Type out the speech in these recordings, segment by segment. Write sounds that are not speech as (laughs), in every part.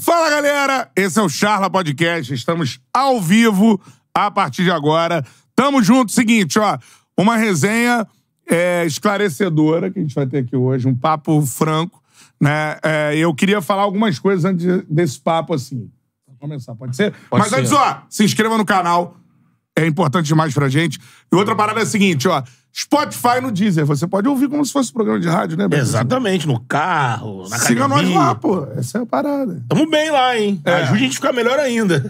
Fala, galera! Esse é o Charla Podcast. Estamos ao vivo a partir de agora. Tamo junto. Seguinte, ó. Uma resenha é, esclarecedora que a gente vai ter aqui hoje. Um papo franco, né? É, eu queria falar algumas coisas antes desse papo, assim. Vou começar, pode ser? Pode Mas ser. antes, ó, se inscreva no canal, é importante demais pra gente. E outra parada é a seguinte, ó. Spotify no Deezer. Você pode ouvir como se fosse um programa de rádio, né, Beto? Exatamente, no carro, na Siga nós lá, pô. Essa é a parada. Tamo bem lá, hein? É. Ajude a gente a ficar melhor ainda.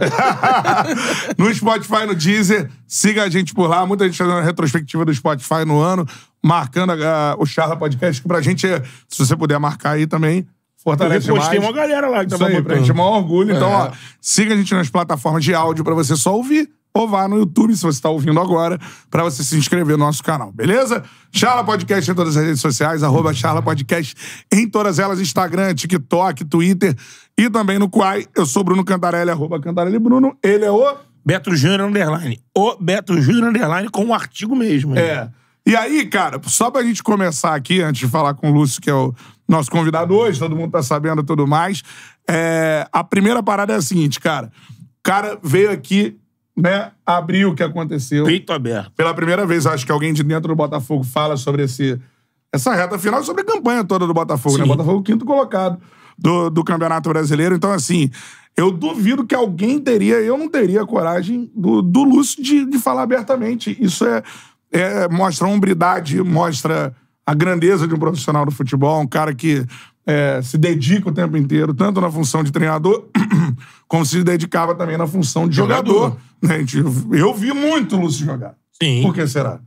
(laughs) no Spotify, no Deezer. Siga a gente por lá. Muita gente fazendo retrospectiva do Spotify no ano, marcando a, o Charla Podcast, que pra gente é, se você puder marcar aí também, Fortalece eu postei uma galera lá que bom Isso aí, pra gente é um orgulho. Então, é. Então, ó, siga a gente nas plataformas de áudio pra você só ouvir ou vá no YouTube, se você está ouvindo agora, para você se inscrever no nosso canal, beleza? Charla Podcast em todas as redes sociais, arroba Charla Podcast em todas elas, Instagram, TikTok, Twitter e também no Quai. Eu sou Bruno Cantarelli, arroba Cantarelli Bruno, ele é o... Beto Júnior Underline. O Beto Júnior Underline com o um artigo mesmo. Né? É. E aí, cara, só pra gente começar aqui, antes de falar com o Lúcio, que é o nosso convidado hoje, todo mundo tá sabendo tudo mais, é... a primeira parada é a seguinte, cara. O cara veio aqui né, abrir o que aconteceu. Peito aberto. Pela primeira vez, acho que alguém de dentro do Botafogo fala sobre esse, essa reta final, sobre a campanha toda do Botafogo. o Né? Botafogo quinto colocado do, do Campeonato Brasileiro. Então, assim, eu duvido que alguém teria, eu não teria a coragem do, do Lúcio de, de falar abertamente. Isso é, é mostra a hombridade, mostra a grandeza de um profissional do futebol, um cara que é, se dedica o tempo inteiro, tanto na função de treinador, (clears throat) como se dedicava também na função de jogador. jogador. Né? Gente, eu vi muito o Lúcio jogar. Sim. Por que será?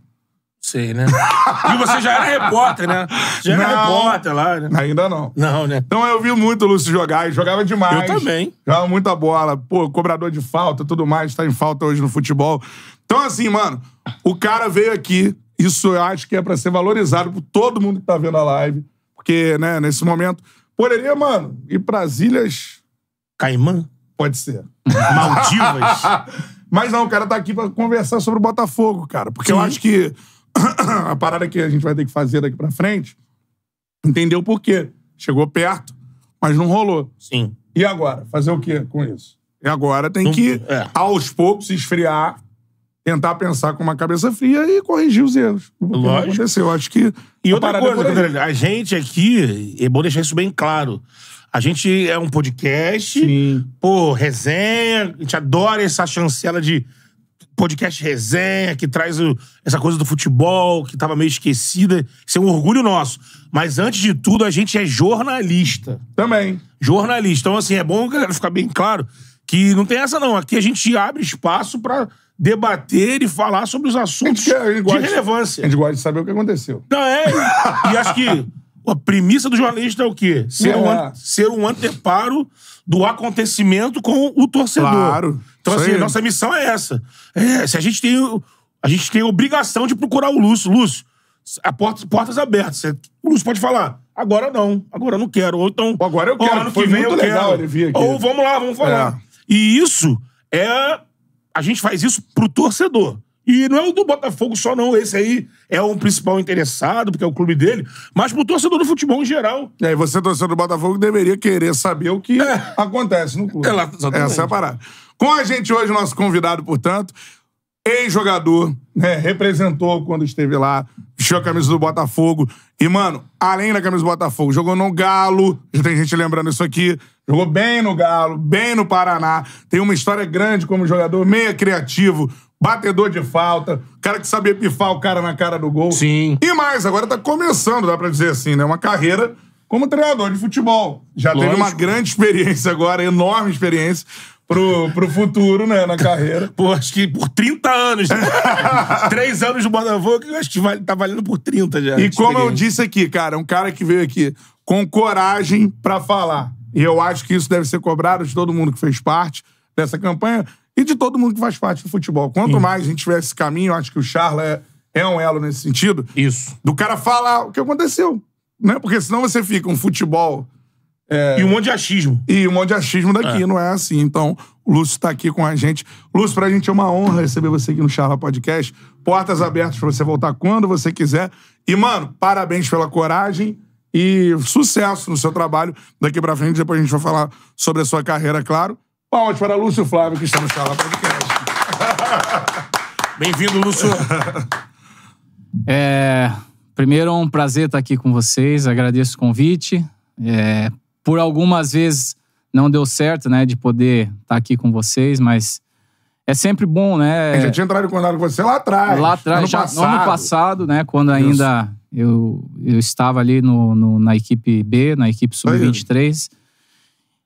Sei, né? e você já era repórter, né? Já era não, repórter lá, né? Ainda não. Não, né? Então eu vi muito o Lúcio jogar e jogava demais. Eu também. Jogava muita bola. Pô, cobrador de falta, tudo mais, tá em falta hoje no futebol. Então, assim, mano, o cara veio aqui. Isso eu acho que é para ser valorizado por todo mundo que tá vendo a live. Porque, né, nesse momento. Poderia, mano, ir pras ilhas. Caimã? Pode ser. (laughs) Maldivas? (laughs) Mas não, o cara tá aqui pra conversar sobre o Botafogo, cara. Porque Sim. eu acho que (clears throat) a parada que a gente vai ter que fazer daqui pra frente. Entendeu por quê? Chegou perto, mas não rolou. Sim. E agora? Fazer o quê com isso? E agora tem que, é. aos poucos, esfriar tentar pensar com uma cabeça fria e corrigir os erros. O Lógico. Que aconteceu. Acho que. E outra é coisa, a gente aqui, é bom deixar isso bem claro. A gente é um podcast, Sim. pô, resenha, a gente adora essa chancela de podcast resenha, que traz o, essa coisa do futebol, que tava meio esquecida. Isso é um orgulho nosso. Mas antes de tudo, a gente é jornalista. Também. Jornalista. Então, assim, é bom, galera, ficar bem claro que não tem essa não. Aqui a gente abre espaço para debater e falar sobre os assuntos (laughs) é de relevância. a gente gosta de saber o que aconteceu. Não, é. e acho que a premissa do jornalista é o quê? Ser, é. um, ser um anteparo do acontecimento com o torcedor. Claro. Então, assim, nossa missão é essa. É, se a gente tem. A gente tem a obrigação de procurar o Lúcio. Lúcio, a porta, portas abertas. O Lúcio pode falar. Agora não, agora eu não quero. Ou então. Agora eu quero, ano que vem eu legal quero. Ou vamos lá, vamos falar. É. E isso é a gente faz isso pro torcedor. E não é o do Botafogo só, não. Esse aí é um principal interessado, porque é o clube dele, mas pro torcedor do futebol em geral. É, aí você, torcedor do Botafogo, deveria querer saber o que é. acontece no clube. É lá, Essa é a parada. Com a gente hoje, nosso convidado, portanto, ex-jogador, né, representou quando esteve lá, vestiu a camisa do Botafogo. E, mano, além da camisa do Botafogo, jogou no Galo, já tem gente lembrando isso aqui. Jogou bem no Galo, bem no Paraná. Tem uma história grande como jogador, meia criativo, batedor de falta, cara que sabia pifar o cara na cara do gol. Sim. E mais, agora tá começando, dá pra dizer assim, né? Uma carreira como treinador de futebol. Já Lógico. teve uma grande experiência agora, enorme experiência pro, pro futuro, né, na carreira. (laughs) Pô, acho que por 30 anos. (laughs) Três anos do Botafogo, acho que vale, tá valendo por 30 já. E como eu disse aqui, cara, um cara que veio aqui com coragem para falar. E eu acho que isso deve ser cobrado de todo mundo que fez parte dessa campanha e de todo mundo que faz parte do futebol. Quanto Sim. mais a gente tiver esse caminho, eu acho que o Charla é, é um elo nesse sentido. Isso. Do cara falar o que aconteceu. Né? Porque senão você fica um futebol é... E um monte de achismo. E um monte de achismo daqui, é. não é assim. Então, o Lúcio está aqui com a gente. Lúcio, para a gente é uma honra receber você aqui no Charla Podcast. Portas abertas para você voltar quando você quiser. E, mano, parabéns pela coragem e sucesso no seu trabalho daqui para frente. Depois a gente vai falar sobre a sua carreira, claro. Palmas para Lúcio Flávio, que está no Charla Podcast. (laughs) Bem-vindo, Lúcio. É, primeiro, é um prazer estar aqui com vocês. Agradeço o convite. É, por algumas vezes não deu certo, né, de poder estar tá aqui com vocês, mas é sempre bom, né? Eu é, já tinha entrado em contato com você lá atrás. Lá atrás, ano já passado. ano passado, né, quando ainda eu, eu estava ali no, no na equipe B, na equipe sub-23.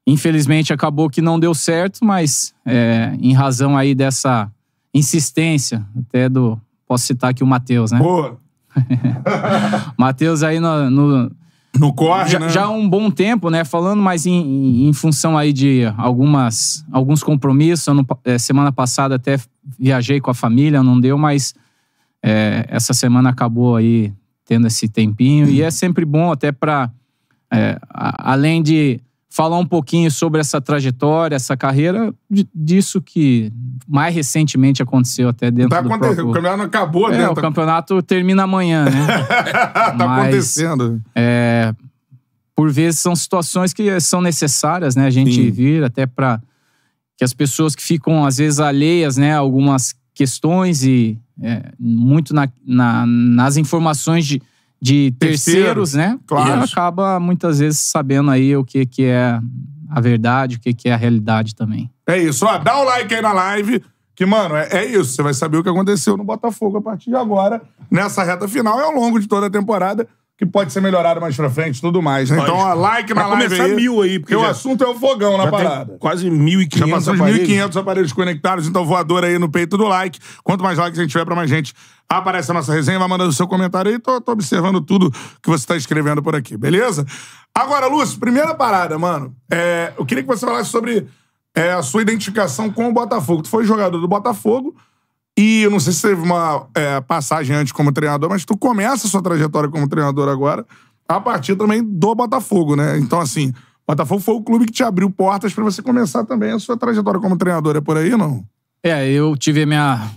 Infelizmente acabou que não deu certo, mas é, em razão aí dessa insistência, até do. Posso citar aqui o Matheus, né? Boa! (laughs) Matheus aí no, no corre, já, né? já há um bom tempo, né? Falando mais em, em função aí de algumas, alguns compromissos. Ano, é, semana passada até viajei com a família, não deu, mas é, essa semana acabou aí tendo esse tempinho. E é sempre bom até para... É, além de falar um pouquinho sobre essa trajetória, essa carreira, disso que mais recentemente aconteceu até dentro tá do próprio... O campeonato acabou, é, né? O campeonato termina amanhã, né? (laughs) tá Mas, acontecendo. É, por vezes são situações que são necessárias, né? A gente Sim. vir até para que as pessoas que ficam às vezes alheias, né? Algumas questões e é, muito na, na, nas informações de de terceiros, terceiros né? Claro. E acaba muitas vezes sabendo aí o que, que é a verdade, o que, que é a realidade também. É isso. Ó, dá o um like aí na live. Que, mano, é, é, isso. Você vai saber o que aconteceu no Botafogo a partir de agora, nessa reta final e é ao longo de toda a temporada que pode ser melhorado mais pra frente tudo mais. Né? Então, ó, like na pra live começar aí. mil aí. Porque o assunto é o fogão na parada. Quase 1.500 Já passamos aparelhos. 1.500 aparelhos conectados, então voador aí no peito do like. Quanto mais likes a gente tiver pra mais gente, aparece a nossa resenha, vai mandando o seu comentário aí. Tô, tô observando tudo que você tá escrevendo por aqui, beleza? Agora, Lúcio, primeira parada, mano. É, eu queria que você falasse sobre é, a sua identificação com o Botafogo. Tu foi jogador do Botafogo e eu não sei se teve uma é, passagem antes como treinador, mas tu começa a sua trajetória como treinador agora a partir também do Botafogo, né? Então, assim, Botafogo foi o clube que te abriu portas para você começar também a sua trajetória como treinador. É por aí, não? É, eu tive a minha,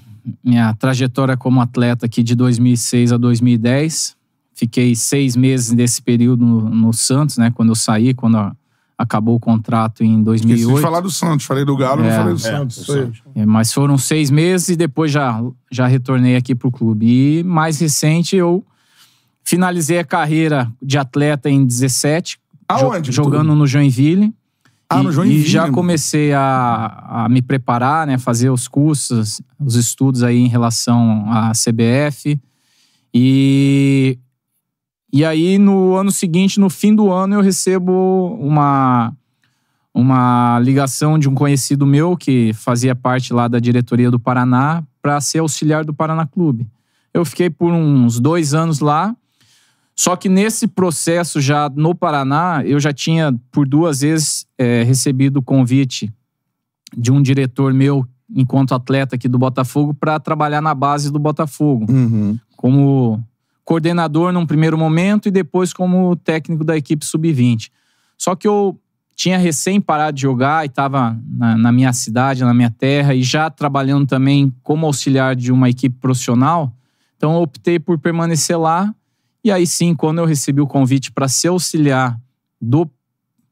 minha trajetória como atleta aqui de 2006 a 2010. Fiquei seis meses nesse período no, no Santos, né? Quando eu saí, quando a acabou o contrato em 2008. Esqueci de falar do Santos, falei do Galo, é, não falei do é, Santos. Foi. É, mas foram seis meses e depois já, já retornei aqui pro clube. E mais recente eu finalizei a carreira de atleta em 17, Aonde? jogando no Joinville. Ah, no Joinville. E já comecei a, a me preparar, né, fazer os cursos, os estudos aí em relação à CBF. E e aí, no ano seguinte, no fim do ano, eu recebo uma, uma ligação de um conhecido meu que fazia parte lá da diretoria do Paraná para ser auxiliar do Paraná Clube. Eu fiquei por uns dois anos lá. Só que nesse processo já no Paraná, eu já tinha por duas vezes é, recebido o convite de um diretor meu, enquanto atleta aqui do Botafogo, para trabalhar na base do Botafogo. Uhum. Como coordenador num primeiro momento e depois como técnico da equipe sub-20. Só que eu tinha recém parado de jogar e estava na, na, minha cidade, na minha terra, e já trabalhando também como auxiliar de uma equipe profissional. Então eu optei por permanecer lá. E aí sim, quando eu recebi o convite para ser auxiliar do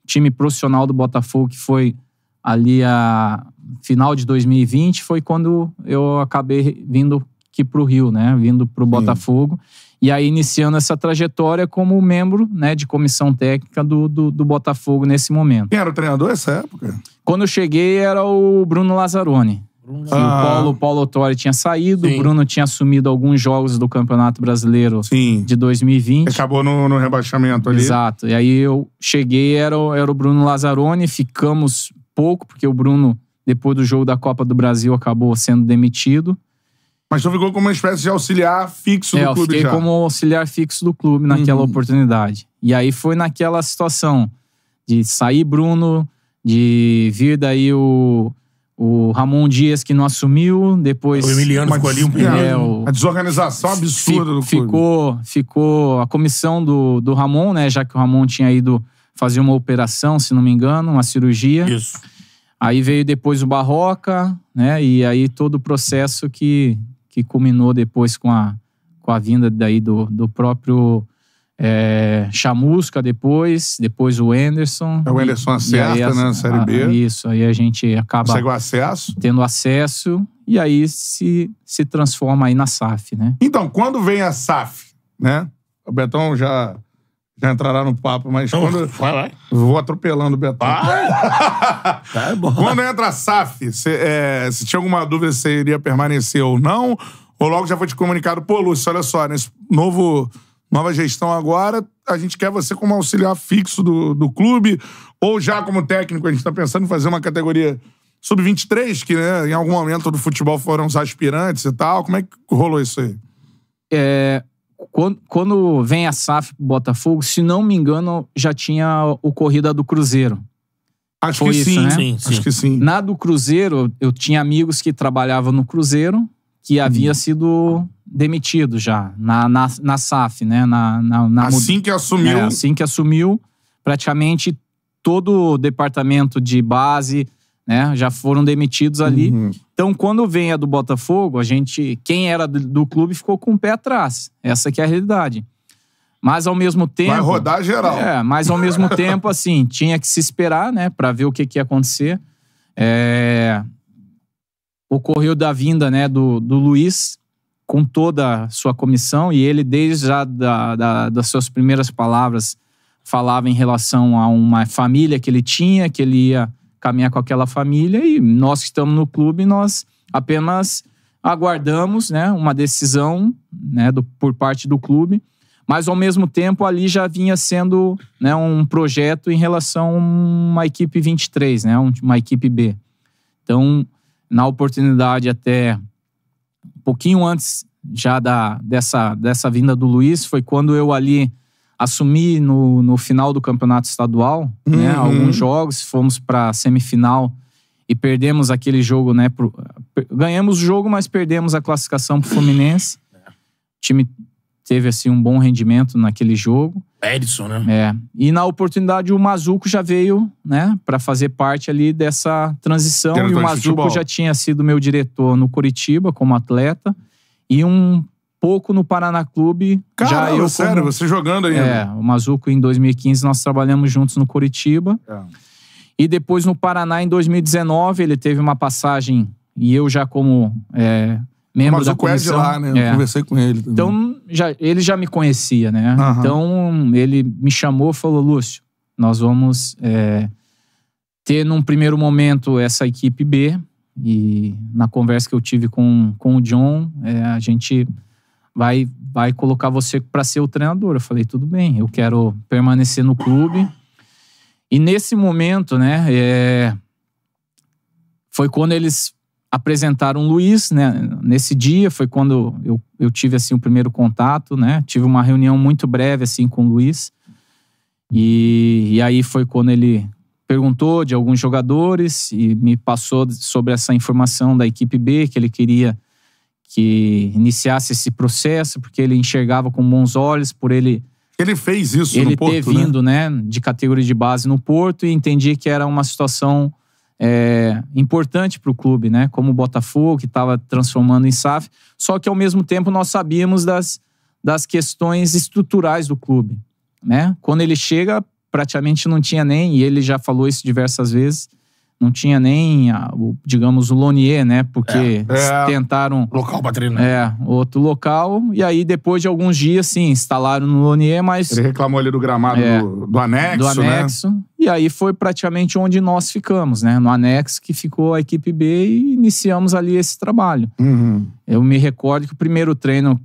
time profissional do Botafogo, que foi ali a final de 2020, foi quando eu acabei vindo aqui para o Rio, né? Vindo para o Botafogo. Sim. E aí iniciando essa trajetória como membro né, de comissão técnica do, do, do Botafogo nesse momento. Quem era o treinador nessa época? Quando eu cheguei era o Bruno Lazzaroni. Bruno. Ah. O Paulo, o Paulo tinha saído, Sim. o Bruno tinha assumido alguns jogos do Campeonato Brasileiro Sim. de 2020. Acabou no, no, rebaixamento ali. Exato. E aí eu cheguei, era, era o Bruno Lazzaroni, ficamos pouco, porque o Bruno, depois do jogo da Copa do Brasil, acabou sendo demitido. Mas tu ficou como uma espécie de auxiliar fixo é, do clube eu fiquei já. como auxiliar fixo do clube naquela uhum. oportunidade. E aí foi naquela situação de sair Bruno, de vir daí o, o Ramon Dias que não assumiu, depois... O Emiliano ficou ali um período. É, a desorganização absurda do clube. Ficou, ficou a comissão do, do Ramon, né? Já que o Ramon tinha ido fazer uma operação, se não me engano, uma cirurgia. Isso. Aí veio depois o Barroca, né? E aí todo o processo que que culminou depois com a, com a vinda daí do, do próprio é, Chamusca depois, depois o Anderson. É o Anderson acerta, e a, né, na Série B. A, isso, aí a gente acaba... Consegue o acesso. Tendo acesso e aí se, se transforma aí na SAF, né? Então, quando vem a SAF, né? O Betão já já entrará no papo, mas então, quando. Vai lá. Vou atropelando o Betão. Ah, (laughs) tá é bom. Quando entra a SAF, se, é, se tinha alguma dúvida se iria permanecer ou não, ou logo já foi te comunicado, pô, Lúcio, olha só, nesse novo, nova gestão agora, a gente quer você como auxiliar fixo do, do clube, ou já como técnico, a gente está pensando em fazer uma categoria sub-23, que né, em algum momento do futebol foram os aspirantes e tal. Como é que rolou isso aí? É, quando, quando vem a SAF pro Botafogo, se não me engano, já tinha ocorrido a do Cruzeiro. Acho Foi que isso, sim, né? sim, sim, Acho que sim. Na do Cruzeiro, eu tinha amigos que trabalhavam no Cruzeiro que uhum. havia hum. sido demitido já na, na, na SAF, né? Na, na, na assim que assumiu. É, assim que assumiu, praticamente todo o departamento de base, né? Já foram demitidos ali. Uhum. Então, quando vem a do Botafogo, a gente, quem era do clube ficou com o pé atrás. Essa que é a realidade. Mas ao mesmo tempo. Vai rodar geral. É, mas ao mesmo tempo, assim, tinha que se esperar, né, para ver o que, que ia acontecer. É... Ocorreu da vinda, né, do, do Luiz com toda a sua comissão e ele, desde já da, da, das suas primeiras palavras, falava em relação a uma família que ele tinha, que ele ia caminhar com aquela família e nós que estamos no clube, nós apenas aguardamos né, uma decisão né, do, por parte do clube, mas ao mesmo tempo ali já vinha sendo né, um projeto em relação a uma equipe 23, né, uma equipe B. Então, na oportunidade até um pouquinho antes já da, dessa, dessa vinda do Luiz, foi quando eu ali assumir no, no final do campeonato estadual, né, uhum. né, alguns jogos, fomos para semifinal e perdemos aquele jogo, né, pro, ganhamos o jogo, mas perdemos a classificação pro Fluminense. O time teve assim um bom rendimento naquele jogo. Edson, né? É. E na oportunidade o Mazuco já veio, né, para fazer parte ali dessa transição e o Mazuco já tinha sido meu diretor no Curitiba como atleta e um pouco no Paraná Clube. Caramba, já eu sério, como... você jogando ainda. É, o Mazuco em 2015 nós trabalhamos juntos no Curitiba. É. E depois no Paraná em 2019 ele teve uma passagem e eu já como é, membro da comissão. Mas o é lá, né? Eu é. conversei com ele. Também. Então, já, ele já me conhecia, né? Uhum. Então, ele me chamou e falou, Lúcio, nós vamos é, ter num primeiro momento essa equipe B. E na conversa que eu tive com, com o John, é, a gente vai, vai colocar você para ser o treinador. Eu falei, tudo bem, eu quero permanecer no clube. E nesse momento, né, é, foi quando eles apresentaram o Luiz, né, nesse dia foi quando eu, eu tive, assim, o primeiro contato, né, tive uma reunião muito breve, assim, com o Luiz. E, e aí foi quando ele perguntou de alguns jogadores e me passou sobre essa informação da equipe B, que ele queria que iniciasse esse processo, porque ele enxergava com bons olhos, por ele. Ele fez isso ele no Porto. Ele ter né? vindo né? né? de categoria de base no Porto e entendi que era uma situação é, importante para o clube, né? Como o Botafogo, que estava transformando em SAF. Só que, ao mesmo tempo, nós sabíamos das, das questões estruturais do clube, né? Quando ele chega, praticamente não tinha nem, e ele já falou isso diversas vezes, não tinha nem, a, o, digamos, o Lonier, né? Porque é, é, tentaram. Local pra treinar. É, outro local. E aí, depois de alguns dias, sim, instalaram no Lonier, mas. Ele reclamou ali do gramado é, do, do, anexo. Do né? anexo. Né? E aí foi praticamente onde nós ficamos, né? No anexo que ficou a equipe B e iniciamos ali esse trabalho. Uhum. Eu me recordo que o primeiro treino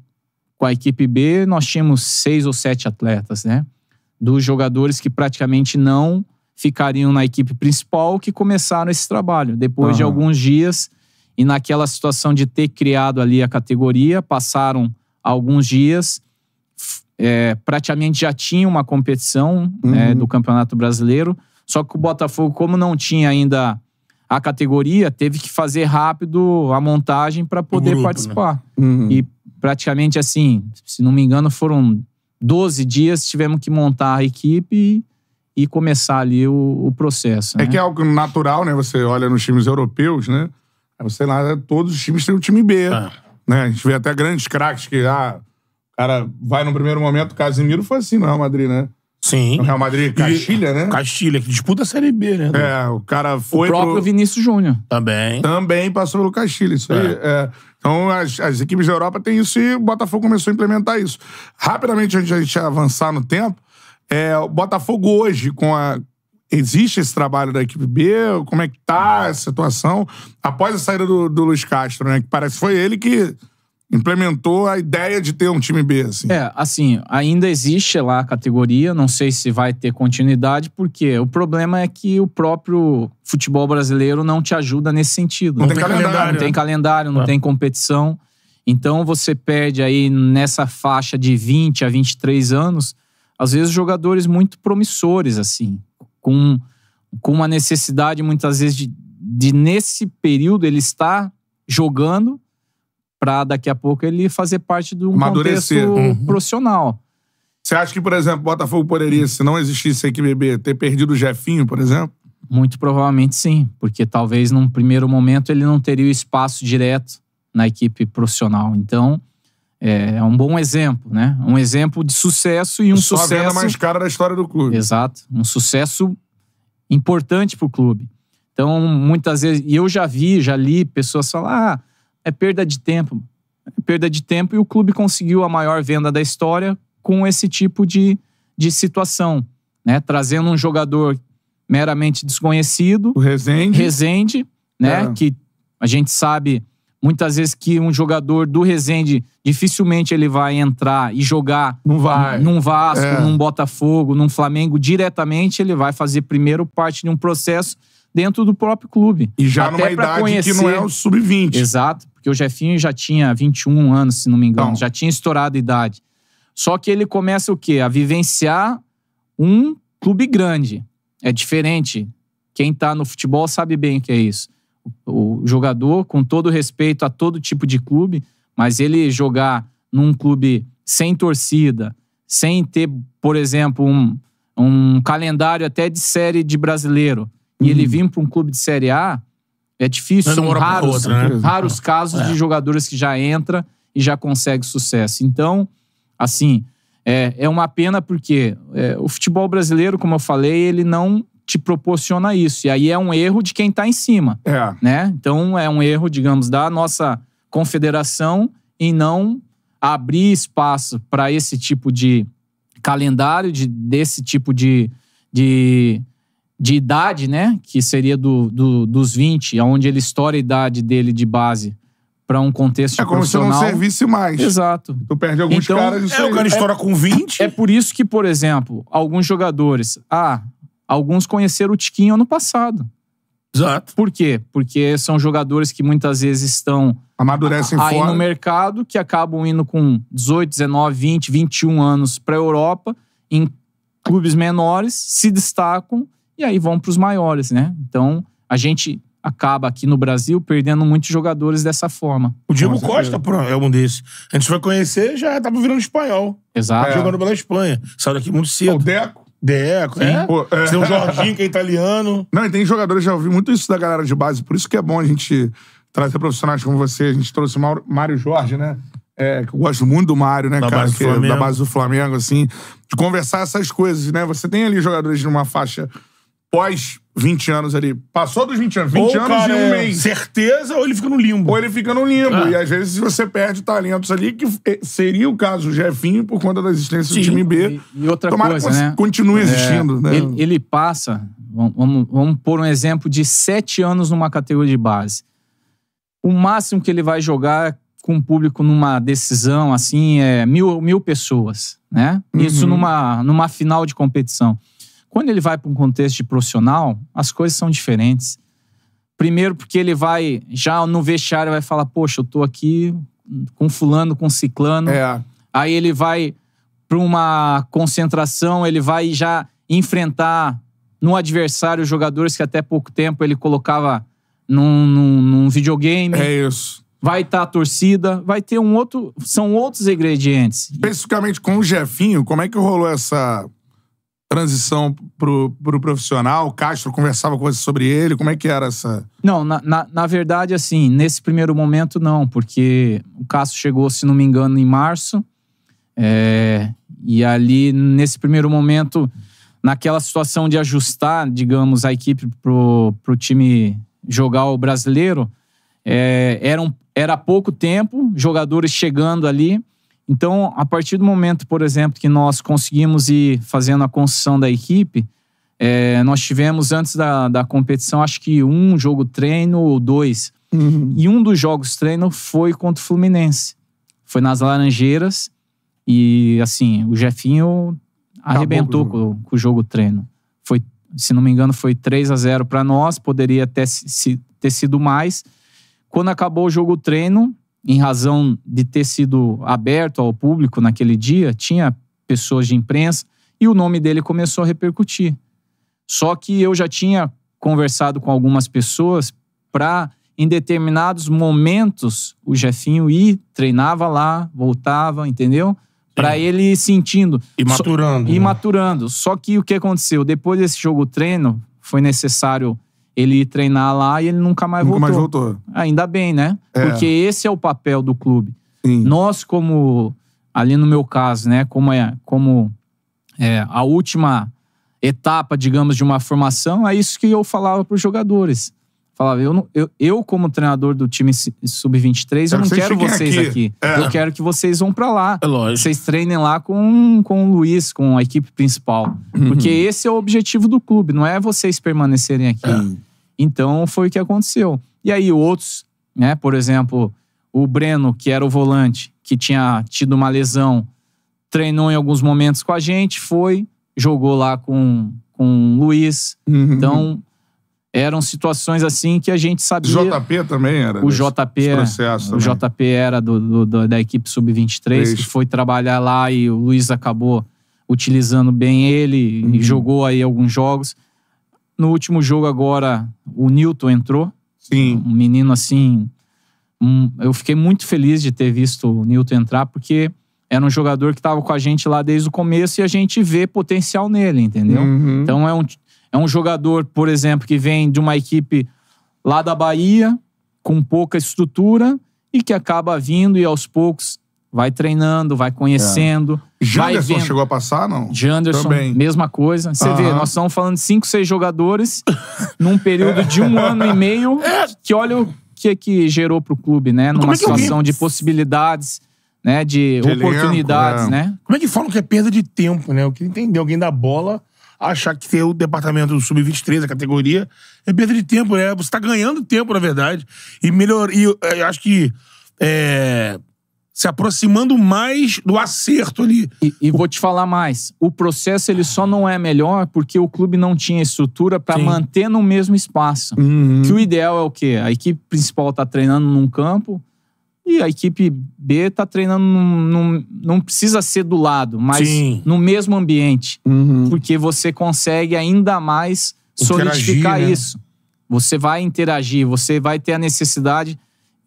com a equipe B, nós tínhamos seis ou sete atletas, né? Dos jogadores que praticamente não ficariam na equipe principal que começaram esse trabalho. Depois uhum. de alguns dias, e naquela situação de ter criado ali a categoria, passaram alguns dias, é, praticamente já tinha uma competição né, uhum. é, do Campeonato Brasileiro, só que o Botafogo, como não tinha ainda a categoria, teve que fazer rápido a montagem para poder grupo, né? participar. Né? Uhum. E praticamente assim, se não me engano, foram 12 dias, tivemos que montar a equipe e começar ali o, o processo. É né? que é algo natural, né? Você olha nos times europeus, né? Sei lá, todos os times têm um time B. Ah. Né? A gente vê até grandes craques que, ah, o cara vai no primeiro momento, o Casimiro foi assim no Real Madrid, né? Sim. No Real Madrid, Castilha, né? Castilha, que disputa a Série B, né? É, o cara foi. O próprio pro... Vinícius Júnior. Também. Também passou pelo Castilha, isso é. aí. É. Então, as, as equipes da Europa têm isso e o Botafogo começou a implementar isso. Rapidamente, antes de a gente avançar no tempo, é, o Botafogo hoje, com a. Existe esse trabalho da equipe B? Como é que tá a situação? Após a saída do, do Luiz Castro, né? Que parece que foi ele que implementou a ideia de ter um time B, assim. É, assim, ainda existe lá a categoria, não sei se vai ter continuidade, porque o problema é que o próprio futebol brasileiro não te ajuda nesse sentido. Não, não tem, calendário. calendário. Não tem né? calendário, não é. tem competição. Então você perde aí nessa faixa de 20 a 23 anos às vezes, jogadores muito promissores, assim, com, com uma necessidade, muitas vezes, de, de nesse período ele estar jogando para daqui a pouco ele fazer parte de um contexto uhum. profissional. Você acha que, por exemplo, o Botafogo poderia, se não existisse a equipe ter perdido o Jefinho, por exemplo? Muito provavelmente sim, porque talvez num primeiro momento ele não teria o espaço direto na equipe profissional. Então, é, é um bom exemplo, né? Um exemplo de sucesso e um Só sucesso. A mais cara da história do clube. Exato. Um sucesso importante para o clube. Então, muitas vezes. E eu já vi, já li pessoas falar: ah, é perda de tempo. É perda de tempo e o clube conseguiu a maior venda da história com esse tipo de, de situação. Né? Trazendo um jogador meramente desconhecido. O Rezende. Rezende, né? É. Que a gente sabe muitas vezes que um jogador do Resende dificilmente ele vai entrar e jogar não vai. num Vasco, é. num Botafogo, num Flamengo diretamente, ele vai fazer primeiro parte de um processo dentro do próprio clube. E já Até numa idade conhecer... que não é o sub-20. Exato, porque o Jefinho já tinha 21 anos, se não me engano, então. já tinha estourado a idade. Só que ele começa o quê? A vivenciar um clube grande. É diferente. Quem tá no futebol sabe bem o que é isso o jogador, com todo respeito a todo tipo de clube, mas ele jogar num clube sem torcida, sem ter, por exemplo, um, um calendário até de série de brasileiro, uhum. e ele uhum. vir para um clube de Série A, é difícil. São raros, outra, né? raros é. casos é. de jogadores que já entra e já consegue sucesso. Então, assim, é, é uma pena porque é, o futebol brasileiro, como eu falei, ele não te proporciona isso. E aí é um erro de quem está em cima. É. Né? Então é um erro, digamos, da nossa confederação em não abrir espaço para esse tipo de calendário, de, desse tipo de, de, de idade, né? Que seria do, do, dos 20, onde ele estoura a idade dele de base para um contexto é como se não servisse mais. Exato. Tu perde alguns então, caras. É, o cara estoura é, com 20. É por isso que, por exemplo, alguns jogadores. Ah, Alguns conheceram o Tiquinho ano passado. Exato. Por quê? Porque são jogadores que muitas vezes estão amadurecem aí fora. no mercado, que acabam indo com 18, 19, 20, 21 anos para a Europa, em clubes menores, se destacam e aí vão para os maiores, né? Então, a gente acaba aqui no Brasil perdendo muitos jogadores dessa forma. O Diego Nossa, Costa é um desses. A gente foi conhecer, já estava virando espanhol. Exato. Jogando pela Espanha. Saiu daqui muito cedo. O Deco. Deco, é? Pô, é. Tem o Jorginho, que é italiano. Não, e tem jogadores, já ouvi muito isso da galera de base, por isso que é bom a gente trazer profissionais como você. A gente trouxe o Mário Jorge, né? É, que eu gosto muito do Mário, né, da cara? Base que, é da base do Flamengo, assim. De conversar essas coisas, né? Você tem ali jogadores numa faixa pós 20 anos ali, passou dos 20 anos, 20 ou anos cara, e um é mês. Certeza, ou ele fica no limbo. Ou ele fica no limbo. Ah. E às vezes você perde talentos ali, que eh, seria o caso do Jefinho por conta da existência Sim. do time B. E, e outra Tomara coisa, que né? continue é, existindo. É, né? Ele, ele, passa, vamos, vamos pôr um exemplo de 7 anos numa categoria de base. O máximo que ele vai jogar com o público numa decisão, assim, é mil, mil pessoas, né? Uhum. Isso numa, numa final de competição. Quando ele vai para um contexto de profissional, as coisas são diferentes. Primeiro, porque ele vai, já no vestiário, vai falar: Poxa, eu tô aqui com Fulano, com Ciclano. É. Aí ele vai para uma concentração, ele vai já enfrentar no adversário jogadores que até pouco tempo ele colocava num, num, num videogame. É isso. Vai estar tá a torcida, vai ter um outro. São outros ingredientes. Especificamente com o Jefinho, como é que rolou essa transição pro, pro profissional? O Castro conversava com você sobre ele? Como é que era essa. Não, na, na, na verdade, assim, nesse primeiro momento, não, porque o Castro chegou, se não me engano, em março. É, e ali, nesse primeiro momento, naquela situação de ajustar, digamos, a equipe pro, pro time jogar o brasileiro, é, era, um, era pouco tempo, jogadores chegando ali. Então, a partir do momento, por exemplo, que nós conseguimos ir fazendo a construção da equipe, é, nós tivemos antes da, da competição, acho que um jogo treino ou dois. Uhum. E um dos jogos treino foi contra o Fluminense. Foi nas Laranjeiras. E, assim, o Jefinho Acabou arrebentou com, com, o jogo treino. Foi, se não me engano, foi 3 a 0 para nós. Poderia ter, se, ter sido mais. Quando acabou o jogo treino, em razão de ter sido aberto ao público naquele dia, tinha pessoas de imprensa e o nome dele começou a repercutir. Só que eu já tinha conversado com algumas pessoas para, em determinados momentos, o Jefinho ir, treinava lá, voltava, entendeu? Para ele ir sentindo. E maturando. So, né? E maturando. Só que o que aconteceu? Depois desse jogo treino, foi necessário ele treinar lá e ele nunca mais nunca voltou. Nunca mais voltou. Ah, ainda bem, né? É. Porque esse é o papel do clube. Sim. Nós, como, ali no meu caso, né, como, é, como é, a última etapa, digamos, de uma formação, é isso que eu falava para os jogadores. Falava, eu, não, eu, eu como treinador do time sub-23, eu não quero vocês aqui. aqui. É. Eu quero que vocês vão para lá. É lógico. Vocês treinem lá com, com o Luiz, com a equipe principal. Uhum. Porque esse é o objetivo do clube, não é vocês permanecerem aqui. É. Então foi o que aconteceu. E aí outros, né? Por exemplo, o Breno, que era o volante, que tinha tido uma lesão, treinou em alguns momentos com a gente, foi, jogou lá com, com o Luiz. Uhum. Então eram situações assim que a gente sabia. o JP também era. O JP, o JP era do, do, da equipe sub-23 que foi trabalhar lá e o Luiz acabou utilizando bem ele uhum. e jogou aí alguns jogos. No último jogo agora o Newton entrou. Sim. Um menino assim, um, eu fiquei muito feliz de ter visto o Newton entrar porque era um jogador que estava com a gente lá desde o começo e a gente vê potencial nele, entendeu? Uhum. Então é um é um jogador, por exemplo, que vem de uma equipe lá da Bahia, com pouca estrutura e que acaba vindo e aos poucos vai treinando, vai conhecendo. É. Janderson vai chegou a passar, não? Janderson, Também. mesma coisa. Você vê, nós estamos falando de cinco, seis jogadores (laughs) num período de um ano e meio que olha o que, é que gerou para o clube, né? Numa é situação de possibilidades né? De, de oportunidades, elenco, é. né? Como é que falam que é perda de tempo, né? Eu queria entender. Alguém dá bola achar que ter o departamento do Sub-23, a categoria, é perda de tempo, né? Você tá ganhando tempo, na verdade. E melhor. E eh, eu acho que. É, se aproximando mais do acerto ali. E, e, vou te falar mais. O processo ele só não é melhor porque o clube não tinha estrutura para manter no mesmo espaço. Uhum. Que o ideal é o quê? A equipe principal tá treinando num campo, e a equipe B tá treinando, num, num, não precisa ser do lado, mas Sim. no mesmo ambiente. Uhum. Porque você consegue ainda mais solidificar né? isso. Você vai interagir, você vai ter a necessidade.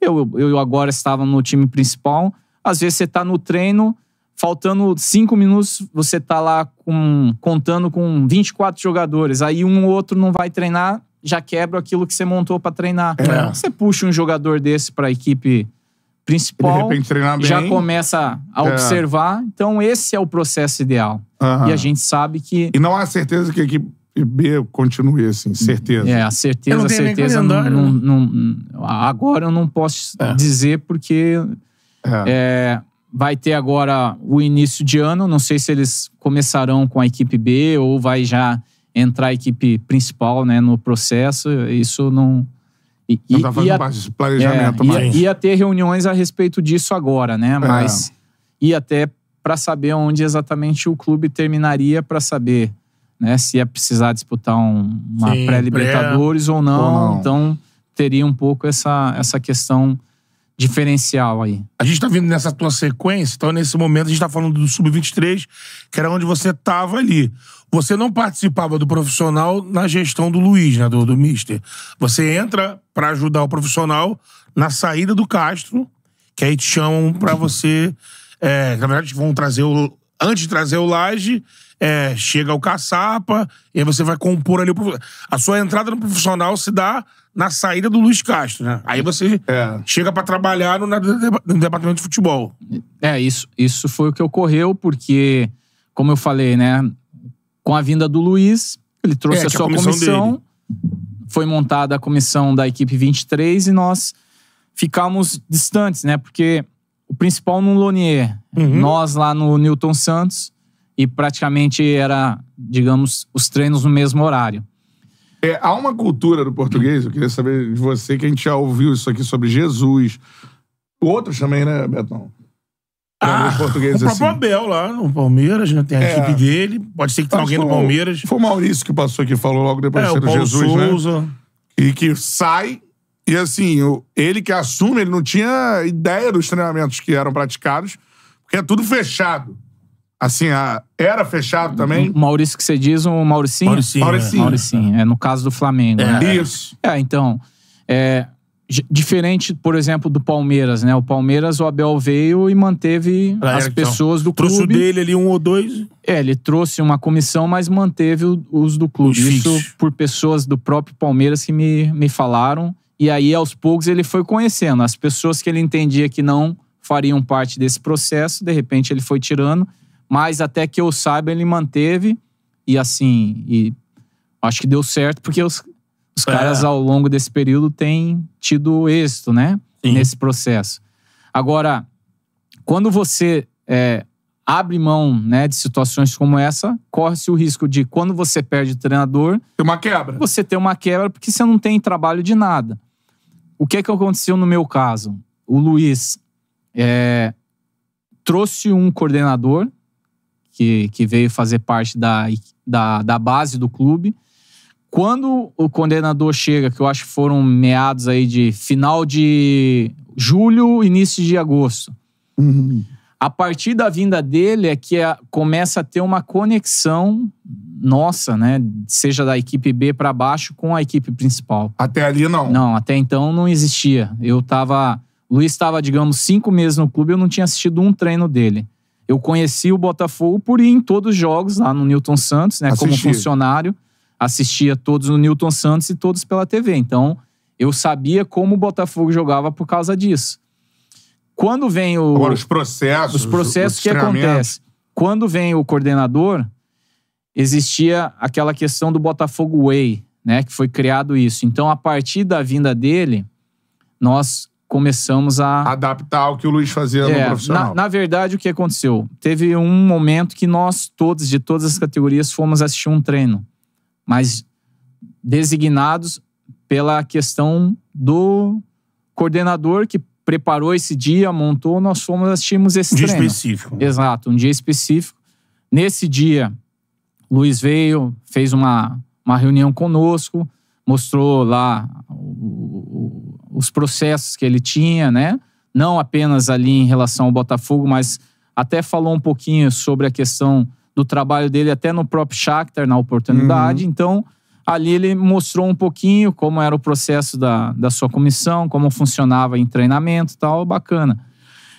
Eu, eu agora estava no time principal. Às vezes você está no treino, faltando cinco minutos, você está lá com, contando com 24 jogadores. Aí um ou outro não vai treinar, já quebra aquilo que você montou para treinar. É. Você puxa um jogador desse para a equipe principal, repente, já começa a é. observar. Então, esse é o processo ideal. E a gente sabe que. E não há certeza que a equipe B continue assim, certeza. É, a certeza, a certeza. Não, não, né? não, agora eu não posso é. dizer porque. É. é. vai ter agora o início de ano. Não sei se eles começarão com a equipe B ou vai já entrar a equipe principal né, no processo. Isso não, e, e, tá fazendo ia, parte de planejamento, é, mas... ia, ia, ter reuniões a respeito disso agora, né? É. Mas é. ia até para saber onde exatamente o clube terminaria para saber né, se ia precisar disputar um, uma pré-libertadores pré ou, ou, não. Então teria um pouco essa, essa questão diferencial aí? A gente tá vindo nessa tua sequência, então nesse momento a gente tá falando do Sub-23, que era onde você tava ali. Você não participava do profissional na gestão do Luiz, né, do, do Mister. Você entra para ajudar o profissional na saída do Castro, que aí te chamam para você. É, na verdade, vão trazer o. Antes de trazer o Laje, é, chega o caçapa, e aí você vai compor ali o A sua entrada no profissional se dá na saída do Luiz Castro, né? Aí você é. chega para trabalhar no, no, departamento de futebol. É, isso, isso foi o que ocorreu, porque, como eu falei, né? Com a vinda do Luiz, ele trouxe é, a sua a comissão, comissão foi montada a comissão da equipe 23 e nós ficamos distantes, né? Porque o principal no Lonier, uhum. nós lá no Newton Santos, e praticamente era, digamos, os treinos no mesmo horário. É, há uma cultura do português, eu queria saber de você, que a gente já ouviu isso aqui sobre Jesus. Outros também, né, Betão? Ah, o próprio assim. Abel lá no Palmeiras, né? Tem a é. equipe dele. Pode ser que tenha alguém do Palmeiras. Foi o Maurício que passou aqui e falou logo depois é, de ser o Paulo Jesus, né? Souza. né? E que sai. E assim, ele que assume, ele não tinha ideia dos treinamentos que eram praticados, porque é tudo fechado. Assim, a, era fechado também? O Maurício que você diz, o Mauricinho? Mauricinho. Mauricinho. É. Mauricinho. É, no caso do Flamengo. Né? É. Né? Isso. É, então. É, diferente, por exemplo, do Palmeiras, né? O Palmeiras, o Abel veio e manteve as então. pessoas do trouxe clube. Trouxe o dele ali um ou dois. É, ele trouxe uma comissão, mas manteve os do clube. Isso por pessoas do próprio Palmeiras que me, me falaram. E aí, aos poucos, ele foi conhecendo. As pessoas que ele entendia que não fariam parte desse processo, de repente ele foi tirando. Mas até que eu saiba, ele manteve. E assim, e acho que deu certo, porque os, os é. caras ao longo desse período têm tido êxito, né? Sim. Nesse processo. Agora, quando você é, abre mão né, de situações como essa, corre-se o risco de, quando você perde o treinador. Ter uma quebra. Você ter uma quebra porque você não tem trabalho de nada. O que, é que aconteceu no meu caso? O Luiz é, trouxe um coordenador que, que veio fazer parte da, da, da base do clube. Quando o condenador chega, que eu acho que foram meados aí de final de julho, início de agosto. Uhum. A partir da vinda dele é que a, começa a ter uma conexão nossa, né? Seja da equipe B para baixo com a equipe principal. Até ali não. Não, até então não existia. Eu tava. Luiz estava, digamos, cinco meses no clube, eu não tinha assistido um treino dele. Eu conheci o Botafogo por ir em todos os jogos lá no Newton Santos, né? Assistir. Como funcionário, assistia todos no Newton Santos e todos pela TV. Então, eu sabia como o Botafogo jogava por causa disso. Quando vem o. Agora, os processos. Os processos os que acontecem. Quando vem o coordenador, existia aquela questão do Botafogo Way, né? Que foi criado isso. Então, a partir da vinda dele, nós começamos a. Adaptar o que o Luiz fazia é, no profissional. Na, na, verdade, o que aconteceu? Teve um momento que nós todos, de todas as categorias, fomos assistir um treino, mas designados pela questão do coordenador que preparou esse dia, montou, nós fomos assistimos esse um dia treino. específico. Exato, um dia específico. Nesse dia, Luiz veio, fez uma, uma reunião conosco, mostrou lá os processos que ele tinha, né? Não apenas ali em relação ao Botafogo, mas até falou um pouquinho sobre a questão do trabalho dele até no próprio Shakhtar na oportunidade. Uhum. Então, ali ele mostrou um pouquinho como era o processo da, da sua comissão, como funcionava em treinamento e tal, bacana.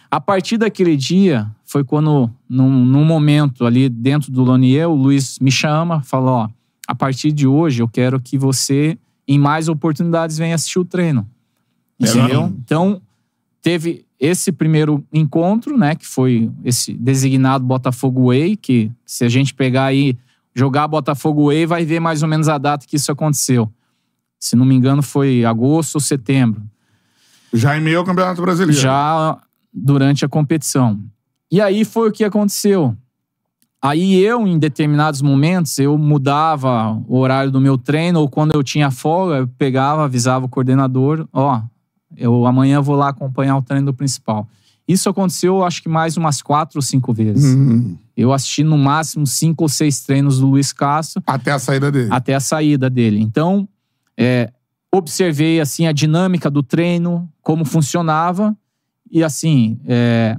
A partir daquele dia, foi quando, num, num momento ali dentro do Lonier, o Luiz me chama, fala, ó, a partir de hoje eu quero que você, em mais oportunidades, venha assistir o treino. Entendeu? Então, teve esse primeiro encontro, né? Que foi esse designado Botafogo Way, que se a gente pegar aí, jogar Botafogo Way, vai ver mais ou menos a data que isso aconteceu. Se não me engano, foi agosto ou setembro. Já em meio ao Campeonato Brasileiro. Já durante a competição. E aí foi o que aconteceu. Aí eu, em determinados momentos, eu mudava o horário do meu treino, ou quando eu tinha folga, eu pegava, avisava o coordenador, ó, oh, eu amanhã vou lá acompanhar o treino do principal. Isso aconteceu, acho que mais umas quatro ou cinco vezes. Uhum. Eu assisti no máximo cinco ou seis treinos do Luiz Castro. Até a saída dele. Até a saída dele. Então, é, observei assim a dinâmica do treino, como funcionava e assim é,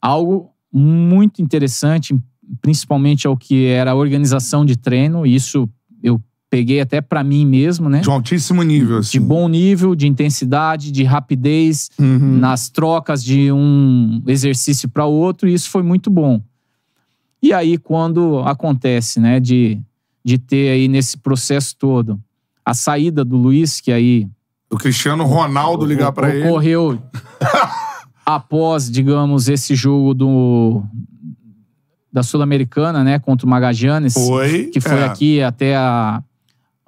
algo muito interessante, principalmente ao que era a organização de treino. E isso eu peguei até para mim mesmo, né? De um altíssimo nível, assim. De bom nível, de intensidade, de rapidez uhum. nas trocas de um exercício para outro, e isso foi muito bom. E aí, quando acontece, né, de, de ter aí nesse processo todo a saída do Luiz, que aí. do Cristiano Ronaldo ligar para ele. Ocorreu (laughs) após, digamos, esse jogo do, da Sul-Americana, né, contra o Magajanes, foi, que foi é. aqui até a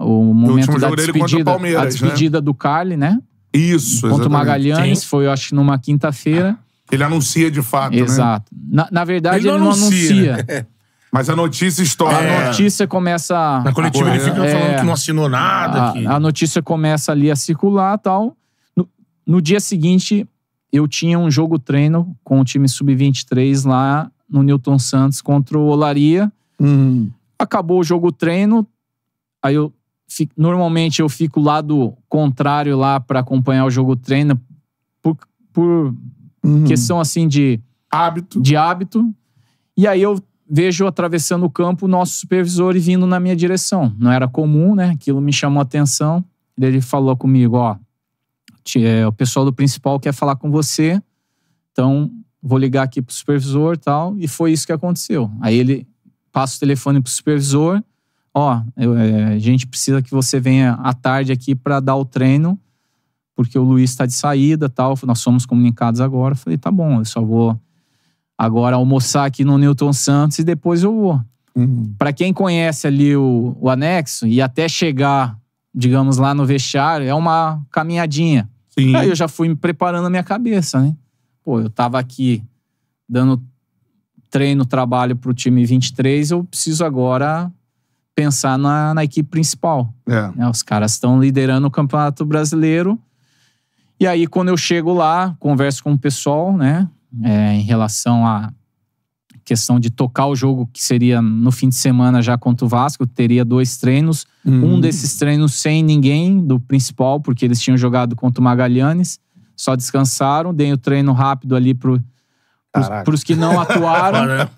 o momento da despedida, a né? despedida né? do Cali, né? Isso, Contra o Magalhães, Sim. foi acho numa quinta-feira. Ele anuncia de fato, Exato. né? Exato. Na, verdade, ele, ele não anuncia. anuncia. Né? (laughs) Mas a notícia estoura. É. A né? notícia começa. Na coletiva ele fica é, falando que não assinou nada. A, que... a, notícia começa ali a circular tal. No, no dia seguinte, eu tinha um jogo treino com o time sub-23 lá no Newton Santos contra o Olaria. Hum. Acabou o jogo treino. Aí eu normalmente eu fico lado contrário lá para acompanhar o jogo treino por, por uhum. questão assim de hábito. De hábito. E aí eu vejo atravessando o campo o nosso supervisor e vindo na minha direção. Não era comum, né? Aquilo me chamou a atenção. Ele falou comigo, ó, é, o pessoal do principal quer falar com você. Então, vou ligar aqui pro supervisor, tal, e foi isso que aconteceu. Aí ele passa o telefone pro supervisor ó, eu, é, a gente precisa que você venha à tarde aqui para dar o treino, porque o Luiz está de saída tal, nós somos comunicados agora. Eu falei, tá bom, eu só vou agora almoçar aqui no Newton Santos e depois eu vou. Uhum. Para quem conhece ali o, o anexo e até chegar, digamos, lá no vestiário, é uma caminhadinha. Sim. Aí eu já fui me preparando a minha cabeça, né? Pô, eu tava aqui dando treino, trabalho pro time 23, eu preciso agora pensar na, na equipe principal. É. Né? Os caras estão liderando o Campeonato Brasileiro. E aí, quando eu chego lá, converso com o pessoal, né? É, em relação à questão de tocar o jogo que seria no fim de semana já contra o Vasco, teria dois treinos. Hum. Um desses treinos sem ninguém, do principal, porque eles tinham jogado contra o Magalhães. Só descansaram, dei o treino rápido ali pro para os que não atuaram.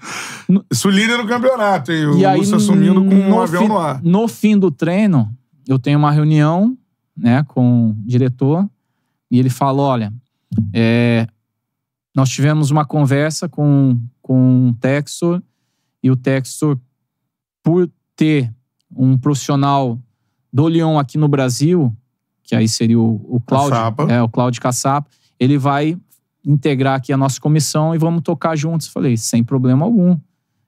Isso (laughs) líder no campeonato, hein? O e aí, Lúcio assumindo com um avião no ar. No fim do treino, eu tenho uma reunião né, com o diretor e ele fala: olha, é, nós tivemos uma conversa com, com o Texor e o Texor, por ter um profissional do Lyon aqui no Brasil, que aí seria o, o Cláudio, é o Cláudio Caçapa, ele vai integrar aqui a nossa comissão e vamos tocar juntos. Falei, sem problema algum.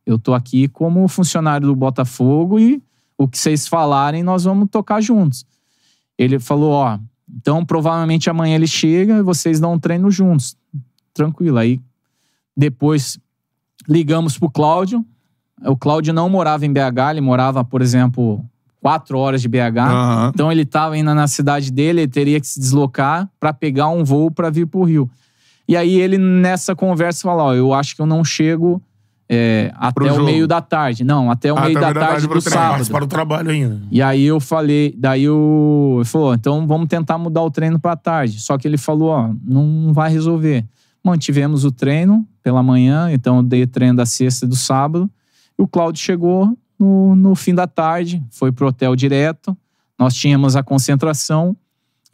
Eu tô aqui como funcionário do Botafogo e o que vocês falarem nós vamos tocar juntos. Ele falou, ó, então provavelmente amanhã ele chega e vocês dão um treino juntos. Tranquilo. Aí depois ligamos pro Cláudio. O Cláudio não morava em BH, ele morava, por exemplo, quatro horas de BH. Uhum. Então ele estava ainda na cidade dele, ele teria que se deslocar para pegar um voo para vir para o Rio. E aí ele, nessa conversa, fala: Ó, eu acho que eu não chego é, até jogo. o meio da tarde. Não, até o ah, meio da, tarde, do sábado. para o trabalho ainda. E aí eu falei, daí eu, ele falou, então vamos tentar mudar o treino para tarde. Só que ele falou, ó, não vai resolver. Mantivemos o treino pela manhã, então eu dei treino da sexta e do sábado. E o Cláudio chegou no, no fim da tarde, foi pro hotel direto. Nós tínhamos a concentração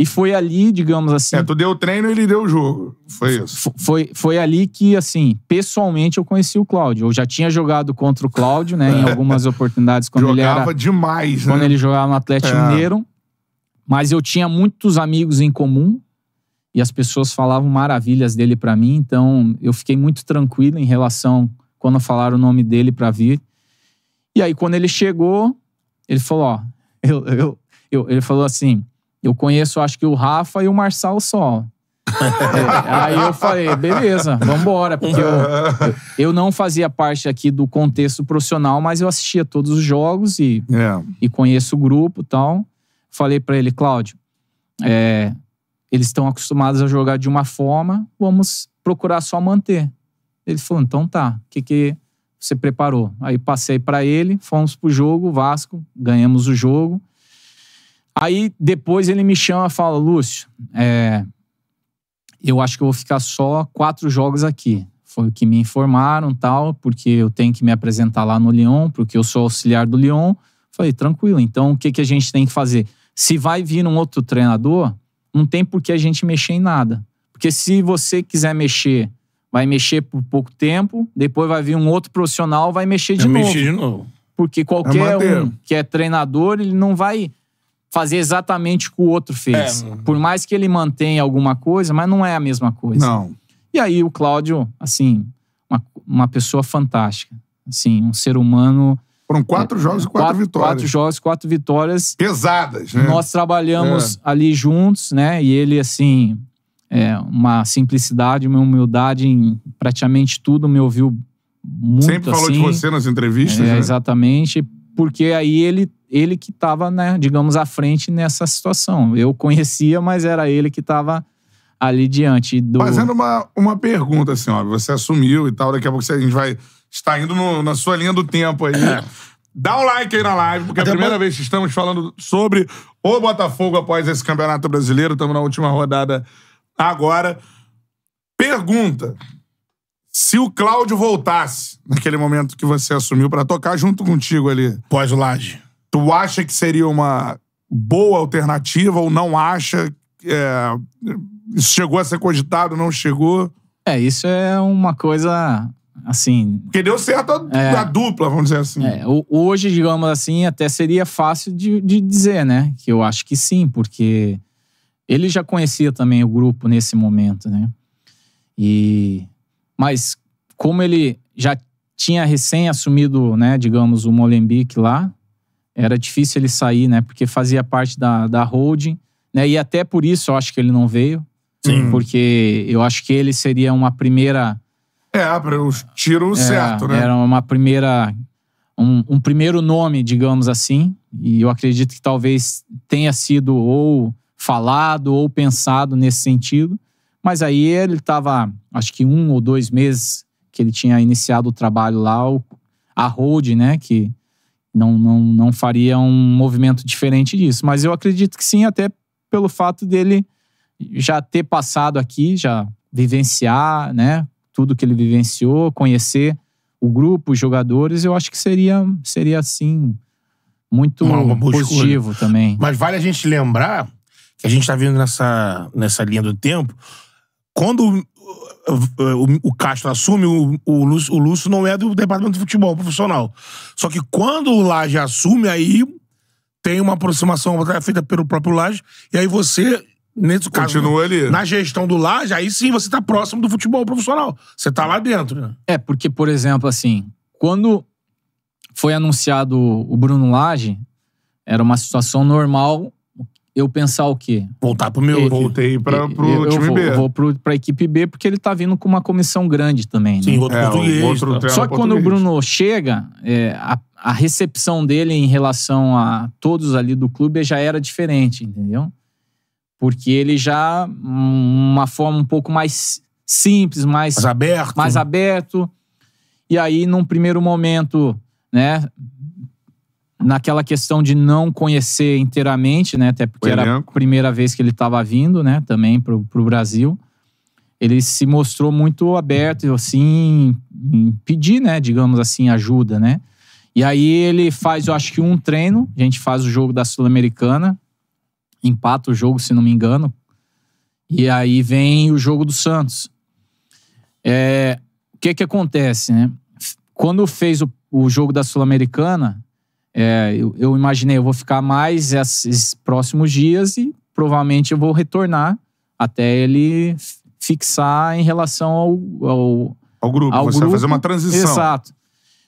e foi ali, digamos assim. É, tu deu o treino e ele deu o jogo. Foi isso. Foi, foi ali que, assim, pessoalmente eu conheci o Cláudio. Eu já tinha jogado contra o Cláudio, né? Em é. algumas oportunidades quando jogava ele era. Jogava demais, né? Quando ele jogava no Atlético é. Mineiro. Mas eu tinha muitos amigos em comum e as pessoas falavam maravilhas dele para mim. Então eu fiquei muito tranquilo em relação quando falaram o nome dele para vir. E aí, quando ele chegou, ele falou: Ó, eu, eu, eu, ele falou assim eu conheço, acho que o Rafa e o Marçal só. (laughs) É, aí eu falei, beleza, vambora. Porque eu, eu, não fazia parte aqui do contexto profissional, mas eu assistia todos os jogos e, é. e conheço o grupo e tal. Falei para ele, Cláudio, é, eles estão acostumados a jogar de uma forma, vamos procurar só manter. Ele falou, então tá, o que, que você preparou? Aí passei para ele, fomos pro jogo, Vasco, ganhamos o jogo. Aí depois ele me chama e fala: Lúcio, é, eu acho que eu vou ficar só quatro jogos aqui. Foi o que me informaram tal, porque eu tenho que me apresentar lá no Lyon, porque eu sou auxiliar do Lyon. Falei, tranquilo, então o que, que a gente tem que fazer? Se vai vir um outro treinador, não tem por que a gente mexer em nada. Porque se você quiser mexer, vai mexer por pouco tempo, depois vai vir um outro profissional, vai mexer de vai novo. Mexer de novo. Porque qualquer é um que é treinador, ele não vai fazer exatamente o que o outro fez. É. Por mais que ele mantenha alguma coisa, mas não é a mesma coisa. Não. E aí o Cláudio, assim, uma, uma pessoa fantástica. Assim, um ser humano... Foram quatro é, jogos e quatro, quatro, vitórias. Quatro jogos, quatro vitórias. Pesadas, né? Nós trabalhamos é. ali juntos, né? E ele, assim, é, uma simplicidade, uma humildade em praticamente tudo, me ouviu muito. Sempre falou assim. de você nas entrevistas, é, né? Exatamente, porque aí ele ele que estava, né, digamos, à frente nessa situação. Eu conhecia, mas era ele que estava ali diante do. Fazendo uma, uma pergunta, assim, ó, você assumiu e tal, daqui a pouco a gente vai estar indo no, na sua linha do tempo aí. É. Dá um like aí na live, porque é a primeira vez que estamos falando sobre o Botafogo após esse Campeonato Brasileiro. Estamos na última rodada agora. Pergunta: se o Cláudio voltasse naquele momento que você assumiu para tocar junto contigo ali. Pós-laje. Tu acha que seria uma boa alternativa ou não acha? É, isso chegou a ser cogitado, não chegou? É, isso é uma coisa assim. Porque deu certo a, é, a dupla, vamos dizer assim. É, hoje, digamos assim, até seria fácil de, de, dizer, né? Que eu acho que sim, porque ele já conhecia também o grupo nesse momento, né? E. Mas como ele já tinha recém assumido, né, digamos, o Molembique lá, era difícil ele sair, né? Porque fazia parte da, da holding. Né? E até por isso eu acho que ele não veio. Sim. Porque eu acho que ele seria uma primeira. É, o tiro é, certo, né? Era uma primeira. Um, um, primeiro nome, digamos assim. E eu acredito que talvez tenha sido ou falado ou pensado nesse sentido. Mas aí ele estava, acho que um ou dois meses que ele tinha iniciado o trabalho lá, a holding, né? Que não, não, não faria um movimento diferente disso. Mas eu acredito que sim, até pelo fato dele já ter passado aqui, já vivenciar, né? Tudo que ele vivenciou, conhecer o grupo, os jogadores, eu acho que seria, seria assim, muito uma, positivo escolha. também. Mas vale a gente lembrar que a gente está vendo nessa, nessa linha do tempo, quando o, Castro assume, o, o, Lúcio, o Lúcio não é do departamento de futebol profissional. Só que quando o Laje assume, aí tem uma aproximação feita pelo próprio Laje, e aí você Nesse caso, Continua ali. na gestão do Laje, aí sim você está próximo do futebol profissional. Você está lá dentro, né? É, porque, por exemplo, assim, quando foi anunciado o Bruno Laje, era uma situação normal eu pensar o quê? Voltar pro meu. Ele, Voltei pra, pro eu, time vou, B. Eu vou pro, pra equipe B porque ele tá vindo com uma comissão grande também. Sim, né? outro é, português. Outro tá. Só que quando o Bruno chega, é, a, a, recepção dele em relação a todos ali do clube já era diferente, entendeu? Porque ele já. Hum, uma forma um pouco mais simples, mais. Mais aberto. Mais aberto. E aí, num primeiro momento, né? naquela questão de não conhecer inteiramente, né? Até porque era a primeira vez que ele estava vindo, né? Também para o Brasil. Ele se mostrou muito aberto, assim, em pedir, né? Digamos assim, ajuda, né? E aí ele faz, eu acho que um treino. A gente faz o jogo da Sul-Americana. Empata o jogo, se não me engano. E aí vem o jogo do Santos. É, o que que acontece, né? Quando fez o, o jogo da Sul-Americana, é, eu, eu, imaginei, eu vou ficar mais esses próximos dias e provavelmente eu vou retornar até ele fixar em relação ao, ao, ao grupo. Ao você grupo. vai fazer uma transição. Exato.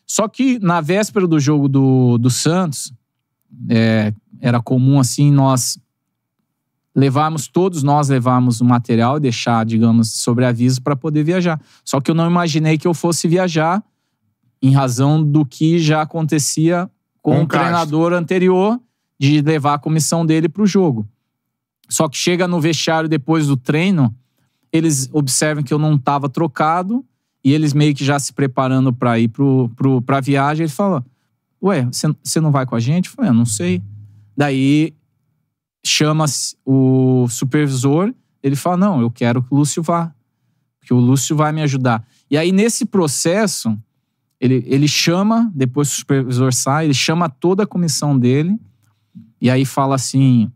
Só que na véspera do jogo do, do Santos, é, era comum assim nós levarmos, todos nós levarmos o material e deixar, digamos, sobre aviso para poder viajar. Só que eu não imaginei que eu fosse viajar em razão do que já acontecia com, o treinador anterior de levar a comissão dele para o jogo. Só que chega no vestiário depois do treino, eles observam que eu não estava trocado e eles meio que já se preparando para ir para a viagem. Ele fala: Ué, você não vai com a gente? Eu falei: Eu ah, não sei. Daí chama o supervisor, ele fala: Não, eu quero que o Lúcio vá, porque o Lúcio vai me ajudar. E aí nesse processo ele, ele chama, depois o supervisor sai, ele chama toda a comissão dele e aí fala assim: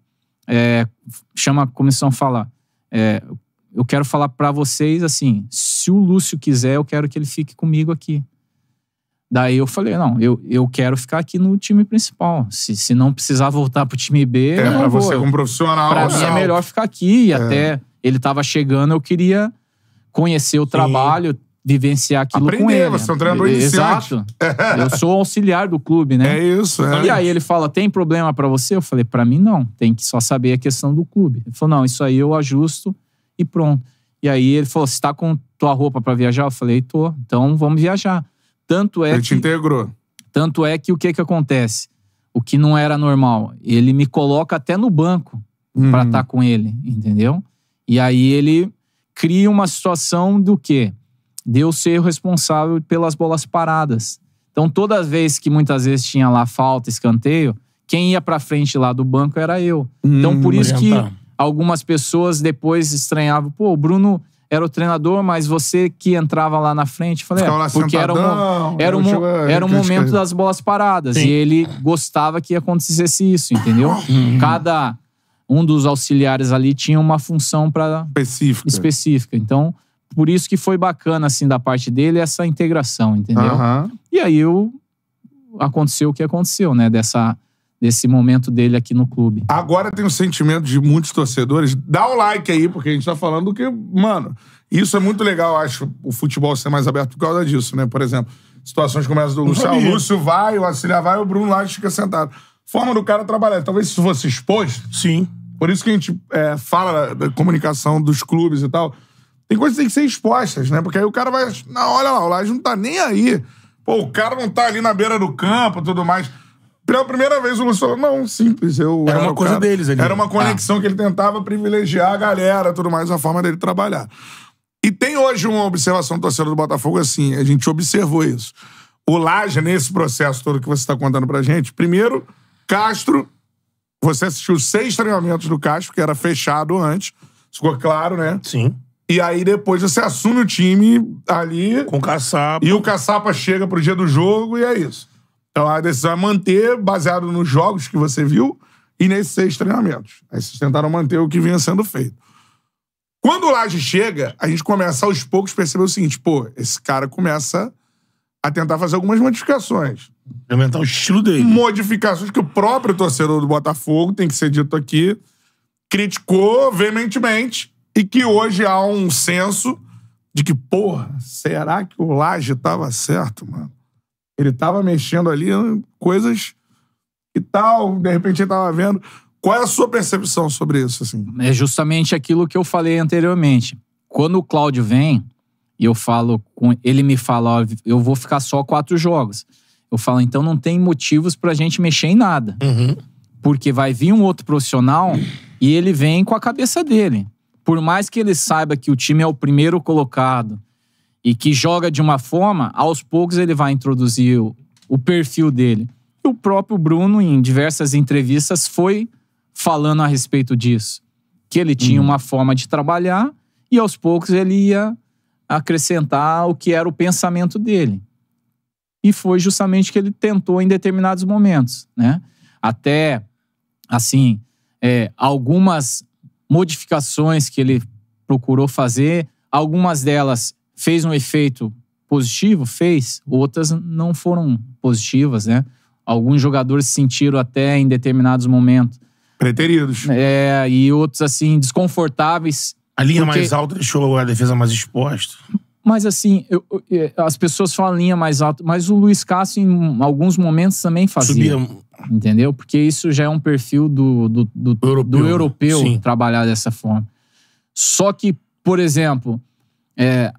é, chama a comissão, fala, é, eu quero falar para vocês assim, se o Lúcio quiser, eu quero que ele fique comigo aqui. Daí eu falei, não, eu, eu quero ficar aqui no time principal. Se, se não precisar voltar pro time B, é para você como profissional. Para mim é melhor ficar aqui. E é. até ele estava chegando, eu queria conhecer o Sim. trabalho, vivenciar aquilo Aprender, com ele. Você é um treinador iniciante. Exato. (laughs) eu sou auxiliar do clube, né? É isso. É. E aí ele fala, tem problema para você? Eu falei, para mim não. Tem que só saber a questão do clube. Ele falou, não, isso aí eu ajusto e pronto. E aí ele falou, você tá com tua roupa para viajar? Eu falei, tô. Então vamos viajar. Tanto é ele que... te integrou. Tanto é que o que que acontece? O que não era normal. Ele me coloca até no banco uhum. para tá estar com ele, entendeu? E aí ele cria uma situação do quê? de eu ser o responsável pelas bolas paradas. Então, toda vez que muitas vezes tinha lá falta, escanteio, quem ia para frente lá do banco era eu. então, por hum, isso que algumas pessoas depois estranhavam, pô, o Bruno era o treinador, mas você que entrava lá na frente, falei, é, porque era um, era um, era um momento das bolas paradas Sim. e ele gostava que acontecesse isso, entendeu? Hum. Cada um dos auxiliares ali tinha uma função para específica. específica. Então, por isso que foi bacana, assim, da parte dele, essa integração, entendeu? Uhum. E aí eu, aconteceu o que aconteceu, né? Dessa, desse momento dele aqui no clube. Agora tem um sentimento de muitos torcedores. Dá o like aí, porque a gente tá falando que, mano, isso é muito legal, eu acho, o futebol ser mais aberto por causa disso, né? Por exemplo, situações como essa do Lúcio. o Lúcio vai, o Acilia vai, o Bruno lá fica sentado. Forma do cara trabalhar. Talvez isso fosse exposto. Sim. Por isso que a gente é, fala da comunicação dos clubes e tal. Tem coisas que tem que ser expostas, né? Porque aí o cara vai. Não, olha lá, o Laje não tá nem aí. Pô, o cara não tá ali na beira do campo tudo mais. Pela primeira vez o Lúcio falou, não, simples, eu... Era, era uma coisa cara, deles ali. Era uma conexão ah. que ele tentava privilegiar a galera, tudo mais, a forma dele trabalhar. E tem hoje uma observação do torcedor do Botafogo assim, a gente observou isso. O Laje, nesse processo todo que você está contando pra gente, primeiro, Castro, você assistiu seis treinamentos do Castro, que era fechado antes, ficou claro, né? Sim. E aí depois você assume o time ali. Com o Caçapa. E o Caçapa chega pro dia do jogo e é isso. Então a decisão é manter, baseado nos jogos que você viu e nesses seis treinamentos. Aí vocês tentaram manter o que vinha sendo feito. Quando o Laje chega, a gente começa aos poucos perceber o seguinte: pô, esse cara começa a tentar fazer algumas modificações. Aumentar o estilo dele. Modificações que o próprio torcedor do Botafogo, tem que ser dito aqui, criticou veementemente e que hoje há um senso de que, porra, será que o Laje estava certo, mano? Ele estava mexendo ali em coisas e tal, de repente ele tava vendo. Qual é a sua percepção sobre isso, assim? É justamente aquilo que eu falei anteriormente. Quando o Cláudio vem e eu falo com ele me fala, ó, eu vou ficar só quatro jogos. Eu falo, então não tem motivos pra gente mexer em nada. Uhum. Porque vai vir um outro profissional e ele vem com a cabeça dele por mais que ele saiba que o time é o primeiro colocado e que joga de uma forma, aos poucos ele vai introduzir o, o perfil dele. E o próprio Bruno, em diversas entrevistas, foi falando a respeito disso. Que ele tinha uhum. uma forma de trabalhar e aos poucos ele ia acrescentar o que era o pensamento dele. E foi justamente que ele tentou em determinados momentos, né? Até, assim, é, algumas modificações que ele procurou fazer. Algumas delas fez um efeito positivo, fez, outras não foram positivas, né? Alguns jogadores se sentiram até em determinados momentos preteridos. É, e outros assim desconfortáveis. A linha porque... mais alta deixou a defesa mais exposta. Mas assim, eu, eu, é, as pessoas falam linha mais alta, mas o Luiz Cássio, em alguns momentos também fazia. Subia Entendeu? Porque isso já é um perfil do, do, do, europeu, do europeu né? trabalhar dessa forma. Só que, por exemplo, é,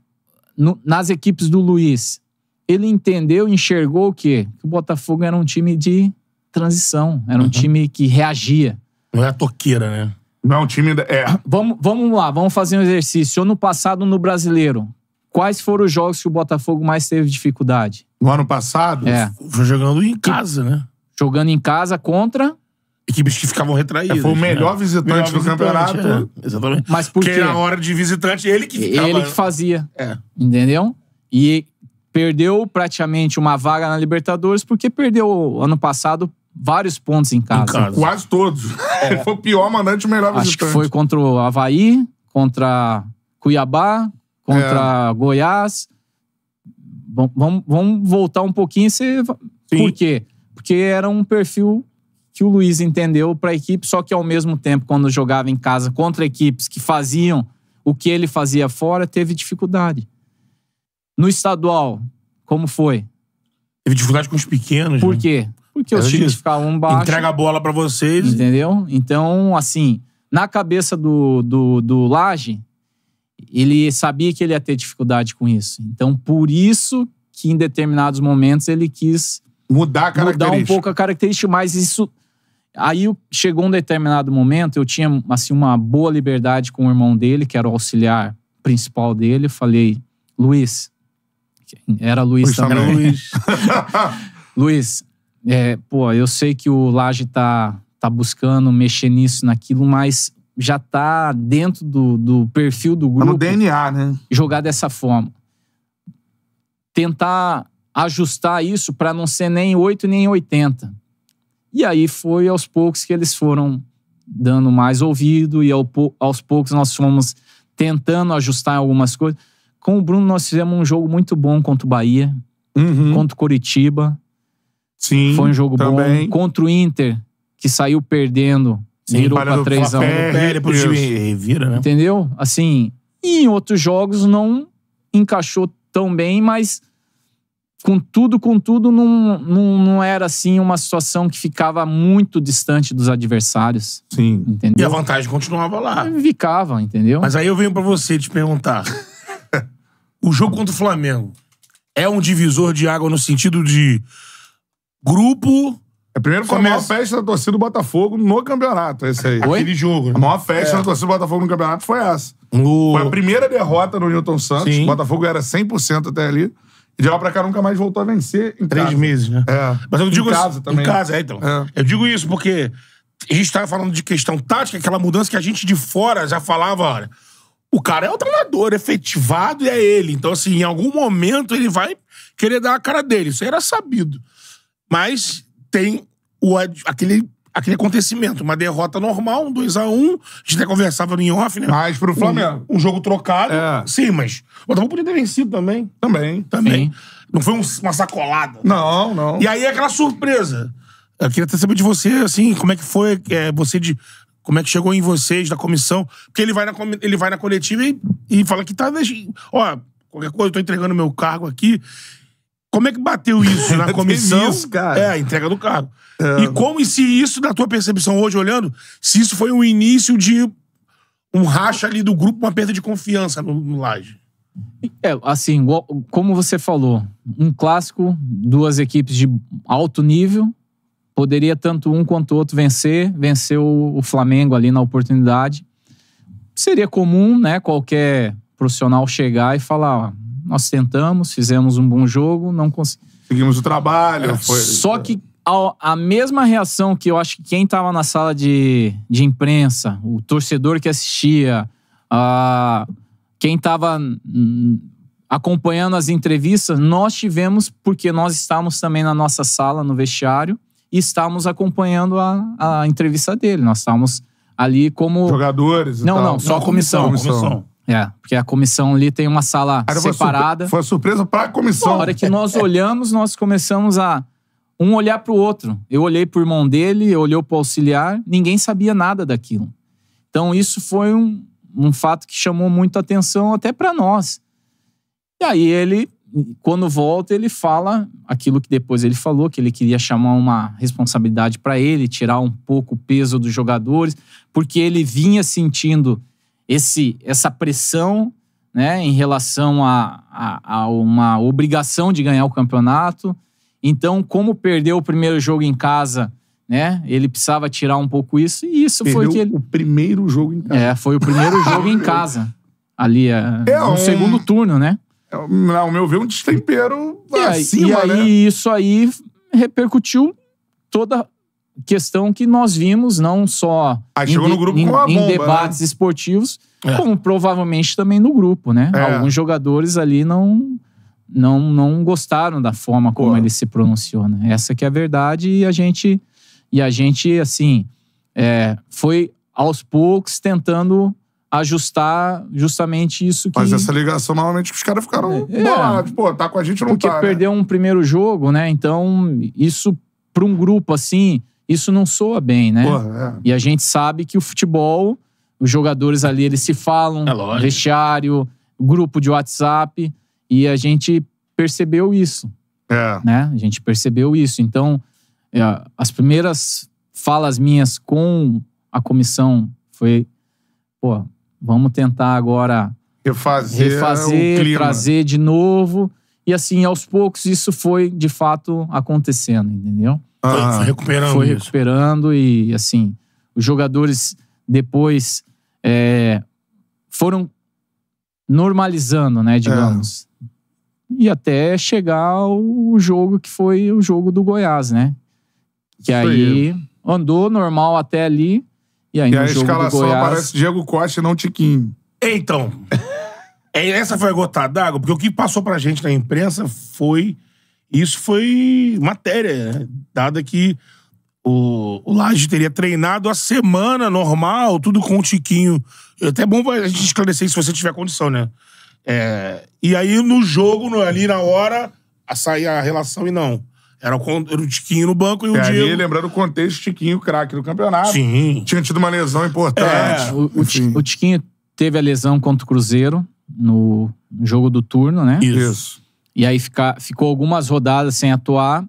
no, nas equipes do Luiz, ele entendeu, enxergou o quê? Que o Botafogo era um time de transição, era um uhum. time que reagia. Não é a toqueira, né? Não, o é time é. Vamos, vamos lá, vamos fazer um exercício. Ano passado no Brasileiro, quais foram os jogos que o Botafogo mais teve dificuldade? No ano passado, é. jogando em casa, né? jogando em casa contra equipes que ficavam retraídas. É, foi o né? melhor né? visitante melhor do visitante, campeonato. É. Exatamente. Mas por Porque era a hora de visitante, ele que ficava. Ele que fazia. É. Entendeu? E perdeu praticamente uma vaga na Libertadores porque perdeu ano passado vários pontos em casa. Em casa. Quase todos. É. foi o pior mandante o melhor Acho visitante. Acho que foi contra o Havaí, contra Cuiabá, contra é. Goiás. Vamos, voltar um pouquinho. Você... Por quê? Porque era um perfil que o Luiz entendeu para a equipe, só que ao mesmo tempo, quando jogava em casa contra equipes que faziam o que ele fazia fora, teve dificuldade. No estadual, como foi? Teve dificuldade com os pequenos. Por né? quê? Porque Era os times ficavam baixo. Entrega a bola para vocês. Entendeu? Então, assim, na cabeça do, do, do Laje, ele sabia que ele ia ter dificuldade com isso. Então, por isso que em determinados momentos ele quis Mudar a característica. Mudar um pouco a característica, mas isso. Aí chegou um determinado momento, eu tinha assim uma boa liberdade com o irmão dele, que era o auxiliar principal dele. Eu falei, Luiz. Era Luiz pois também. Era Luiz. (laughs) Luiz, é, pô, eu sei que o Laje tá, tá buscando mexer nisso, naquilo, mas já tá dentro do, do perfil do grupo. Tá no DNA, né? Jogar dessa forma. Tentar ajustar isso para não ser nem 8 nem 80. E aí foi aos poucos que eles foram dando mais ouvido e aos poucos nós fomos tentando ajustar algumas coisas. Com o Bruno nós fizemos um jogo muito bom contra o Bahia, uhum. contra o Coritiba Sim, foi um jogo também. bom. Contra o Inter, que saiu perdendo, Sim, virou para 3 a 1 vira, né? Entendeu? Assim, e em outros jogos não encaixou tão bem, mas com tudo não, não, não era assim uma situação que ficava muito distante dos adversários. Sim. Entendeu? E a vantagem continuava lá. Ficava, entendeu? Mas aí eu venho para você te perguntar. (laughs) o jogo contra o Flamengo é um divisor de água no sentido de grupo. É primeiro foi Começa. a maior festa da torcida do Botafogo no campeonato, esse aí. Aquele jogo. Né? A maior festa é. da torcida do Botafogo no campeonato foi essa. O... Foi a primeira derrota no Newton Santos. Sim. O Botafogo era 100% até ali. E de lá pra cá nunca mais voltou a vencer. Em Três casa. meses, né? É. Mas eu digo assim, em casa isso, também. Em casa, é, então. É. Eu digo isso porque a gente tava falando de questão tática, aquela mudança que a gente de fora já falava, olha. O cara é o treinador, é efetivado e é ele. Então, assim, em algum momento ele vai querer dar a cara dele. Isso era sabido. Mas tem o, aquele aquele acontecimento. Uma derrota normal, um 2x1. Um. A gente até conversava no off, né? Mas pro Flamengo. Um, um jogo trocado. É. Sim, mas o Botafogo podia ter vencido também. Também. Também. Sim. Não foi um, uma sacolada. Não, não. E aí é aquela surpresa. Eu queria até saber de você, assim, como é que foi é, você de como é que chegou em vocês, da comissão. Porque ele vai na, ele vai na coletiva e, e fala que tá. Ó, qualquer coisa, eu tô entregando meu cargo aqui. Como é que bateu isso na (laughs) comissão? isso, cara. É, a entrega do cargo. É. E como e se isso, na tua percepção hoje, olhando, se isso foi um início de um racha ali do grupo, uma perda de confiança no, no Laje? É, assim, como você falou, um clássico, duas equipes de alto nível, poderia tanto um quanto o outro vencer, venceu o Flamengo ali na oportunidade. Seria comum, né, qualquer profissional chegar e falar, ó, nós tentamos, fizemos um bom jogo, não conseguimos. Seguimos o trabalho. É, foi... Só que a, a, mesma reação que eu acho que quem estava na sala de, de imprensa, o torcedor que assistia, a, quem estava acompanhando as entrevistas, nós tivemos, porque nós estávamos também na nossa sala, no vestiário, e estávamos acompanhando a, a entrevista dele. Nós estávamos ali como. Jogadores? Não, não, só não, comissão. comissão. comissão. É, porque a comissão ali tem uma sala separada. Foi, surpresa para a comissão. Na hora que nós olhamos, nós começamos a um olhar para o outro. Eu olhei para o irmão dele, eu olhei para o auxiliar, ninguém sabia nada daquilo. Então isso foi um, um fato que chamou muito atenção até para nós. E aí ele, quando volta, ele fala aquilo que depois ele falou, que ele queria chamar uma responsabilidade para ele, tirar um pouco o peso dos jogadores, porque ele vinha sentindo esse, essa pressão né, em relação a, a, a uma obrigação de ganhar o campeonato. Então, como perdeu o primeiro jogo em casa, né? Ele precisava tirar um pouco isso e isso Perdeu foi que ele... o primeiro jogo em casa. É, foi o primeiro (laughs) jogo em casa. Ali é, é, no um... segundo turno, né? É, ao meu ver, um destempero e acima, aí, e aí né? isso aí repercutiu toda questão que nós vimos não só Aí ah, em, no grupo em, com bomba, em debates né? esportivos, é. como provavelmente também no grupo, né? É. Alguns jogadores ali não não não gostaram da forma como Pô. ele se pronunciou, né? Essa que é a verdade e a gente e a gente assim é, foi aos poucos tentando ajustar justamente isso que... Mas essa ligação, normalmente, os caras ficaram é, é. Pô, tá com a gente, não Porque tá, né? perdeu né? um primeiro jogo, né? Então, isso para um grupo assim isso não soa bem, né? Porra, é. E a gente sabe que o futebol, os jogadores ali, eles se falam, é vestiário, grupo de WhatsApp, e a gente percebeu isso. É. Né? A gente percebeu isso. Então, é, as primeiras falas minhas com a comissão foi, pô, vamos tentar agora refazer, refazer trazer de novo. E assim, aos poucos, isso foi de fato acontecendo, entendeu? Ah, foi recuperando. Foi recuperando isso. e assim, os jogadores depois é, foram normalizando, né, digamos. É. E até chegar o jogo que foi o jogo do Goiás, né? Que isso aí andou normal até ali. E aí, e a escalação Goiás... aparece Diego Costa e não Tiquinho. Então. É, essa foi a gotada d'água, porque o que passou pra gente na imprensa foi. Isso foi matéria, né? dada que o, o Laje teria treinado a semana normal, tudo com o Tiquinho. É até bom a gente esclarecer se você tiver condição, né? É, e aí no jogo, no, ali na hora, a sair a relação e não. Era o, era o Tiquinho no banco e o é, lembrando o contexto, Tiquinho, craque do campeonato. Sim. Tinha tido uma lesão importante. É, o, o, o Tiquinho teve a lesão contra o Cruzeiro no jogo do turno, né? Isso. E aí fica, ficou algumas rodadas sem atuar.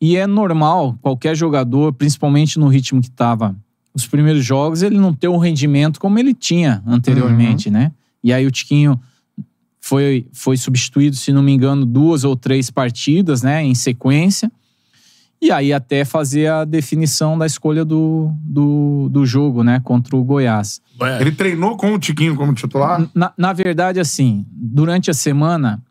E é normal qualquer jogador, principalmente no ritmo que estava os primeiros jogos, ele não ter o um rendimento como ele tinha anteriormente, uhum. né? E aí o Tiquinho foi, foi substituído, se não me engano, duas ou três partidas, né, em sequência. E aí até fazer a definição da escolha do, do, do jogo, né, contra o Goiás. É. Ele treinou com o Tiquinho como titular? Na, na verdade, assim, durante a semana,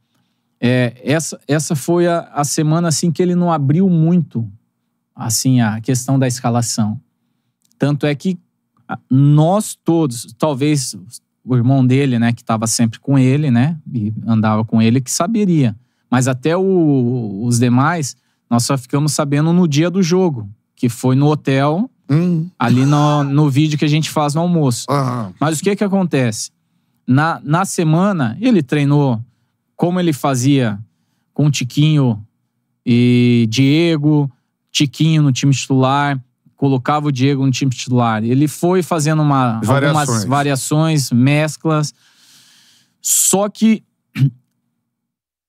é, essa, essa foi a, a semana assim que ele não abriu muito assim a questão da escalação. Tanto é que nós todos, talvez o irmão dele, né, que estava sempre com ele, né, e andava com ele, que saberia. Mas até o, os demais, nós só ficamos sabendo no dia do jogo, que foi no hotel Hum. Ali no, no vídeo que a gente faz no almoço. Mas o que que acontece? Na, na semana, ele treinou como ele fazia com o Tiquinho e Diego, Tiquinho no time titular, colocava o Diego no time titular. Ele foi fazendo uma, variações. algumas variações, mesclas. Só que (clears throat)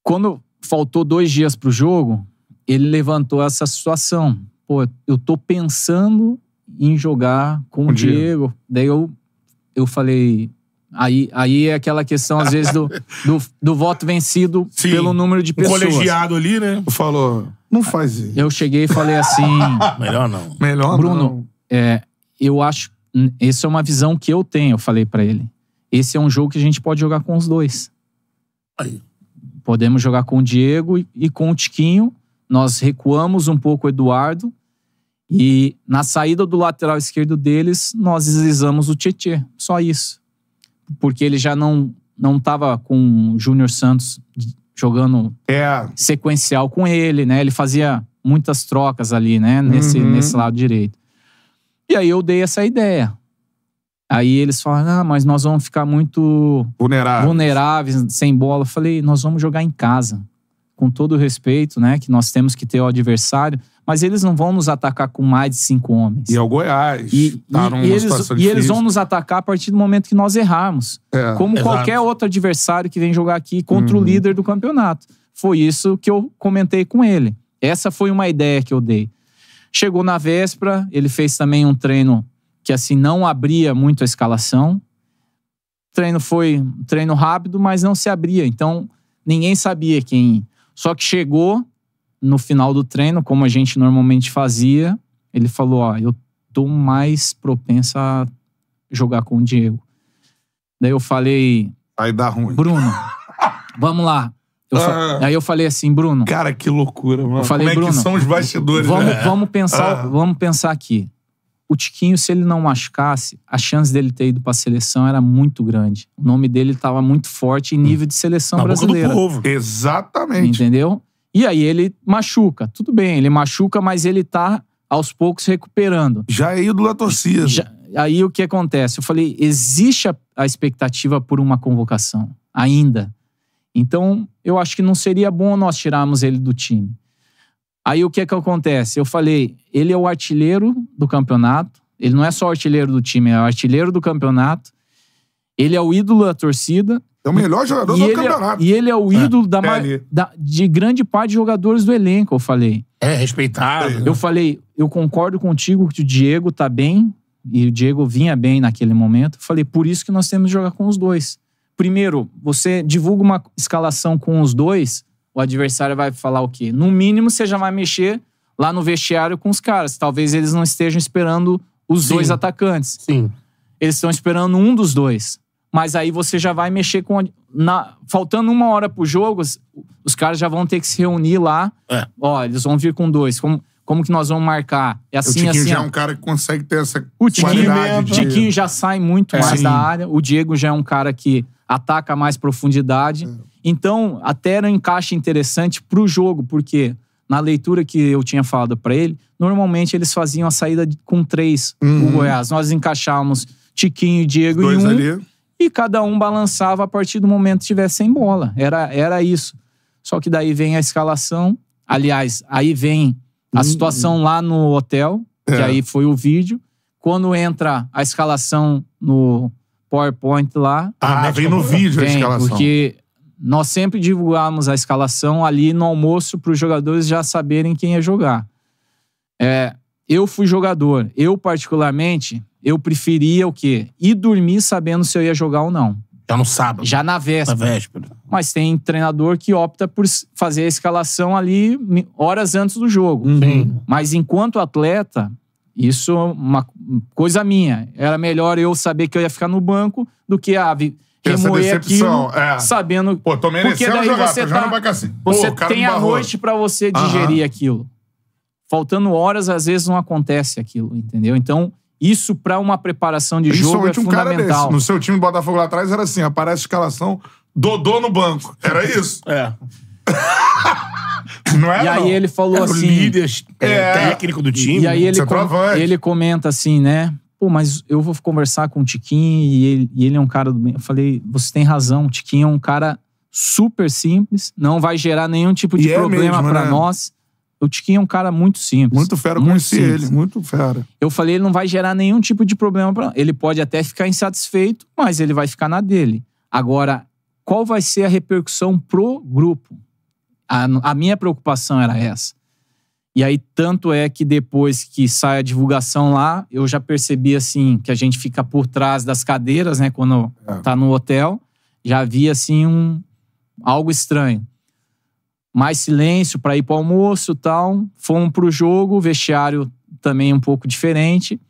quando faltou dois dias pro jogo, ele levantou essa situação. Pô, eu tô pensando em jogar com o Diego. Diego. Daí eu, eu falei. Aí, aí é aquela questão, às vezes, do, do, do voto vencido (laughs) Sim. pelo número de pessoas. O colegiado ali, né? Falou, não faz isso. Eu cheguei e falei assim. (laughs) Melhor não. Melhor Bruno, É, eu acho. Essa é uma visão que eu tenho, eu falei para ele. Esse é um jogo que a gente pode jogar com os dois. Aí. Podemos jogar com o Diego e, e com o Tiquinho. Nós recuamos um pouco o Eduardo e na saída do lateral esquerdo deles, nós deslizamos o Tietê, só isso. Porque ele já não não estava com o Júnior Santos jogando é. sequencial com ele, né? Ele fazia muitas trocas ali, né? Nesse, uhum. nesse lado direito. E aí eu dei essa ideia. Aí eles falaram, ah, mas nós vamos ficar muito vulneráveis. vulneráveis, sem bola. Eu falei, nós vamos jogar em casa. Com todo o respeito, né? Que nós temos que ter o adversário mas eles não vão nos atacar com mais de cinco homens. E é o Goiás. E, tá e, eles, e eles vão nos atacar a partir do momento que nós errarmos. É, como exato. qualquer outro adversário que vem jogar aqui contra o uhum. líder do campeonato. Foi isso que eu comentei com ele. Essa foi uma ideia que eu dei. Chegou na véspera, ele fez também um treino que assim não abria muito a escalação. O treino foi um treino rápido, mas não se abria. Então, ninguém sabia quem. Só que chegou, no final do treino, como a gente normalmente fazia, ele falou: Ó, eu tô mais propenso a jogar com o Diego. Daí eu falei. Aí dá ruim. Bruno, vamos lá. Eu ah. Aí eu falei assim, Bruno. Cara, que loucura, mano. Eu falei, Como é Bruno, que são os bastidores, vamos, né? vamos pensar, ah. vamos pensar aqui. O Tiquinho, se ele não machucasse, a chance dele ter ido pra seleção era muito grande. O nome dele estava muito forte em hum. nível de seleção Na brasileira. Boca do povo. Exatamente. Entendeu? E aí ele machuca. Tudo bem, ele machuca, mas ele tá aos poucos recuperando. Já é ídolo da torcida. Já, aí o que acontece? Eu falei, existe a, a expectativa por uma convocação, ainda. Então, eu acho que não seria bom nós tirarmos ele do time. Aí o que é que acontece? Eu falei, ele é o artilheiro do campeonato, ele não é só artilheiro do time, é artilheiro do campeonato, ele é o ídolo da torcida, é o melhor jogador e do ele, é- campeonato. E ele é o é, ídolo é, da, é da, de grande parte de jogadores do elenco, eu falei. É, respeitado. É. Eu né? falei, eu concordo contigo que o Diego tá bem, e o Diego vinha bem naquele momento. falei, por isso que nós temos que jogar com os dois. Primeiro, você divulga uma escalação com os dois, o adversário vai falar o quê? No mínimo, você já vai mexer lá no vestiário com os caras. Talvez eles não estejam esperando os Sim. dois atacantes. Sim. Eles estão esperando um dos dois mas aí você já vai mexer com. Na, faltando uma hora pro jogo, os, os caras já vão ter que se reunir lá. É. Ó, eles vão vir com dois. Como, como que nós vamos marcar? É assim, o assim. já é um cara que consegue ter essa. O Tiquinho, já sai muito é, mais sim. da área. O Diego já é um cara que ataca mais profundidade. É. Então, até era um encaixe interessante pro jogo, porque na leitura que eu tinha falado para ele, normalmente eles faziam a saída com três, uhum. o Goiás. Nós encaixávamos Tiquinho Diego dois um. Ali e cada um balançava a partir do momento que estivesse sem bola. Era, era isso. Só que daí vem a escalação. Aliás, aí vem a hum. situação lá no hotel, que é. aí foi o vídeo. Quando entra a escalação no PowerPoint lá. Ah, vem no vídeo vem, a escalação. Porque nós sempre divulgamos a escalação ali no almoço para os jogadores já saberem quem ia jogar. É, eu fui jogador. Eu, particularmente, eu preferia o quê? Ir dormir sabendo se eu ia jogar ou não. Já no sábado. Já na véspera. Na véspera. Mas tem treinador que opta por fazer a escalação ali horas antes do jogo. Uhum. Sim. Mas enquanto atleta, isso é uma coisa minha. Era melhor eu saber que eu ia ficar no banco do que ah, a remoer aquilo é. sabendo. Pô, tô merecendo porque daí jogar, você tá, Pô, você tem a noite para você digerir aquilo. Faltando horas, às vezes não acontece aquilo, entendeu? Então, isso para uma preparação de jogo é fundamental. um fundamental. Cara desse. No seu time Botafogo lá atrás era assim, aparece a escalação, Dodô no banco. Era isso? É. (laughs) não era, E aí não. ele falou era assim... O líder, é, é. técnico do time. E aí ele, com, ele comenta assim, né? Pô, mas eu vou conversar com o Tiquinho e ele, e ele é um cara do bem. Eu falei, você tem razão, o Tiquinho é um cara super simples, não vai gerar nenhum tipo de e é problema é para né? nós o Tiquinho é um cara muito simples. Muito fera, muito conheci simples. ele, muito fera. Eu falei, ele não vai gerar nenhum tipo de problema para Ele pode até ficar insatisfeito, mas ele vai ficar na dele. Agora, qual vai ser a repercussão pro grupo? A, a minha preocupação era essa. E aí, tanto é que depois que sai a divulgação lá, eu já percebi, assim, que a gente fica por trás das cadeiras, né, quando é. tá no hotel. Já havia assim, um, algo estranho mais silêncio para ir para o almoço tal. Fomos para o jogo, vestiário também um pouco diferente.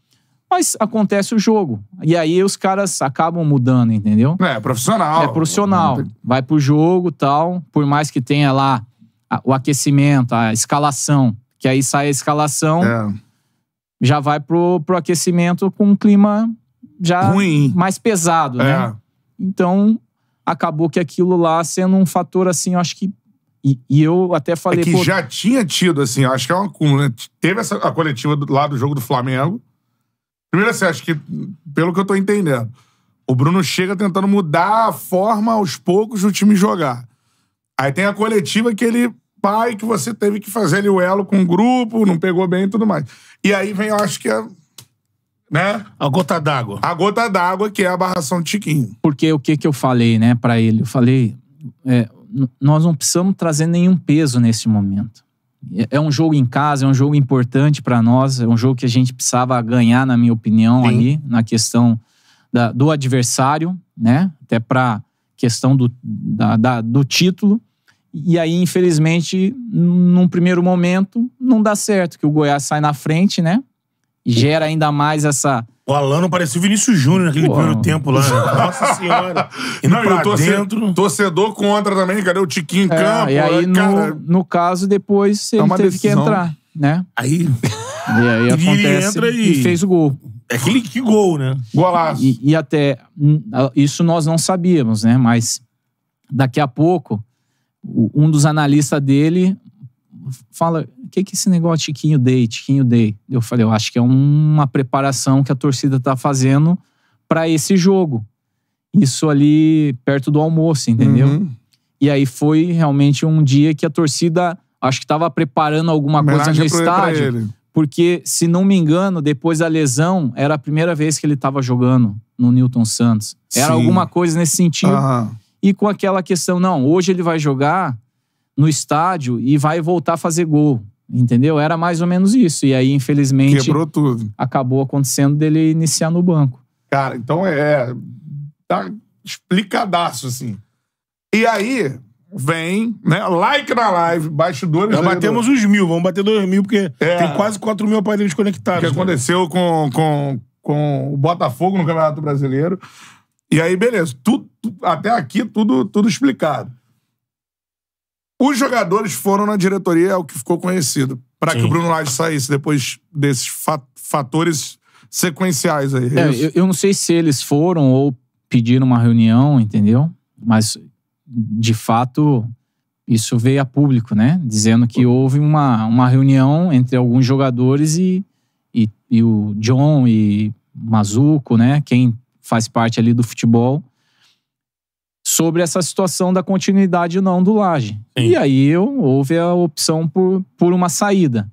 Mas acontece o jogo. E aí os caras acabam mudando, entendeu? É, profissional. É profissional. Vai pro jogo tal. Por mais que tenha lá o aquecimento, a escalação, que aí sai a escalação, é. já vai pro, pro aquecimento com um clima já Ruim. mais pesado, né? é. né? Então, acabou que aquilo lá sendo um fator, assim, eu acho que e, e eu até falei... É que já tinha tido, assim, acho que é uma acúmulo, né? Teve essa, a coletiva do, lá do jogo do Flamengo. Primeiro, assim, acho que, pelo que eu tô entendendo, o Bruno chega tentando mudar a forma aos poucos do time jogar. Aí tem a coletiva que ele pai que você teve que fazer ali o elo com o grupo, não pegou bem e tudo mais. E aí vem, eu acho que é. Né? A gota d'água. A gota d'água, que é a barração de Tiquinho. Porque o que, que eu falei, né, pra ele? Eu falei. É, nós não precisamos trazer nenhum peso nesse momento. É, é um jogo em casa, é um jogo importante para nós, é um jogo que a gente precisava ganhar, na minha opinião, Sim. ali, na questão da, do adversário, né? Até para questão do, da, da, do título. E aí, infelizmente, num primeiro momento, não dá certo, que o Goiás sai na frente, né? gera ainda mais essa. O Alano parecia o Vinícius Júnior naquele primeiro tempo lá. Né? (laughs) Nossa senhora. não, e torce... dentro. Torcedor contra também, cadê o Tiquinho em é, campo? E aí, no, no caso, depois é ele teve decisão. que entrar, né? Aí. E aí (laughs) acontece, e, e... e fez o gol. É aquele que gol, né? Golaço. E, e até. Isso nós não sabíamos, né? Mas daqui a pouco, um dos analistas dele fala: o que, que esse negócio Tiquinho Day, Tiquinho Day? Eu falei: eu acho que é uma preparação que a torcida tá fazendo para esse jogo. Isso ali perto do almoço, entendeu? Uhum. E aí foi realmente um dia que a torcida acho que estava preparando alguma coisa no estádio. Porque, se não me engano, depois da lesão, era a primeira vez que ele estava jogando no Newton Santos. Era Sim. alguma coisa nesse sentido. Uhum. E com aquela questão, não, hoje ele vai jogar, no estádio e vai voltar a fazer gol. Entendeu? Era mais ou menos isso. E aí, infelizmente. Quebrou tudo. Acabou acontecendo dele iniciar no banco. Cara, então é. é tá explicadaço, assim. E aí, vem, né? Like na live, bastidores. Já batemos uns mil, vamos bater dois mil, porque é. tem quase quatro mil aparelhos conectados. O que né? aconteceu com, com, com o Botafogo no Campeonato Brasileiro. E aí, beleza, tudo, até aqui tudo, tudo explicado. Os jogadores foram na diretoria, é o que ficou conhecido, para que o Bruno Lage saísse depois desses fatores sequenciais aí. É, é eu, eu, não sei se eles foram ou pediram uma reunião, entendeu? Mas, de fato, isso veio a público, né? Dizendo que houve uma, uma reunião entre alguns jogadores e, e, e o John e Mazuco, né? Quem faz parte ali do futebol sobre essa situação da continuidade ou não do Laje. Sim. E aí eu, houve a opção por, por uma saída.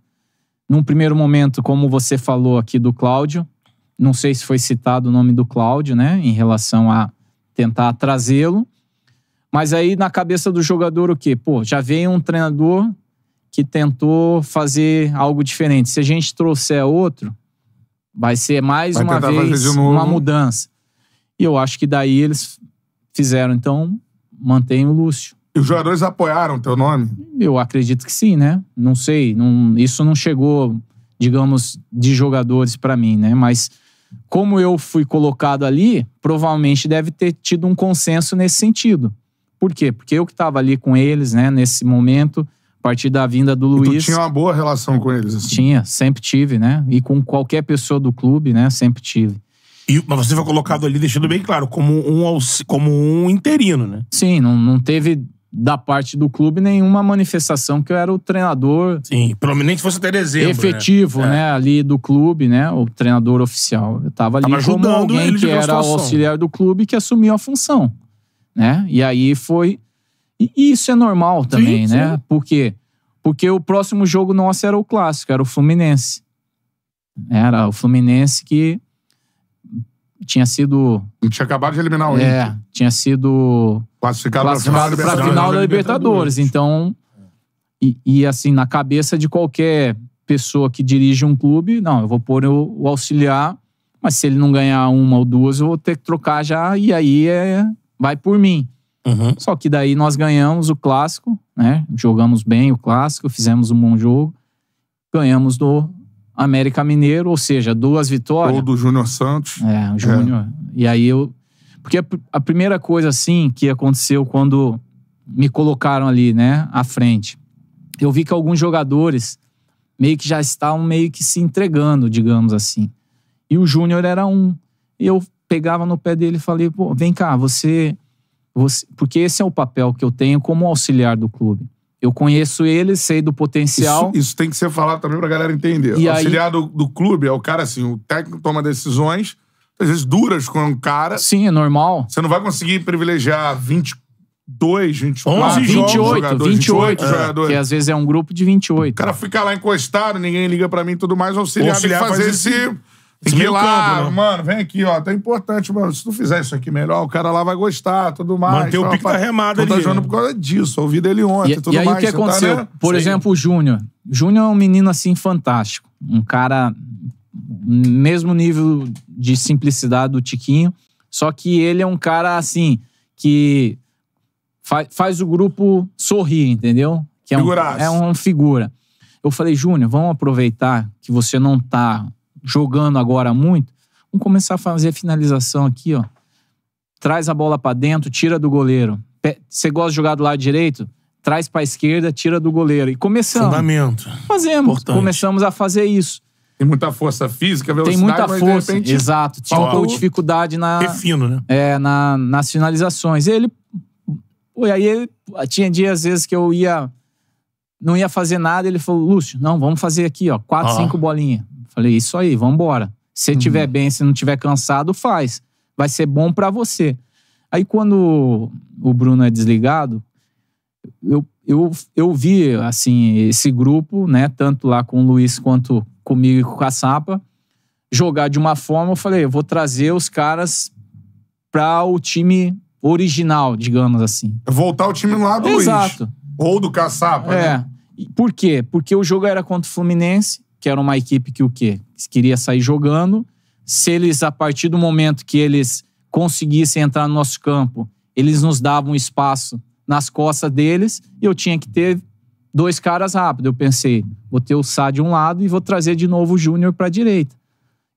Num primeiro momento, como você falou aqui do Cláudio, não sei se foi citado o nome do Cláudio, né, em relação a tentar trazê-lo, mas aí na cabeça do jogador o quê? Pô, já veio um treinador que tentou fazer algo diferente. Se a gente trouxer outro, vai ser mais vai uma vez uma mudança. E eu acho que daí eles fizeram. Então, mantém o Lúcio. E os jogadores apoiaram o teu nome? Eu acredito que sim, né? Não sei, não, isso não chegou, digamos, de jogadores para mim, né? Mas como eu fui colocado ali, provavelmente deve ter tido um consenso nesse sentido. Por quê? Porque eu que estava ali com eles, né, nesse momento, a partir da vinda do Luiz. tu tinha uma boa relação com eles? Assim. Tinha, sempre tive, né? E com qualquer pessoa do clube, né? Sempre tive. E, mas você foi colocado ali, deixando bem claro, como um, como um interino, né? Sim, não, não teve da parte do clube nenhuma manifestação que eu era o treinador. Sim, prominente fosse até né? dezembro. Efetivo, né? É. né? Ali do clube, né? O treinador oficial. Eu tava ali tava como alguém que era auxiliar do clube que assumiu a função, né? E aí foi. E isso é normal também, sim, né? Sim. Por quê? Porque o próximo jogo nosso era o clássico, era o Fluminense. Era o Fluminense que tinha sido. Tinha acabado de eliminar o é, tinha sido. Classificado, classificado para a final da Libertadores. Libertadores. Então. E, e, assim, na cabeça de qualquer pessoa que dirige um clube, não, eu vou pôr o, o auxiliar, mas se ele não ganhar uma ou duas, eu vou ter que trocar já, e aí é, vai por mim. Uhum. Só que daí nós ganhamos o clássico, né? Jogamos bem o clássico, fizemos um bom jogo, ganhamos do, América Mineiro, ou seja, duas vitórias. Ou do Júnior Santos. É, o Júnior. É. E aí eu. Porque a primeira coisa, assim, que aconteceu quando me colocaram ali, né, à frente, eu vi que alguns jogadores meio que já estavam meio que se entregando, digamos assim. E o Júnior era um. E eu pegava no pé dele e falei, pô, vem cá, você, você. Porque esse é o papel que eu tenho como auxiliar do clube. Eu conheço ele, sei do potencial. Isso, isso tem que ser falado também pra galera entender. E o auxiliar aí... do, do, clube é o cara assim, o técnico toma decisões, às vezes duras com o cara. Sim, é normal. Você não vai conseguir privilegiar 22, 24, 11, 28, jogos, jogadores, 28, 28 é. jogadores. Que às vezes é um grupo de 28. O cara fica lá encostado, ninguém liga para mim e tudo mais, o auxiliar, o auxiliar tem que fazer faz esse... esse tem que ir lá, campo, né? mano, vem aqui, ó. Tá importante, mano. Se tu fizer isso aqui melhor, o cara lá vai gostar, tudo mais. Manter o pique da remada ali. Tá jogando né? por causa disso, ouvi dele ontem, e, tudo e aí mais. o que aconteceu? Tá, né? Por Sim. exemplo, o Júnior. Júnior é um menino, assim, fantástico. Um cara mesmo nível de simplicidade do Tiquinho, só que ele é um cara, assim, que faz, faz o grupo sorrir, entendeu? Que é, um, é uma figura. Eu falei, Júnior, vamos aproveitar que você não tá jogando agora muito, vamos começar a fazer a finalização aqui, ó. Traz a bola para dentro, tira do goleiro. Você gosta de jogar do lado direito? Traz para a esquerda, tira do goleiro. E começamos. Fundamento. Fazemos. Importante. Começamos a fazer isso. Tem muita força física, velocidade, Tem muita força, de exato. Tinha um pouco dificuldade na... Refino, é né? É, na, nas finalizações. Ele... E aí, ele, tinha dias, às vezes, que eu ia não ia fazer nada. Ele falou, Lúcio, não, vamos fazer aqui, ó, quatro, ah. cinco bolinhas. Falei, isso aí, vambora. Se uhum. tiver bem, se não tiver cansado, faz. Vai ser bom para você. Aí quando o Bruno é desligado, eu, eu, eu vi, assim, esse grupo, né? Tanto lá com o Luiz quanto comigo e com o Caçapa, jogar de uma forma, eu falei, eu vou trazer os caras para o time original, digamos assim. Voltar o time lá do Exato. Luiz. Ou do Caçapa, é. né? Por quê? Porque o jogo era contra o Fluminense que era uma equipe que o quê? Queria sair jogando. Se eles, a partir do momento que eles conseguissem entrar no nosso campo, eles nos davam espaço nas costas deles e eu tinha que ter dois caras rápido. Eu pensei, vou ter o Sá de um lado e vou trazer de novo o Júnior para a direita.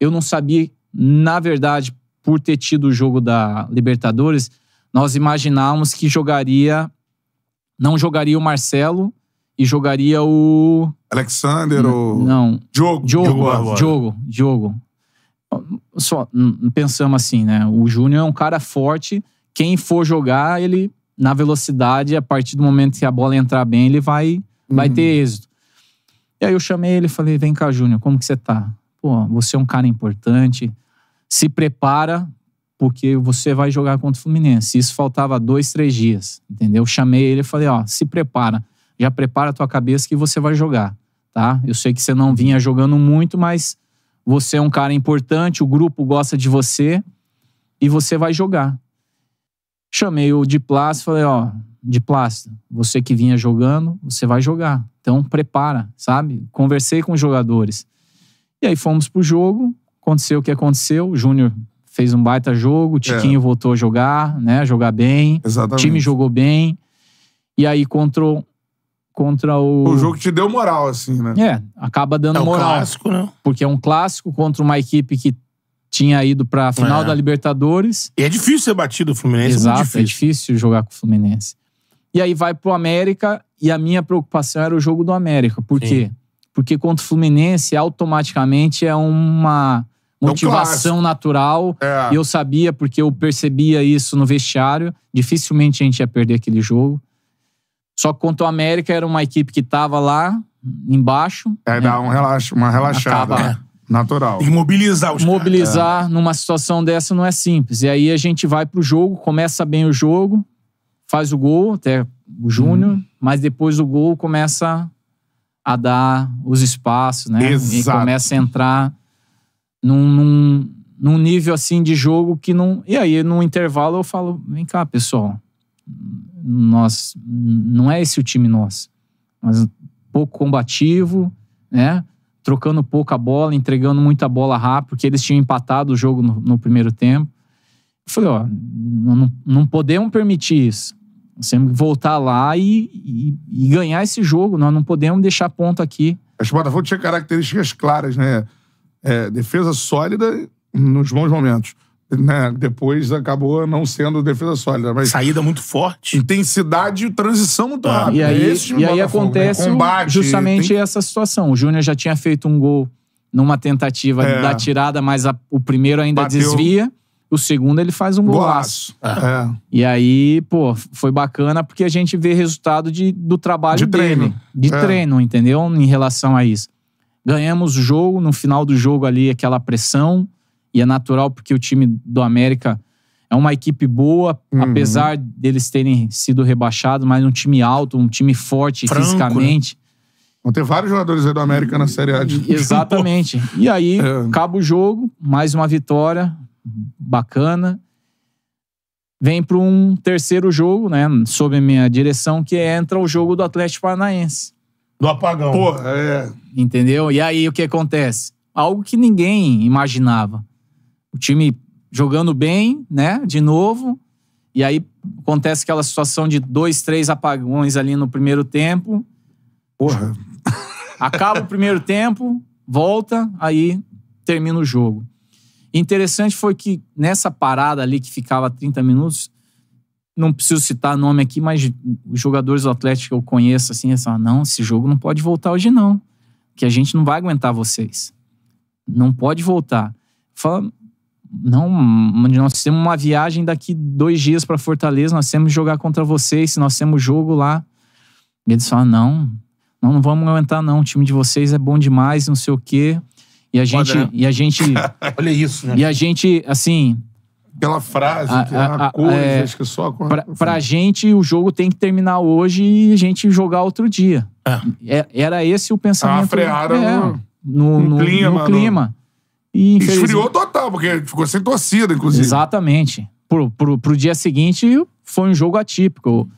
Eu não sabia, na verdade, por ter tido o jogo da Libertadores, nós imaginávamos que jogaria, não jogaria o Marcelo e jogaria o. Alexander N ou. Não. Diogo. Diogo. Diogo. Diogo. Só pensamos assim, né? O Júnior é um cara forte. Quem for jogar, ele, na velocidade, a partir do momento que a bola entrar bem, ele vai, uhum. vai ter uhum. êxito. E aí eu chamei ele e falei: vem cá, Júnior, como que você tá? Pô, você é um cara importante. Se prepara, porque você vai jogar contra o Fluminense. Isso faltava dois, três dias, entendeu? Chamei ele e falei: ó, se prepara já prepara a tua cabeça que você vai jogar, tá? Eu sei que você não vinha jogando muito, mas você é um cara importante, o grupo gosta de você e você vai jogar. Chamei o de e falei, ó, de você que vinha jogando, você vai jogar. Então prepara, sabe? Conversei com os jogadores. E aí fomos pro jogo, aconteceu o que aconteceu, o Júnior fez um baita jogo, o Tiquinho é. voltou a jogar, né, jogar bem. Exatamente. O time jogou bem. E aí contra contra o. O jogo te deu moral, assim, né? É, acaba dando é um moral. clássico, né? Porque é um clássico contra uma equipe que tinha ido pra final é. da Libertadores. E é difícil ser batido o Fluminense, é Exato, é, difícil. é difícil jogar com o Fluminense. E aí vai pro América, e a minha preocupação era o jogo do América. Por Sim. quê? Porque contra o Fluminense, automaticamente é uma é motivação é natural. E eu sabia, porque eu percebia isso no vestiário. Dificilmente a gente ia perder aquele jogo. Só que contra o América era uma equipe que tava lá embaixo. É, né? dá um relaxa, uma relaxada. Acaba, é. Natural. E mobilizar os Mobilizar é. numa situação dessa não é simples. E aí a gente vai pro jogo, começa bem o jogo, faz o gol, até o Júnior, hum. mas depois o gol começa a dar os espaços, né? Exato. E começa a entrar num, num, num nível assim de jogo que não. E aí, no intervalo, eu falo: vem cá, pessoal nós não é esse o time nosso. Mas pouco combativo, né? Trocando pouca bola, entregando muita bola rápido, porque eles tinham empatado o jogo no, no primeiro tempo. Eu falei, ó, não, não podemos permitir isso. Nós temos que voltar lá e, e, e, ganhar esse jogo. Nós não podemos deixar ponto aqui. Acho que o Botafogo tinha características claras, né? É, defesa sólida nos bons momentos né, depois acabou não sendo defesa sólida. Mas Saída muito forte. Intensidade e transição muito ah. rápida. E aí, é Esse e aí né? acontece né? Combate, justamente tem... essa situação. O Júnior já tinha feito um gol numa tentativa é. da tirada, mas a, o primeiro ainda Bateu. desvia. O segundo ele faz um golaço. É. é. E aí, pô, foi bacana porque a gente vê resultado de, do trabalho de dele. Treino. De é. treino, entendeu? Em relação a isso. Ganhamos o jogo, no final do jogo ali, aquela pressão e é natural porque o time do América é uma equipe boa, uhum. apesar deles terem sido rebaixados, mas um time alto, um time forte Franco, né? fisicamente. Né? Vão ter vários jogadores aí do América na Série A. De... Exatamente. e aí, é. acaba o jogo, mais uma vitória bacana. Vem para um terceiro jogo, né? Sob a minha direção, que é, entra o jogo do Atlético Paranaense. Do apagão. Porra, é. Entendeu? E aí, o que acontece? Algo que ninguém imaginava o time jogando bem, né? De novo. E aí acontece aquela situação de dois, três apagões ali no primeiro tempo. Porra. (laughs) Acaba o primeiro tempo, volta, aí termina o jogo. interessante foi que nessa parada ali que ficava 30 minutos, não preciso citar nome aqui, mas os jogadores do Atlético que eu conheço, assim, eles falam, não, esse jogo não pode voltar hoje não, que a gente não vai aguentar vocês. Não pode voltar. Fala, não, nós temos uma viagem daqui dois dias para Fortaleza, nós temos que jogar contra vocês, nós temos jogo lá. E eles falam, não, não, não vamos aguentar não, o time de vocês é bom demais, não sei o quê. E a gente... Olha, né? e a gente (laughs) Olha isso, né? E a gente, assim... Pela frase, a, é a, a, a é, acho que é só Pra, pra gente, o jogo tem que terminar hoje e a gente jogar outro dia. É. É, era esse o pensamento. Tá ah, frearam é, no, no, no, no, clima. No clima. E Esfriou total, porque ficou sem torcida, inclusive. Exatamente. Pro, pro, pro dia seguinte foi um jogo atípico.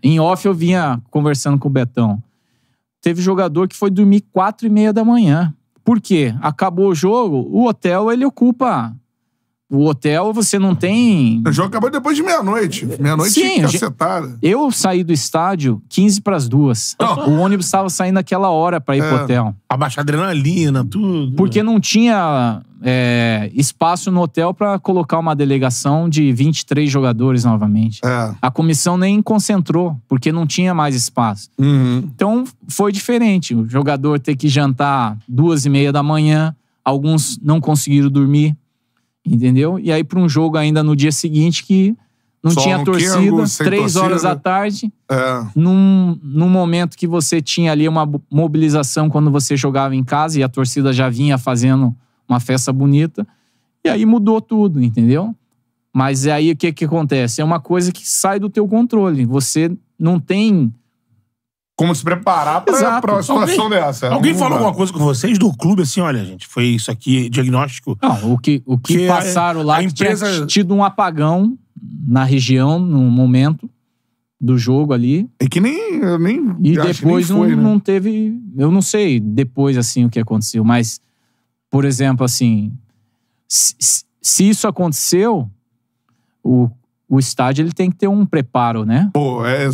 Em off eu vinha conversando com o Betão. Teve jogador que foi dormir quatro e meia da manhã. Por quê? Acabou o jogo, o hotel ele ocupa o hotel você não tem. O jogo acabou depois de meia-noite. Meia-noite Sim, cacetada. Eu saí do estádio 15 para as duas. Não. O ônibus estava saindo naquela hora para ir é, pro hotel. Abaixar adrenalina, tudo. Porque não tinha é, espaço no hotel para colocar uma delegação de 23 jogadores novamente. É. A comissão nem concentrou, porque não tinha mais espaço. Uhum. Então foi diferente. O jogador ter que jantar duas e meia da manhã, alguns não conseguiram dormir, entendeu? E aí para um jogo ainda no dia seguinte que não Só tinha um torcida, três torcida. horas né? da tarde, é. num, num momento que você tinha ali uma mobilização quando você jogava em casa e a torcida já vinha fazendo uma festa bonita. E aí mudou tudo, entendeu? Mas é aí o que, que acontece? É uma coisa que sai do teu controle. Você não tem. Como se preparar para uma situação alguém, dessa. É alguém falou alguma coisa com vocês do clube, assim, olha, gente, foi isso aqui, diagnóstico. Não, o que, o que, que é passaram lá, a empresa... tinha tido um apagão na região, num momento do jogo ali. É que nem. nem e depois nem foi, não, né? não teve. Eu não sei depois assim o que aconteceu, mas por exemplo, assim, se, se isso aconteceu, o, o estádio ele tem que ter um preparo, né? Pô, é,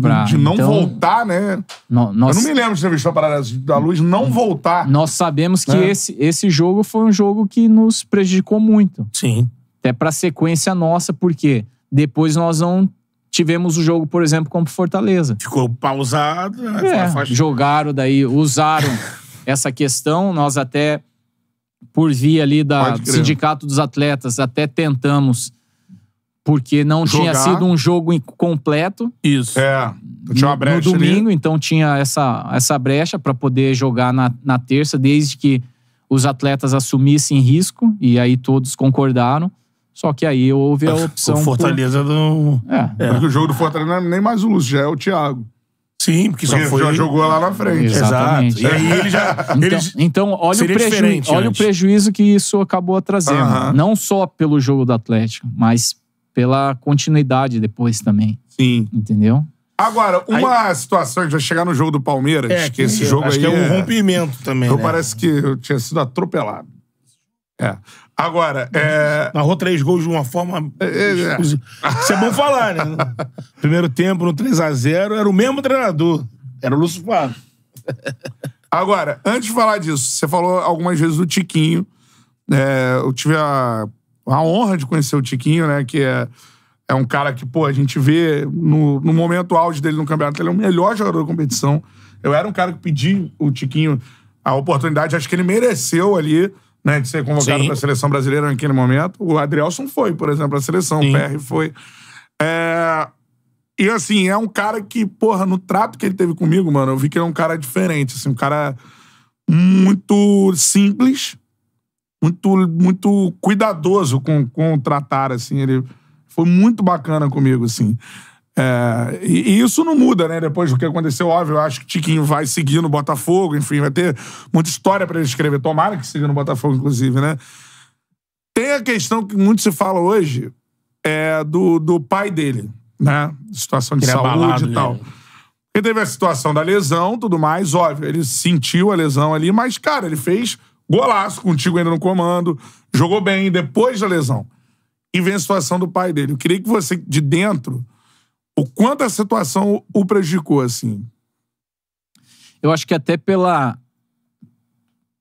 pra, de não então, voltar, né? No, nós, Eu não me lembro de ter visto a parada da luz não voltar. Nós sabemos que é. esse, esse jogo foi um jogo que nos prejudicou muito. Sim. Até pra sequência nossa, porque depois nós não tivemos o jogo, por exemplo, contra Fortaleza. Ficou pausado. Né? É, jogaram daí, usaram (laughs) essa questão. Nós até por via ali da do Sindicato dos Atletas, até tentamos, porque não Jogar. tinha sido um jogo completo. Isso. É. Tinha uma brecha no, domingo, ali. então tinha essa, essa brecha para poder jogar na, na terça, desde que os atletas assumissem risco, e aí todos concordaram. Só que aí houve a (laughs) opção. O Fortaleza por... do. É. é. Porque é. o jogo do Fortaleza não é nem mais o Luz, já é o Thiago. Sim, porque, porque só foi... já jogou lá na frente. Exatamente. Exato. E aí é. ele já... Então, então olha, o prejuízo, olha o prejuízo que isso acabou trazendo. Não só pelo jogo do Atlético, mas pela continuidade depois também. Sim. Entendeu? Agora, uma aí... situação que vai chegar no jogo do Palmeiras, é, que esse jogo acho aí. Acho que é um é- rompimento é... também. Então né? parece que eu tinha sido atropelado. É. Agora, é... Narrou três gols de uma forma. É, é, é. Isso é bom falar, né? (laughs) Primeiro tempo, no 3x0, era o mesmo treinador. Era o Lúcio Agora, antes de falar disso, você falou algumas vezes do Tiquinho. É, eu tive a, a honra de conhecer o Tiquinho, né? Que é, é um cara que, pô, a gente vê no, no momento áudio dele no campeonato, ele é o melhor jogador da competição. Eu era um cara que pedi o Tiquinho a oportunidade, acho que ele mereceu ali né, de ser convocado para a seleção brasileira naquele momento. O Adrielson foi, por exemplo, a seleção. Sim. O PR foi. É... E assim, é um cara que, porra, no trato que ele teve comigo, mano, eu vi que ele é um cara diferente, assim, um cara muito simples, muito, muito cuidadoso com, com tratar, assim. Ele foi muito bacana comigo, assim. É, e, e, isso não muda, né? Depois do que aconteceu, óbvio, eu acho que Tiquinho vai seguir no Botafogo, enfim, vai ter muita história para ele escrever. Tomara que siga no Botafogo, inclusive, né? Tem a questão que muito se fala hoje é do, do pai dele, né? Situação de é saúde abalado, e tal. Né? Ele teve a situação da lesão, tudo mais, óbvio, ele sentiu a lesão ali, mas, cara, ele fez golaço contigo ainda no comando, jogou bem depois da lesão. E vem a situação do pai dele. Eu queria que você, de dentro, o quanto a situação o prejudicou, assim? Eu acho que até pela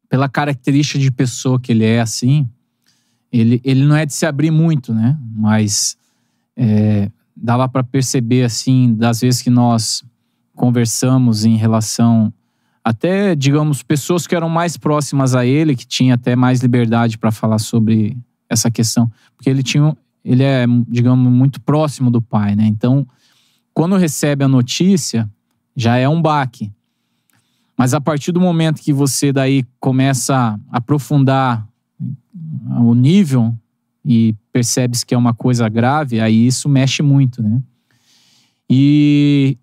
pela característica de pessoa que ele é, assim, ele, ele não é de se abrir muito, né? Mas é, dava para perceber, assim, das vezes que nós conversamos em relação até, digamos, pessoas que eram mais próximas a ele, que tinha até mais liberdade para falar sobre essa questão, porque ele tinha ele é, digamos, muito próximo do pai, né? Então, quando recebe a notícia, já é um baque. Mas a partir do momento que você daí começa a aprofundar o nível e percebe-se que é uma coisa grave, aí isso mexe muito, né? E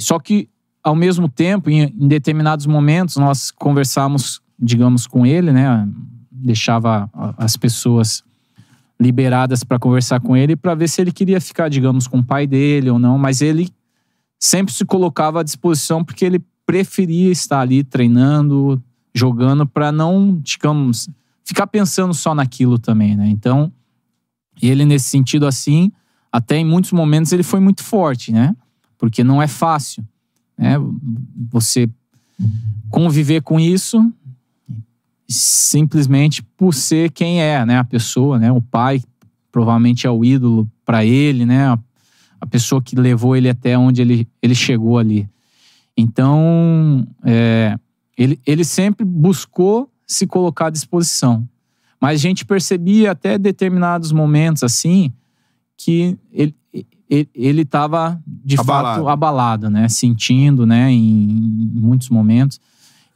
só que ao mesmo tempo, em, em determinados momentos, nós conversávamos, digamos, com ele, né? Deixava as pessoas liberadas para conversar com ele para ver se ele queria ficar, digamos, com o pai dele ou não, mas ele sempre se colocava à disposição porque ele preferia estar ali treinando, jogando para não, digamos, ficar pensando só naquilo também, né? Então, ele nesse sentido assim, até em muitos momentos ele foi muito forte, né? Porque não é fácil, né? Você conviver com isso, simplesmente por ser quem é, né? A pessoa, né? O pai provavelmente é o ídolo para ele, né? A pessoa que levou ele até onde ele, ele chegou ali. Então, é, ele, ele sempre buscou se colocar à disposição. Mas a gente percebia até determinados momentos assim que ele ele estava de abalado. fato abalado, né? Sentindo, né? Em, em muitos momentos.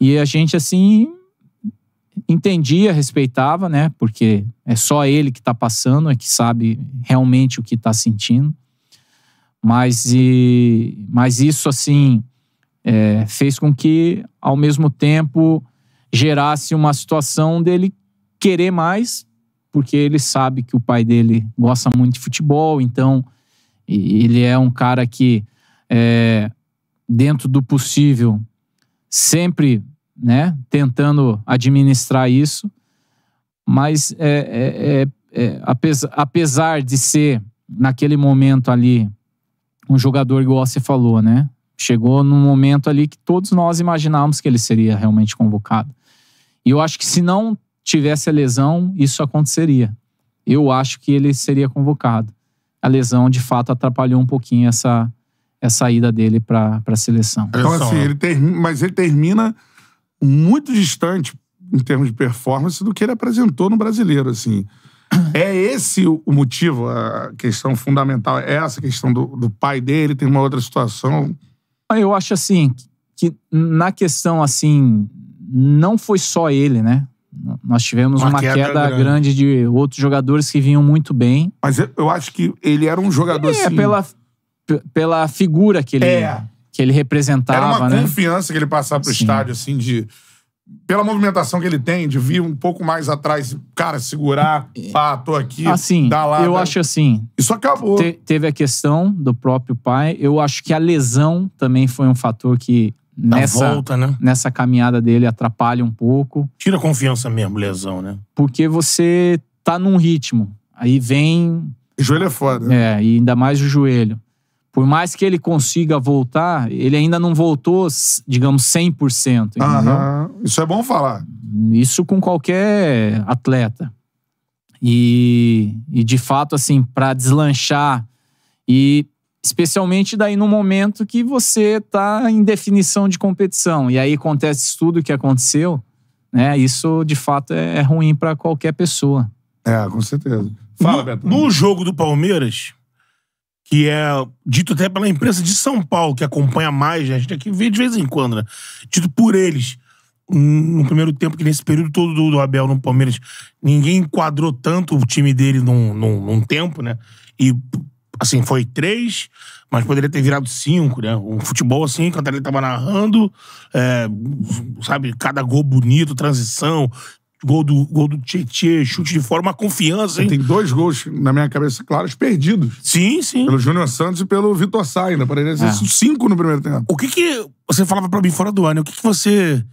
E a gente assim entendia, respeitava, né? Porque é só ele que está passando, é que sabe realmente o que está sentindo. Mas, e, mas isso, assim, é, fez com que, ao mesmo tempo, gerasse uma situação dele querer mais, porque ele sabe que o pai dele gosta muito de futebol, então ele é um cara que, é, dentro do possível, sempre né? Tentando administrar isso. Mas é, é, é, é apesar, apesar de ser, naquele momento ali, um jogador igual você falou, né? Chegou num momento ali que todos nós imaginávamos que ele seria realmente convocado. E eu acho que se não tivesse a lesão, isso aconteceria. Eu acho que ele seria convocado. A lesão, de fato, atrapalhou um pouquinho essa, essa ida dele para a seleção. Então, assim, ele mas ele termina muito distante em termos de performance do que ele apresentou no brasileiro, assim. É esse o motivo, a questão fundamental é essa, questão do, do pai dele, tem uma outra situação. Eu acho assim, que na questão assim, não foi só ele, né? Nós tivemos uma, uma queda, queda grande. grande. de outros jogadores que vinham muito bem. Mas eu acho que ele era um jogador é, assim... pela, pela figura que ele é que ele representava. Era uma né? confiança que ele passava pro Sim. estádio, assim, de. Pela movimentação que ele tem, de vir um pouco mais atrás, cara, segurar, pá, tô aqui, assim, dá lá. Eu dá... acho assim. Isso acabou. Te, teve a questão do próprio pai. Eu acho que a lesão também foi um fator que nessa, volta, né? nessa caminhada dele atrapalha um pouco. Tira confiança mesmo, lesão, né? Porque você tá num ritmo. Aí vem. O joelho é foda. É, e ainda mais o joelho por mais que ele consiga voltar, ele ainda não voltou, digamos, 100%. Entendeu? Aham. Isso é bom falar. Isso com qualquer atleta. E, e de fato, assim, para deslanchar e especialmente daí no momento que você está em definição de competição e aí acontece tudo o que aconteceu, né? Isso de fato é, é ruim para qualquer pessoa. É, com certeza. Fala, no, Beto. No jogo do Palmeiras, que é dito até pela imprensa de São Paulo, que acompanha mais, né? a gente aqui vê de vez em quando, né? Dito por eles, no primeiro tempo, que nesse período todo do, do Abel no Palmeiras, ninguém enquadrou tanto o time dele num, num, num, tempo, né? E, assim, foi três, mas poderia ter virado cinco, né? um futebol, assim, o ele tava narrando, é, sabe, cada gol bonito, transição, Gol do, gol do Tietchan, chute de fora, uma confiança, hein? Tem dois gols, na minha cabeça, claros, perdidos. Sim, sim. Pelo Júnior Santos e pelo Vitor Sá ainda. Poderia ser é. cinco no primeiro tempo. O que que... Você falava pra mim fora do ano, né? o que que você...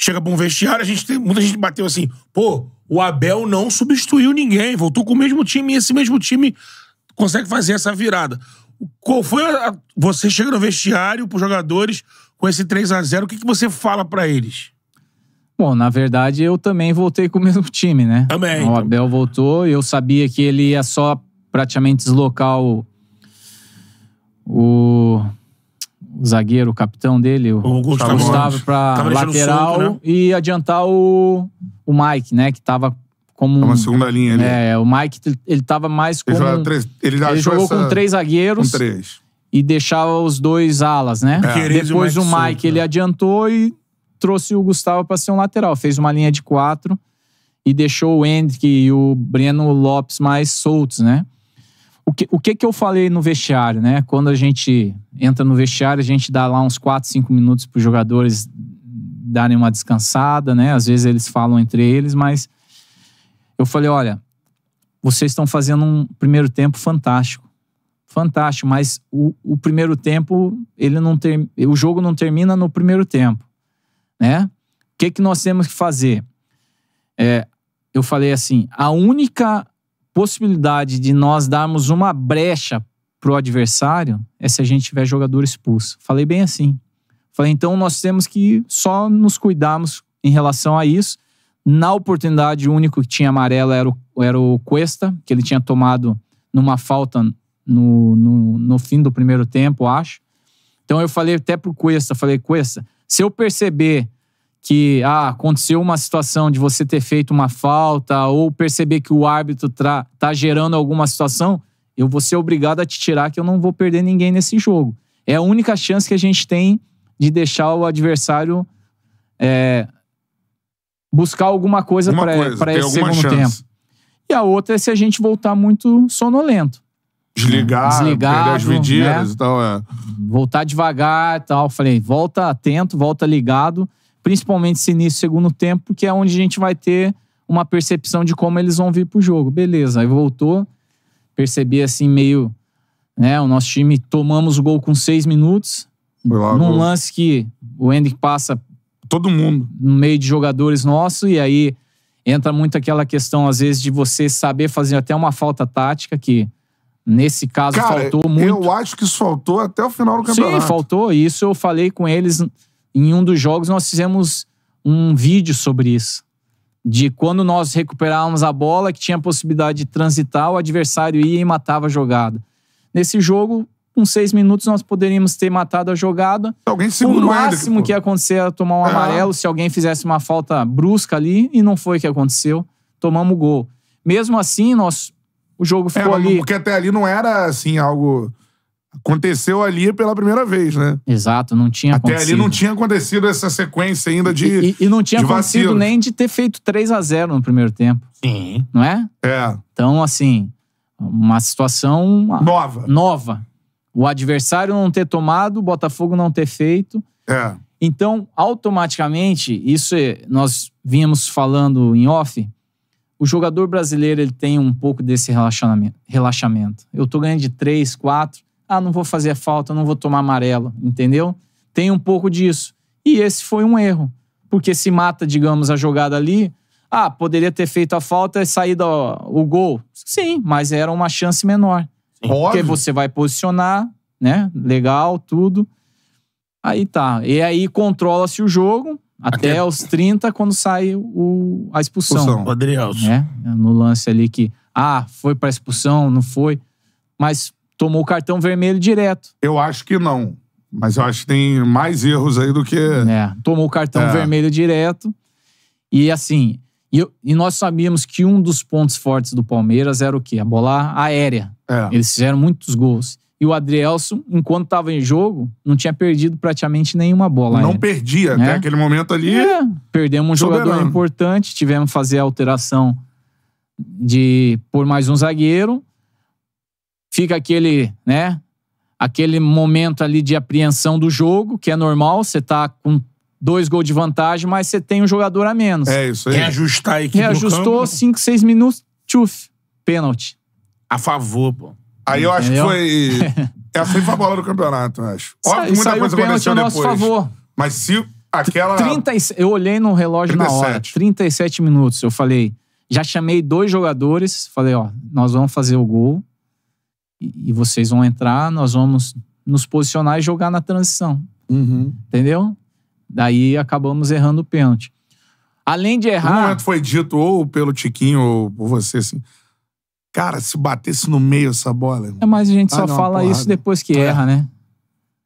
Chega pra um vestiário, a gente tem, muita gente bateu assim, pô, o Abel não substituiu ninguém, voltou com o mesmo time e esse mesmo time consegue fazer essa virada. Qual foi a, você chega no vestiário pros jogadores com esse 3 a 0 o que que você fala para eles? Bom, na verdade, eu também voltei com o (laughs) mesmo time, né? Também. O então. Abel voltou, eu sabia que ele ia só praticamente deslocar o. O, o zagueiro, o capitão dele, o, o Gustavo, Gustavo para lateral né? e adiantar o, o Mike, né? Que tava como. uma segunda linha ali. É, o Mike, ele tava mais com Ele, três, ele, ele jogou essa... com três zagueiros. Com três. E deixava os dois alas, né? É. Depois o Mike, o Mike ele né? adiantou e trouxe o Gustavo para ser um lateral. Fez uma linha de quatro e deixou o Hendrick e o Breno Lopes mais soltos, né? O que, o que que eu falei no vestiário, né? Quando a gente entra no vestiário, a gente dá lá uns 4, 5 minutos para os jogadores darem uma descansada, né? Às vezes eles falam entre eles, mas eu falei, olha, vocês estão fazendo um primeiro tempo fantástico. Fantástico, mas o, o primeiro tempo, ele não ter, o jogo não termina no primeiro tempo né? O que, que nós temos que fazer? É, eu falei assim, a única possibilidade de nós darmos uma brecha pro adversário é se a gente tiver jogador expulso. Falei bem assim. Falei, então nós temos que só nos cuidarmos em relação a isso. Na oportunidade, o único que tinha amarelo era o, era o Cuesta, que ele tinha tomado numa falta no, no, no fim do primeiro tempo, acho. Então eu falei até pro Cuesta, falei, Cuesta, se eu perceber que ah, aconteceu uma situação de você ter feito uma falta ou perceber que o árbitro tá gerando alguma situação, eu vou ser obrigado a te tirar que eu não vou perder ninguém nesse jogo. É a única chance que a gente tem de deixar o adversário é, buscar alguma coisa para esse segundo chance. tempo. E a outra é se a gente voltar muito sonolento desligar, desligar perder as medidas né? e tal. É. Voltar devagar e tal. Falei, volta atento, volta ligado, principalmente se início segundo tempo, que é onde a gente vai ter uma percepção de como eles vão vir pro jogo. Beleza, aí voltou, percebi assim meio... Né, o nosso time tomamos o gol com seis minutos. num gol. lance que o Henrique passa... Todo mundo. No meio de jogadores nossos, e aí entra muito aquela questão, às vezes, de você saber fazer até uma falta tática que Nesse caso, Cara, faltou muito. Eu acho que faltou até o final do campeonato. Sim, faltou. Isso eu falei com eles em um dos jogos. Nós fizemos um vídeo sobre isso. De quando nós recuperávamos a bola, que tinha a possibilidade de transitar, o adversário ia e matava a jogada. Nesse jogo, com seis minutos nós poderíamos ter matado a jogada. Alguém segurou o máximo ele, que ia acontecer era tomar um é. amarelo se alguém fizesse uma falta brusca ali e não foi o que aconteceu. Tomamos o gol. Mesmo assim, nós o jogo é, ficou é, ali. Porque até ali não era assim algo. Aconteceu ali pela primeira vez, né? Exato, não tinha Até acontecido. ali não tinha acontecido essa sequência ainda de. E, e, e não tinha acontecido vacilos. nem de ter feito 3 a 0 no primeiro tempo. Sim. Não é? É. Então, assim, uma situação. Nova. Nova. O adversário não ter tomado, o Botafogo não ter feito. É. Então, automaticamente, isso é, nós vínhamos falando em off, o jogador brasileiro ele tem um pouco desse relaxamento. relaxamento. Eu tô ganhando de 3, 4, ah, não vou fazer falta, não vou tomar amarelo, entendeu? Tem um pouco disso. E esse foi um erro, porque se mata, digamos, a jogada ali, ah, poderia ter feito a falta e saído o gol. Sim, mas era uma chance menor. Sim. Porque você vai posicionar, né? Legal, tudo. Aí tá. E aí controla-se o jogo, até, Até aos 30, quando sai o, a expulsão. expulsão. O Né? No lance ali que, ah, foi pra expulsão, não foi. Mas tomou o cartão vermelho direto. Eu acho que não. Mas eu acho que tem mais erros aí do que. É, tomou o cartão é. vermelho direto. E assim, e, e, nós sabíamos que um dos pontos fortes do Palmeiras era o quê? A bola aérea. É. Eles fizeram muitos gols. E o Adrielson, enquanto estava em jogo, não tinha perdido praticamente nenhuma bola. Não né? perdia, né? até né? aquele momento ali. É, perdemos um soberano. jogador importante, tivemos que fazer a alteração de pôr mais um zagueiro. Fica aquele, né? Aquele momento ali de apreensão do jogo, que é normal, você tá com dois gols de vantagem, mas você tem um jogador a menos. É isso aí. Reajustar a equipe. Reajustou 5, 6 minutos, tchuf, pênalti. A favor, pô. Aí eu acho que foi. (laughs) Essa a foi a bola do campeonato, eu acho. Óbvio que muita saiu coisa aconteceu depois. nosso favor. Mas se aquela. 30, eu olhei no relógio 37. na hora, 37 minutos. Eu falei, já chamei dois jogadores, falei, ó, nós vamos fazer o gol e vocês vão entrar, nós vamos nos posicionar e jogar na transição. Uhum. Entendeu? Daí acabamos errando o pênalti. Além de errar. O momento foi dito ou pelo Tiquinho ou por você, assim. Cara, se batesse no meio essa bola. É, mas a gente só fala isso depois que é. erra, né?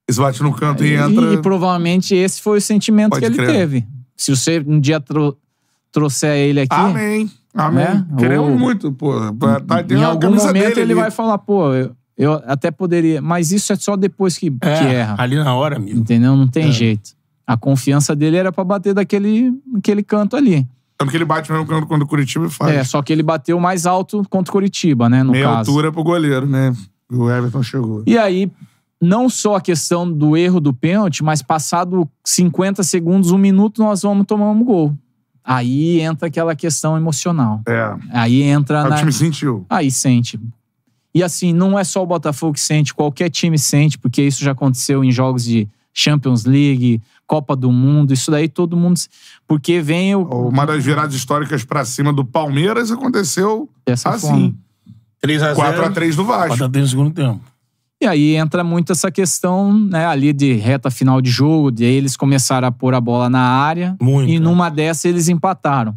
Esse bate no canto e, e entra. E, provavelmente esse foi o sentimento Pode que ele crer. teve. Se você um dia tro trouxer ele aqui. Amém. Amém. Né? Queremos Ou... muito, pô. Tá, em tá algum momento ele ali. vai falar, pô, eu, eu, até poderia. Mas isso é só depois que, é, que erra. Ali na hora, amigo. Entendeu? Não tem é. jeito. A confiança dele era para bater daquele aquele canto ali. Tanto é que ele bate mesmo contra o Curitiba e faz. É, só que ele bateu mais alto contra o Curitiba, né? No Meia caso. altura pro goleiro, né? O Everton chegou. E aí, não só a questão do erro do pênalti, mas passado 50 segundos, um minuto, nós vamos tomar um gol. Aí entra aquela questão emocional. É. Aí entra. É o na... time sentiu. Aí sente. E assim, não é só o Botafogo que sente, qualquer time sente, porque isso já aconteceu em jogos de Champions League, Copa do Mundo, isso daí todo mundo. Porque vem o. Uma das viradas históricas para cima do Palmeiras aconteceu Dessa assim. Forma. 3x0. 4x3 do Vasco. 4x3 no segundo tempo. E aí entra muito essa questão né, ali de reta final de jogo, de eles começaram a pôr a bola na área. Muito, e é. numa dessas eles empataram.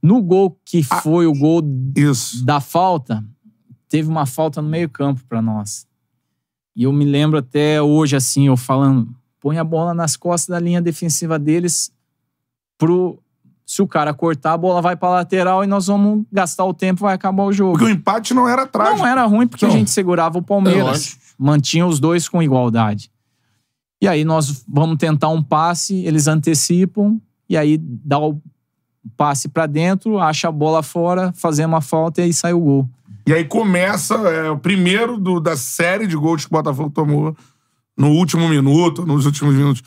No gol que ah, foi o gol isso. da falta, teve uma falta no meio-campo para nós. E eu me lembro até hoje, assim, eu falando, põe a bola nas costas da linha defensiva deles pro se o cara cortar, a bola vai para lateral e nós vamos gastar o tempo, vai acabar o jogo. Porque o empate não era atrás. Não era ruim porque a gente segurava o Palmeiras, é mantinha os dois com igualdade. E aí nós vamos tentar um passe, eles antecipam e aí dá o passe para dentro, acha a bola fora, fazemos uma falta e aí sai o gol. E aí começa é, o primeiro do, da série de gols que o Botafogo tomou no último minuto, nos últimos minutos.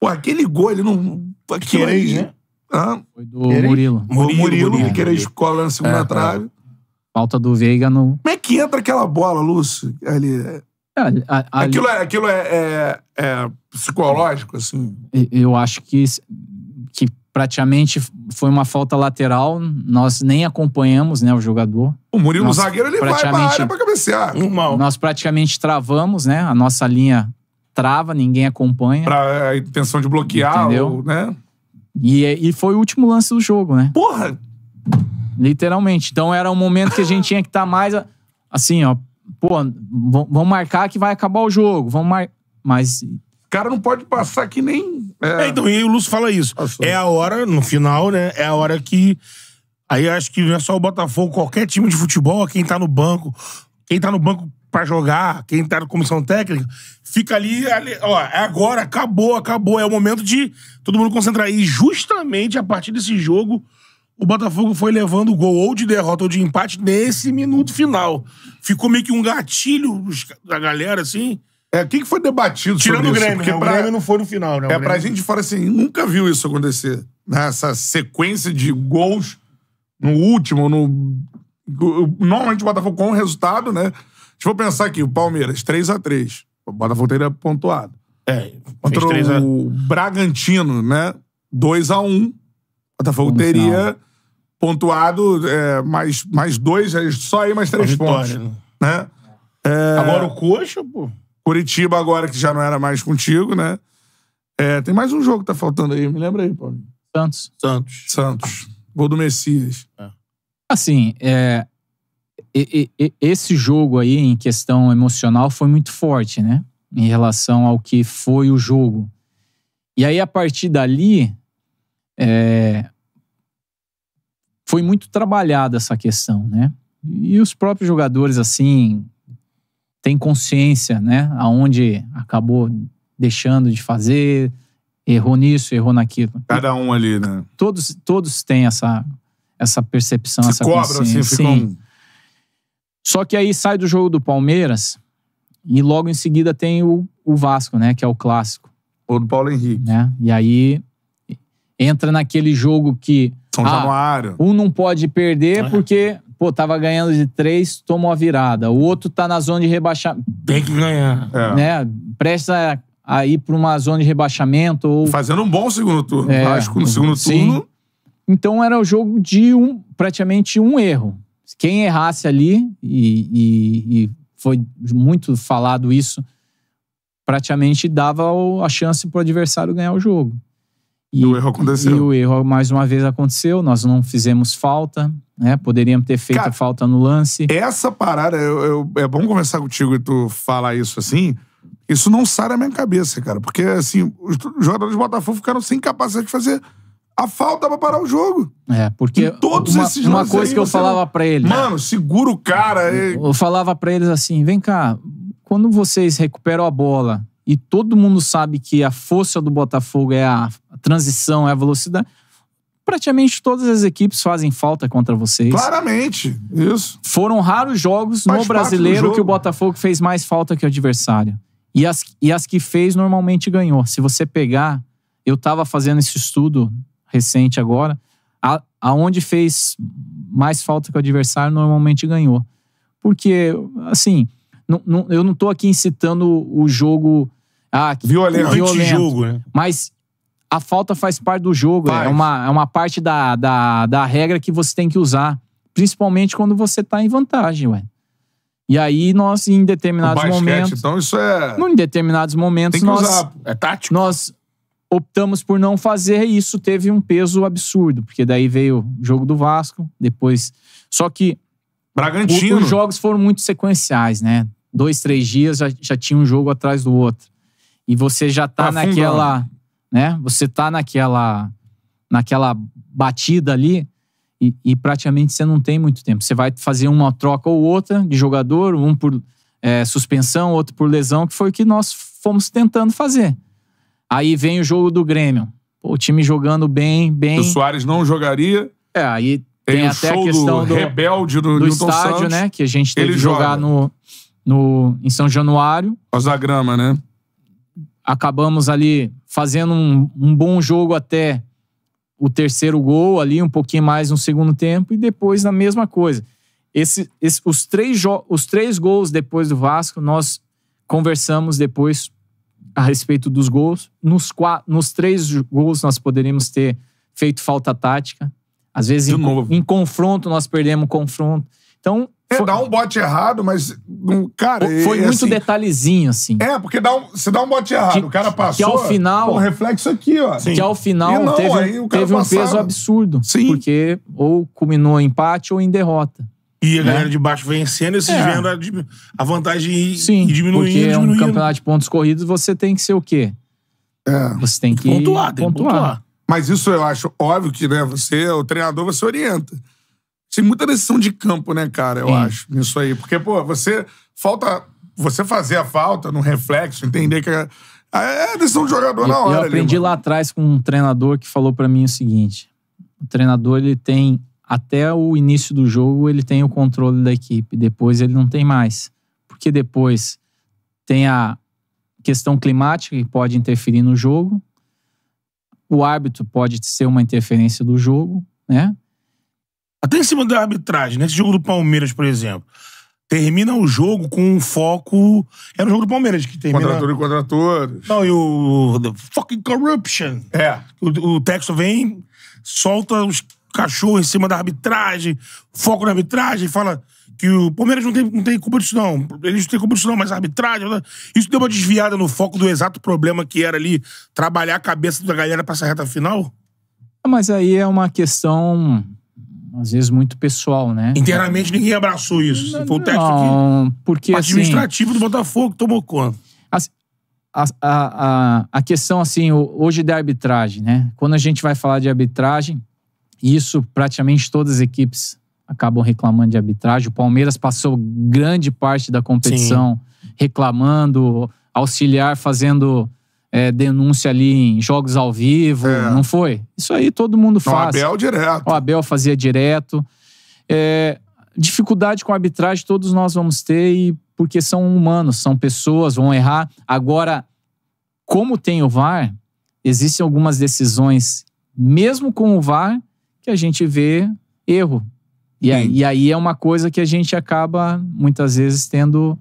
Pô, aquele gol, ele não. Aquilo aí, né? Ah, Foi do Murilo. Murilo, Murilo, Murilo é, Quereis cola na segunda é, trave. É. Falta do Veiga no. Como é que entra aquela bola, Lúcio? Ali. É, a, a, aquilo é, aquilo é, é, é psicológico, assim. Eu acho que, que praticamente foi uma falta lateral. Nós nem acompanhamos né, o jogador. O Murilo nós, zagueiro ele vai pra área pra cabecear. Normal. Nós praticamente travamos né, a nossa linha trava, ninguém acompanha. Pra é, a intenção de bloquear, entendeu? Ou, né? E, e foi o último lance do jogo, né? Porra! Literalmente. Então era um momento que a gente tinha que estar tá mais assim, ó. Pô, vamos marcar que vai acabar o jogo. Vamos mar... Mas. O cara não pode passar que nem. É... É, então, e o Lúcio fala isso. Passou. É a hora, no final, né? É a hora que. Aí acho que não é só o Botafogo, qualquer time de futebol, quem tá no banco, quem tá no banco para jogar, quem tá na comissão técnica, fica ali, ali, ó, é agora, acabou, acabou. É o momento de todo mundo concentrar. E justamente a partir desse jogo, o Botafogo foi levando gol ou de derrota ou de empate nesse minuto final. Ficou meio que um gatilho da galera, assim. É, o que foi debatido Tirando sobre o Grêmio, isso? Porque né? pra... o Grêmio não foi no final, né? É, pra gente falar assim, nunca viu isso acontecer. Nessa né? sequência de gols no último, no Normalmente o Botafogo com o resultado, né? Se for pensar aqui, o Palmeiras, 3x3. O Botafogo teria pontuado. É, Contra o a... Bragantino, né? 2x1. O Botafogo teria final. pontuado é, mais, mais dois, é só aí mais três vitória, pontos. Né? né? É... Agora o Coxa, pô. Curitiba agora, que já não era mais contigo, né? É, tem mais um jogo que tá faltando aí, me lembra aí, Paulo. Santos. Santos. Santos. Gol do Messias. É. Assim, é, esse jogo aí em questão emocional foi muito forte, né? Em relação ao que foi o jogo. E aí, a partir dali, é, foi muito trabalhada essa questão, né? E os próprios jogadores, assim, têm consciência, né? Aonde acabou deixando de fazer, errou nisso, errou naquilo. Cada um ali, né? Todos, todos têm essa essa percepção, Se essa cobra, consciência. Assim, sim. Um... Só que aí sai do jogo do Palmeiras e logo em seguida tem o, o Vasco, né? Que é o clássico. O do Paulo Henrique. Né? E aí entra naquele jogo que. São ah, Januário. Um não pode perder é. porque, pô, tava ganhando de três, tomou a virada. O outro tá na zona de rebaixamento. Tem que ganhar. É. Né? Presta a ir para uma zona de rebaixamento ou. Fazendo um bom segundo turno. É, Vasco no segundo sim. turno então era o jogo de um, praticamente um erro. Quem errasse ali, e, e, e foi muito falado isso, praticamente dava a chance para o adversário ganhar o jogo. E, e, o erro aconteceu. E o erro, mais uma vez, aconteceu. Nós não fizemos falta, né? Poderíamos ter feito Cara, falta no lance. Essa parada, eu, eu, é bom conversar contigo e tu falar isso assim. Isso não sai da minha cabeça, cara. Porque, assim, os jogadores do Botafogo ficaram sem capacidade de fazer a falta pra parar o jogo. É, porque em todos uma, esses uma coisa aí, que eu falava não... para eles, né? mano, segura o cara. E... Eu falava para eles assim, vem cá, quando vocês recuperam a bola e todo mundo sabe que a força do Botafogo é a transição, é a velocidade, praticamente todas as equipes fazem falta contra vocês. Claramente, isso. Foram raros jogos Faz no brasileiro que o Botafogo fez mais falta que o adversário. E as, e as que fez normalmente ganhou. Se você pegar, eu tava fazendo esse estudo recente agora, a, aonde fez mais falta que o adversário normalmente ganhou. Porque, assim, eu não estou aqui incitando o jogo ah, violento, violento jogo, né? Mas a falta faz parte do jogo, é uma, é uma parte da, da, da regra que você tem que usar, principalmente quando você está em vantagem, ué. E aí nós em determinados basquete, momentos, então isso é em determinados momentos tem que nós usar, é tático. Nós optamos por não fazer e isso teve um peso absurdo, porque daí veio o jogo do Vasco, depois. Só que Bragantino. os jogos foram muito sequenciais, né? Dois, três dias já, já tinha um jogo atrás do outro. E você já tá, tá Afundando. naquela. Né? Você tá naquela. naquela batida ali. E, e, praticamente você não tem muito tempo. Você vai fazer uma troca ou outra de jogador, um por é, suspensão, outro por lesão, que foi o que nós fomos tentando fazer. Aí vem o jogo do Grêmio. o time jogando bem, bem. O Soares não jogaria. É, aí tem, tem até a questão do, rebelde do, do estádio, Santos, né? Que a gente teve que jogar no, no, em São Januário. Por grama, né? Acabamos ali fazendo um, um, bom jogo até o terceiro gol ali, um pouquinho mais no segundo tempo, e depois na mesma coisa. Esse, esse os, três os três gols depois do Vasco, nós conversamos depois a respeito dos gols. Nos, nos três gols, nós poderíamos ter feito falta tática. Às vezes, em, em, confronto, nós perdemos confronto. Então. É, foi... dá um bote errado, mas. Cara. Foi é, muito assim, detalhezinho, assim. É, porque dá um, se dá um bote errado, que, o cara passou. Que ao final. Um reflexo aqui, ó. Sim. Que ao final não, teve, teve um peso absurdo. Sim. Porque ou culminou em empate ou em derrota. E a galera né? de baixo vencendo, esses é. vendo a, a vantagem ir, Sim, ir diminuindo. Porque é um campeonato de pontos corridos, você tem que ser o quê? É. Você tem que pontuar, tem pontuar. pontuar. Mas isso eu acho óbvio que, né, você, o treinador, você orienta. Tem muita decisão de campo, né, cara, eu Sim. acho, nisso aí. Porque, pô, você falta. Você fazer a falta no reflexo, entender que é, é decisão de jogador eu, na hora. Eu aprendi ali, lá atrás com um treinador que falou para mim o seguinte: o treinador ele tem até o início do jogo ele tem o controle da equipe, depois ele não tem mais. Porque depois tem a questão climática que pode interferir no jogo, o árbitro pode ser uma interferência do jogo, né? Até em cima da arbitragem, nesse né? jogo do Palmeiras, por exemplo termina o jogo com um foco. Era o jogo do Palmeiras que termina. Quadratura e quadraturas. Não, e o. The fucking corruption. É. O, o texto vem, solta os cachorro em cima da arbitragem, foco na arbitragem, fala que o Palmeiras não tem, não tem culpa disso, não. Eles não têm culpa disso, não, mas a arbitragem. Isso deu uma desviada no foco do exato problema que era ali trabalhar a cabeça da galera pra essa reta final? Ah, mas aí é uma questão, às vezes, muito pessoal, né? Internamente ninguém abraçou isso. Não, Foi o técnico não, que, porque, assim, administrativo assim, do Botafogo tomou conta. A, a, a, a questão, assim, hoje da arbitragem, né? Quando a gente vai falar de arbitragem, e isso praticamente todas as equipes acabam reclamando de arbitragem. O Palmeiras passou grande parte da competição Sim. reclamando, auxiliar fazendo é, denúncia ali em jogos ao vivo, é. não foi? Isso aí todo mundo faz. O Abel direto. O Abel fazia direto. É, dificuldade com arbitragem todos nós vamos ter, e porque são humanos, são pessoas, vão errar. Agora, como tem o VAR, existem algumas decisões, mesmo com o VAR, a gente vê erro. E, a, e aí é uma coisa que a gente acaba, muitas vezes, tendo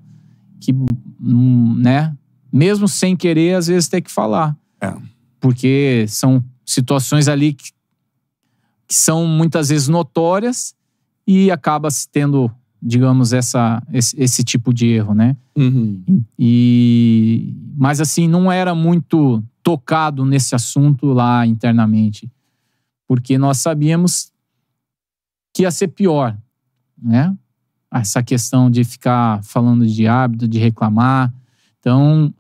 que, hum, né? Mesmo sem querer, às vezes ter que falar. É. Porque são situações ali que, que são muitas vezes notórias e acaba se tendo, digamos, essa, esse, esse tipo de erro, né? Uhum. E, mas assim, não era muito tocado nesse assunto lá internamente porque nós sabíamos que ia ser pior, né? Essa questão de ficar falando de hábito, de reclamar. Então,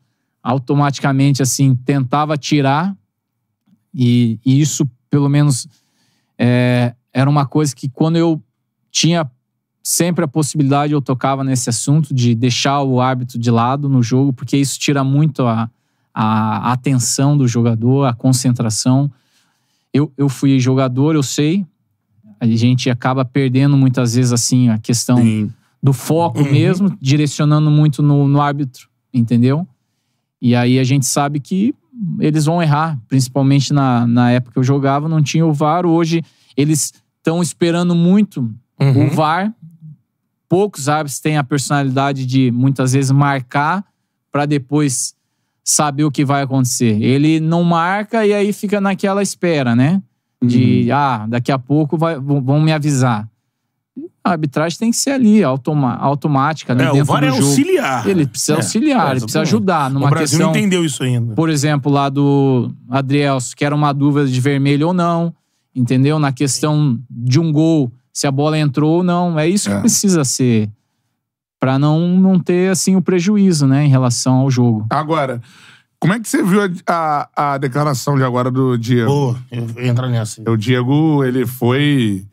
automaticamente, assim, tentava tirar, e, e isso, pelo menos, é, era uma coisa que quando eu tinha sempre a possibilidade, eu tocava nesse assunto de deixar o árbitro de lado no jogo, porque isso tira muito a, a atenção do jogador, a concentração. Eu, eu fui jogador, eu sei. A gente acaba perdendo muitas vezes assim a questão Sim. do foco uhum. mesmo, direcionando muito no, no árbitro, entendeu? E aí a gente sabe que eles vão errar, principalmente na, na época que eu jogava, não tinha o VAR. Hoje eles estão esperando muito uhum. o VAR. Poucos árbitros têm a personalidade de muitas vezes marcar para depois saber o que vai acontecer. Ele não marca e aí fica naquela espera, né? De, uhum. ah, daqui a pouco vai, vão me avisar. A arbitragem tem que ser ali, automa, automática, né? É, dentro o VAR do é jogo. auxiliar. Ele precisa é, auxiliar, é, ele precisa ajudar. Numa o Brasil questão, não entendeu isso ainda. Por exemplo, lá do Adrielso, que era uma dúvida de vermelho ou não, entendeu? Na questão de um gol, se a bola entrou ou não. É isso que é. precisa ser para não, não ter assim o prejuízo, né, em relação ao jogo. Agora, como é que você viu a, a, a declaração de agora do Diego? Pô, oh, entra nessa. O Diego, ele foi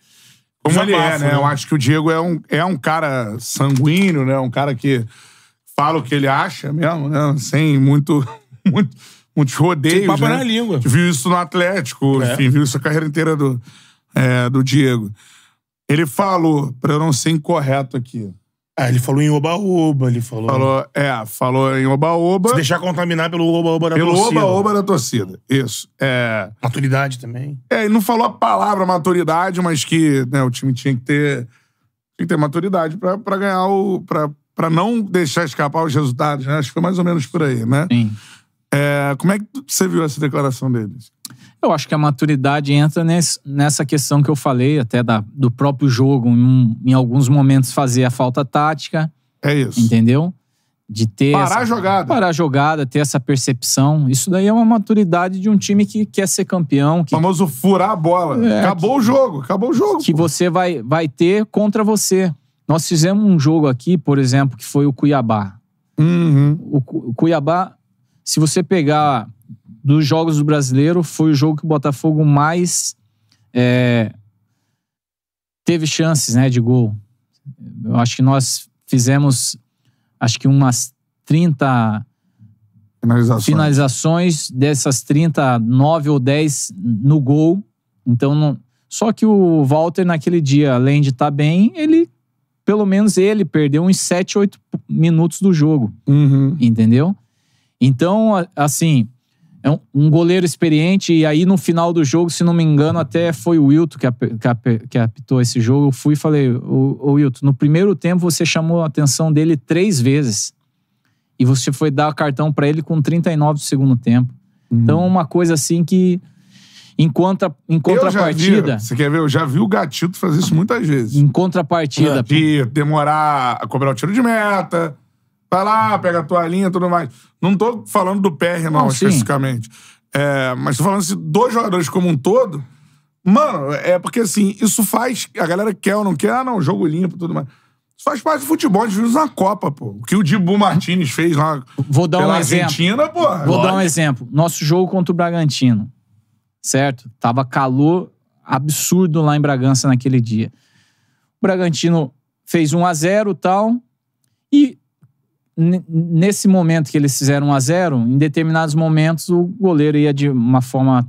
como ele é, né? né? Eu acho que o Diego é um, é um cara sanguíneo, né? Um cara que fala o que ele acha mesmo, né? Sem muito, (laughs) muito, muitos rodeios. Tem papo né? na língua. Viu isso no Atlético, é. enfim, viu isso a carreira inteira do, é, do Diego. Ele falou, para eu não ser incorreto aqui, ah, ele falou em oba-oba, ele falou. Falou, é, falou em oba-oba. Se deixar contaminar pelo oba-oba da pelo torcida. Pelo oba-oba da torcida, isso. É... Maturidade também. É, e não falou a palavra maturidade, mas que né, o time tinha que ter, tinha que ter maturidade pra, pra ganhar o. Pra, pra não deixar escapar os resultados, né? Acho que foi mais ou menos por aí, né? Sim. É, como é que você viu essa declaração deles? Eu acho que a maturidade entra nesse, nessa questão que eu falei, até da, do próprio jogo, em, em, alguns momentos fazer a falta tática. É isso. Entendeu? De ter. Parar essa, a jogada. Parar a jogada, ter essa percepção. Isso daí é uma maturidade de um time que quer ser campeão. Que, o famoso furar a bola. É, acabou que, o jogo, acabou o jogo. Que pô. você vai, vai ter contra você. Nós fizemos um jogo aqui, por exemplo, que foi o Cuiabá. Uhum. O, o Cuiabá, se você pegar dos jogos do brasileiro, foi o jogo que o Botafogo mais é, teve chances né, de gol. Eu acho que nós fizemos acho que umas 30 finalizações, finalizações dessas 30, 9 ou 10 no gol. Então, não... só que o Walter naquele dia, além de estar tá bem, ele pelo menos ele perdeu uns 7, 8 minutos do jogo. Uhum. Entendeu? Então, assim, é um, um, goleiro experiente. E aí, no final do jogo, se não me engano, até foi o Wilton que, ap, que, ap, que apitou esse jogo. Eu fui e falei: ô, ô Wilton, no primeiro tempo você chamou a atenção dele três vezes. E você foi dar cartão para ele com 39 do segundo tempo. Uhum. Então, uma coisa assim que. Em, contra, em contrapartida. Vi, você quer ver? Eu já vi o Gatito fazer isso muitas vezes. Em contrapartida. É, de demorar a cobrar o tiro de meta Vai lá, pega a toalhinha e tudo mais. Não tô falando do PR, não, não especificamente. É, mas tô falando assim, dois jogadores como um todo. Mano, é porque assim, isso faz. A galera quer ou não quer, ah, não, jogo limpo e tudo mais. Isso faz parte do futebol, a gente viu na Copa, pô. O que o Dibu Martinez fez lá Vou dar pela um Argentina, exemplo. pô. Vou dar um exemplo. Nosso jogo contra o Bragantino, certo? Tava calor absurdo lá em Bragança naquele dia. O Bragantino fez 1 a 0 tal, e nesse momento que eles fizeram 1 a 0 em determinados momentos o goleiro ia de uma forma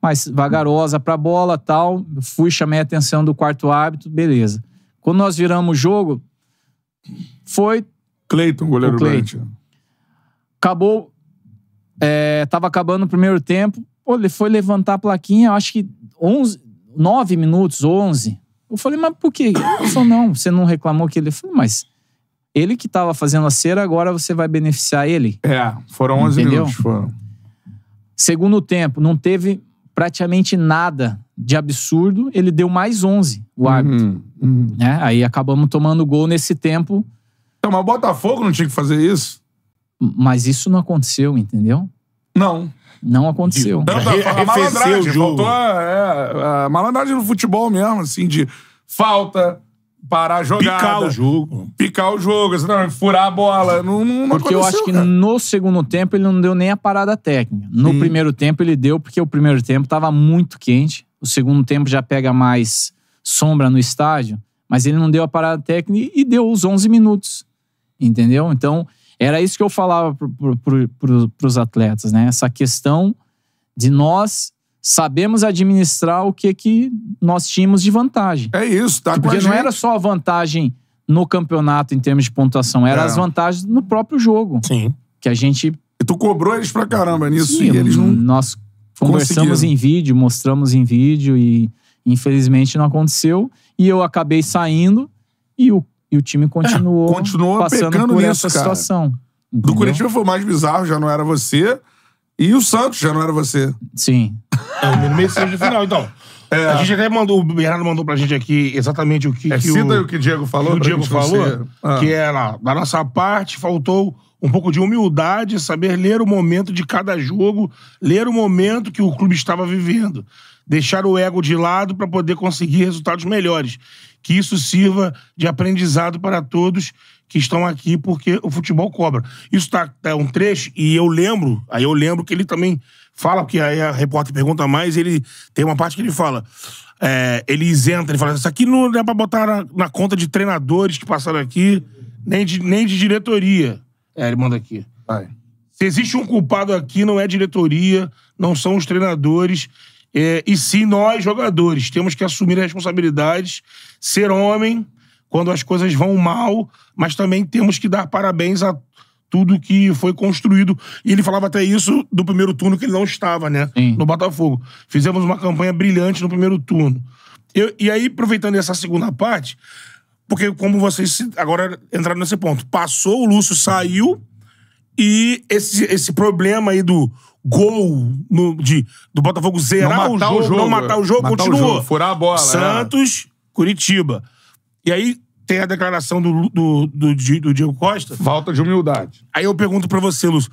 mais vagarosa para a bola tal. Fui, chamei a atenção do quarto árbitro, beleza. Quando nós viramos o jogo, foi. Cleiton, goleiro Cleiton. Acabou. É, tava acabando o primeiro tempo. ele foi levantar a plaquinha, acho que 11, 9 minutos, 11. Eu falei, mas por quê? Ele falou, não, você não reclamou que ele. Eu falei, mas ele que estava fazendo a cera, agora você vai beneficiar ele. É, foram 11 Entendeu? minutos. Foram. Segundo tempo, não teve praticamente nada de absurdo. Ele deu mais 11, o uhum, árbitro. Uhum, uhum. Aí acabamos tomando gol nesse tempo. Então, mas o Botafogo não tinha que fazer isso? Mas isso não aconteceu, entendeu? Não. Não aconteceu. Tanto a, a malandragem, faltou a, é, a malandragem no futebol mesmo, assim, de falta, parar a jogada. Picar o jogo. Picar o jogo, furar a bola. Não, não porque eu acho que no segundo tempo ele não deu nem a parada técnica. No hum. primeiro tempo ele deu, porque o primeiro tempo estava muito quente. O segundo tempo já pega mais sombra no estádio. Mas ele não deu a parada técnica e deu os 11 minutos. Entendeu? Então, era isso que eu falava para pro, pro, os atletas, né? Essa questão de nós sabemos administrar o que, que nós tínhamos de vantagem. É isso, tá Porque não gente. era só a vantagem no campeonato em termos de pontuação, eram é. as vantagens no próprio jogo. Sim. Que a gente. E tu cobrou eles pra caramba nisso Sim, e eles não. Nós conversamos em vídeo, mostramos em vídeo e infelizmente não aconteceu. E eu acabei saindo e o, e o time é, continuou, é, continuou passando por nisso, essa cara. situação. Entendeu? Do Curitiba foi o mais bizarro, já não era você. E o Santos já não era você. Sim. É, no mês seja final. Então, é. a gente até mandou, o Bernardo mandou pra gente aqui exatamente o que, é, que cita o, o que Diego falou. Que o Diego falou, ah. que era, é, da nossa parte, faltou um pouco de humildade, saber ler o momento de cada jogo, ler o momento que o clube estava vivendo. Deixar o ego de lado para poder conseguir resultados melhores. Que isso sirva de aprendizado para todos que estão aqui, porque o futebol cobra. Isso tá, é um trecho, e eu lembro, aí eu lembro que ele também fala, porque aí a repórter pergunta mais, ele tem uma parte que ele fala. É, ele isenta, ele fala: Isso aqui não é pra botar na, na conta de treinadores que passaram aqui, nem de, nem de diretoria. É, ele manda aqui. Vai. Se existe um culpado aqui, não é diretoria, não são os treinadores, é, e sim nós, jogadores. Temos que assumir as responsabilidades, ser homem quando as coisas vão mal, mas também temos que dar parabéns a tudo que foi construído. E ele falava até isso do primeiro turno que ele não estava, né? Sim. No Botafogo. Fizemos uma campanha brilhante no primeiro turno. Eu, e aí, aproveitando essa segunda parte, porque como vocês agora entraram nesse ponto, passou, o Lúcio saiu e esse, esse problema aí do gol no, de, do Botafogo zerar o jogo, o jogo, não matar o jogo, matar continuou. O jogo, furar a bola. Né? Santos, é. Curitiba. E aí tem a declaração do, do, do, do Diego Costa. Falta de humildade. Aí eu pergunto para você, Lúcio.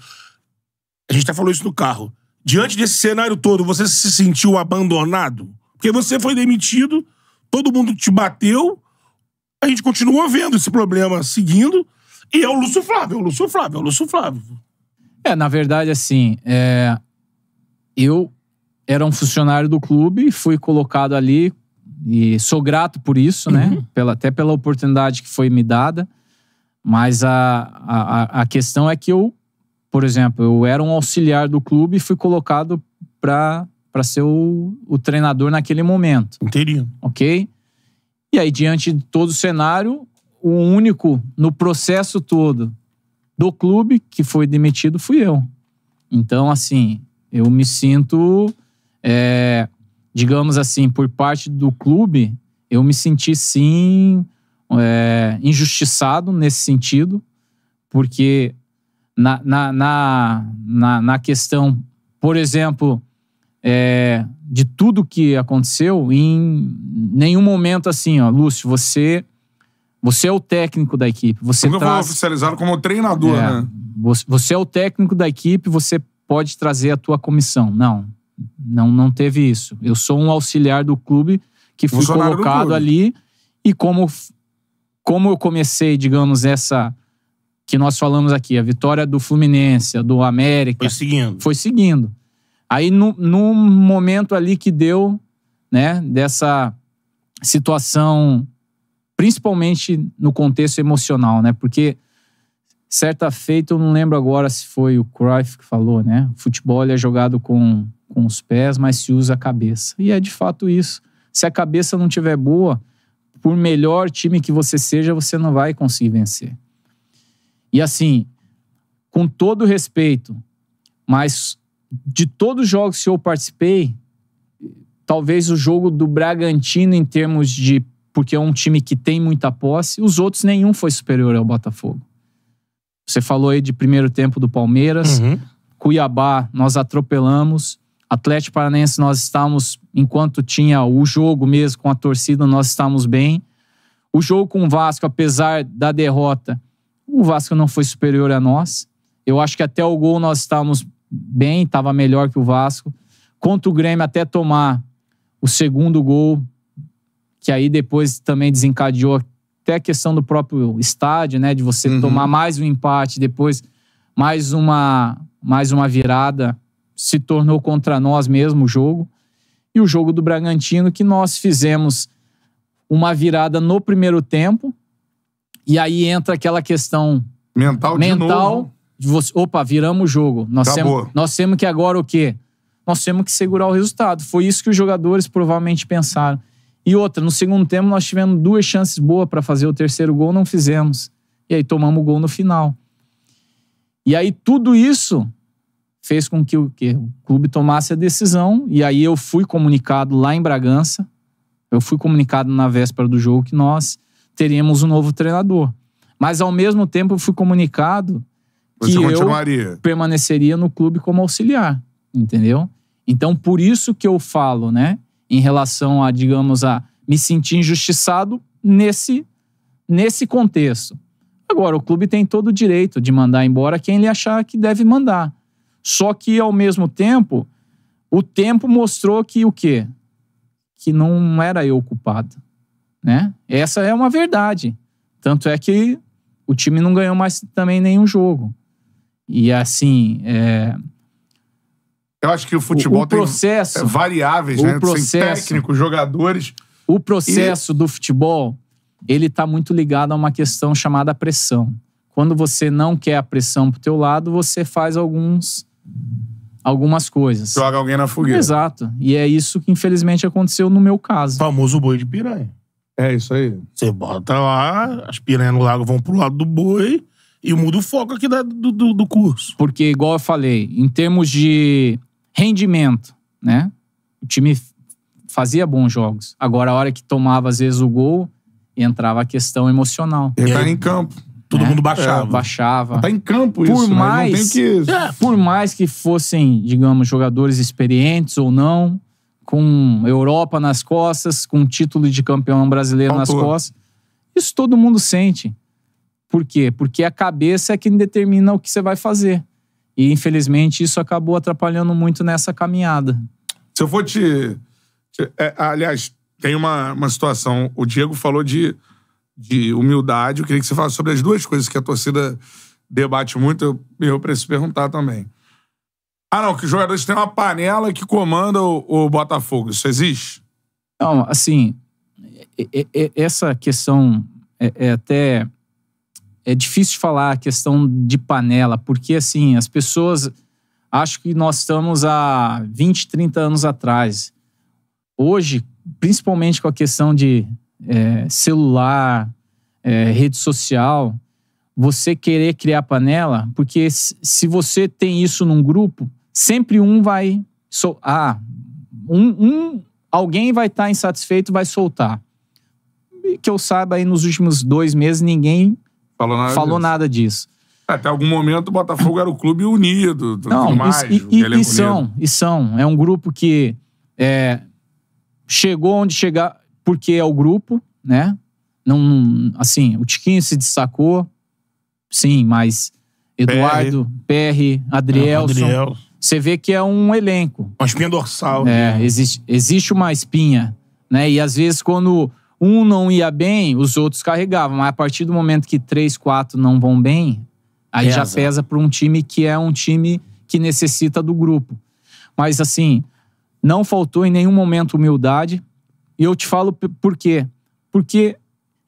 A gente até falou isso no carro. Diante desse cenário todo, você se sentiu abandonado? Porque você foi demitido, todo mundo te bateu, a gente continua vendo esse problema seguindo, e é o Lúcio Flávio, é o Lúcio Flávio, é o Lúcio Flávio. É, na verdade, assim, é... eu era um funcionário do clube, fui colocado ali e sou grato por isso, né? uhum. né? Pela, até pela oportunidade que foi me dada. Mas a, a, a questão é que eu, por exemplo, eu era um auxiliar do clube e fui colocado para ser o, o treinador naquele momento. Entendi. Ok? E aí, diante de todo o cenário, o único no processo todo do clube que foi demitido fui eu. Então, assim, eu me sinto é, digamos assim, por parte do clube, eu me senti sim é, injustiçado nesse sentido, porque na, na, na, na, questão, por exemplo, é, de tudo que aconteceu, em nenhum momento assim, ó, Lúcio, você você é o técnico da equipe. Você Nunca traz... foi oficializado como treinador, é, né? você é o técnico da equipe, você pode trazer a tua comissão. Não, não, não teve isso. Eu sou um auxiliar do clube que fui Funcionário colocado ali e como, como eu comecei, digamos, essa que nós falamos aqui, a vitória do Fluminense, do América. Foi seguindo. Foi seguindo. Aí, no, no momento ali que deu, né, dessa situação, principalmente no contexto emocional, né, porque certa feita, eu não lembro agora se foi o Cruyff que falou, né, futebol é jogado com com os pés, mas se usa a cabeça. E é de fato isso. Se a cabeça não tiver boa, por melhor time que você seja, você não vai conseguir vencer. E assim, com todo respeito, mas de todos os jogos que eu participei, talvez o jogo do Bragantino em termos de porque é um time que tem muita posse, os outros nenhum foi superior ao Botafogo. Você falou aí de primeiro tempo do Palmeiras, uhum. Cuiabá, nós atropelamos. Atlético Paranaense nós estávamos, enquanto tinha o jogo mesmo com a torcida, nós estávamos bem. O jogo com o Vasco, apesar da derrota, o Vasco não foi superior a nós. Eu acho que até o gol nós estávamos bem, estava melhor que o Vasco. Contra o Grêmio, até tomar o segundo gol, que aí depois também desencadeou até a questão do próprio estádio, né? De você uhum. tomar mais um empate, depois mais uma, mais uma virada se tornou contra nós mesmo o jogo. E o jogo do Bragantino, que nós fizemos uma virada no primeiro tempo. E aí entra aquela questão mental, mental de Você, opa, viramos o jogo. Nós Acabou. temos, nós temos que agora o quê? Nós temos que segurar o resultado. Foi isso que os jogadores provavelmente pensaram. E outra, no segundo tempo nós tivemos duas chances boas para fazer o terceiro gol, não fizemos. E aí tomamos o gol no final. E aí tudo isso fez com que o, que o clube tomasse a decisão. E aí eu fui comunicado lá em Bragança, eu fui comunicado na véspera do jogo que nós teríamos um novo treinador. Mas ao mesmo tempo eu fui comunicado Você que eu permaneceria no clube como auxiliar, entendeu? Então por isso que eu falo, né, em relação a, digamos, a me sentir injustiçado nesse nesse contexto. Agora o clube tem todo o direito de mandar embora quem ele achar que deve mandar. Só que, ao mesmo tempo, o tempo mostrou que o quê? Que não era eu o culpado. Né? Essa é uma verdade. Tanto é que o time não ganhou mais também nenhum jogo. E assim. É... Eu acho que o futebol o, o processo, tem variáveis, o né? Processo, tem técnico, jogadores. O processo e... do futebol ele está muito ligado a uma questão chamada pressão. Quando você não quer a pressão para o teu lado, você faz alguns algumas coisas. Joga alguém na fogueira. Exato. E é isso que infelizmente aconteceu no meu caso. O famoso boi de piranha. É isso aí. Você bota lá, as piranhas no lago vão pro lado do boi e muda o foco aqui da, do, do, do curso. Porque, igual eu falei, em termos de rendimento, né? O time fazia bons jogos. Agora, a hora que tomava, às vezes, o gol, entrava a questão emocional. Ele tá em campo. Todo né? mundo é, baixava. baixava. Tá em campo por isso, né? mais, né? que... é, Por mais que fossem, digamos, jogadores experientes ou não, com Europa nas costas, com título de campeão brasileiro nas costas, isso todo mundo sente. Por quê? Porque a cabeça é quem determina o que você vai fazer. E infelizmente isso acabou atrapalhando muito nessa caminhada. Se eu for te. te é, aliás, tem uma, uma situação. O Diego falou de de humildade. Eu queria que você falasse sobre as duas coisas que a torcida debate muito. Eu, eu preciso perguntar também. Ah, não, que os jogadores têm uma panela que comanda o, o Botafogo. Isso existe? Não, assim, é, é, essa questão é, é até é difícil falar a questão de panela, porque assim, as pessoas acham que nós estamos há 20, 30 anos atrás. Hoje, principalmente com a questão de é, celular, é, rede social, você querer criar panela, porque se você tem isso num grupo, sempre um vai. So ah, um, um alguém vai estar tá insatisfeito vai soltar. E que eu saiba, aí nos últimos dois meses, ninguém falou nada falou disso. Nada disso. É, até algum momento o Botafogo era o clube unido, Não, mais, e, e, e são, unido. e são. É um grupo que é, chegou onde chegar, porque é o grupo, né? Não, assim, o Tiquinho se destacou, sim, mas Eduardo, PR, Adrielson. Ah, Adriel. Você vê que é um elenco. Uma espinha dorsal. É, né? existe, existe uma espinha, né? E às vezes quando um não ia bem, os outros carregavam. Mas a partir do momento que três, quatro não vão bem, aí pesa. já pesa para um time que é um time que necessita do grupo. Mas assim, não faltou em nenhum momento humildade. E eu te falo por quê? Porque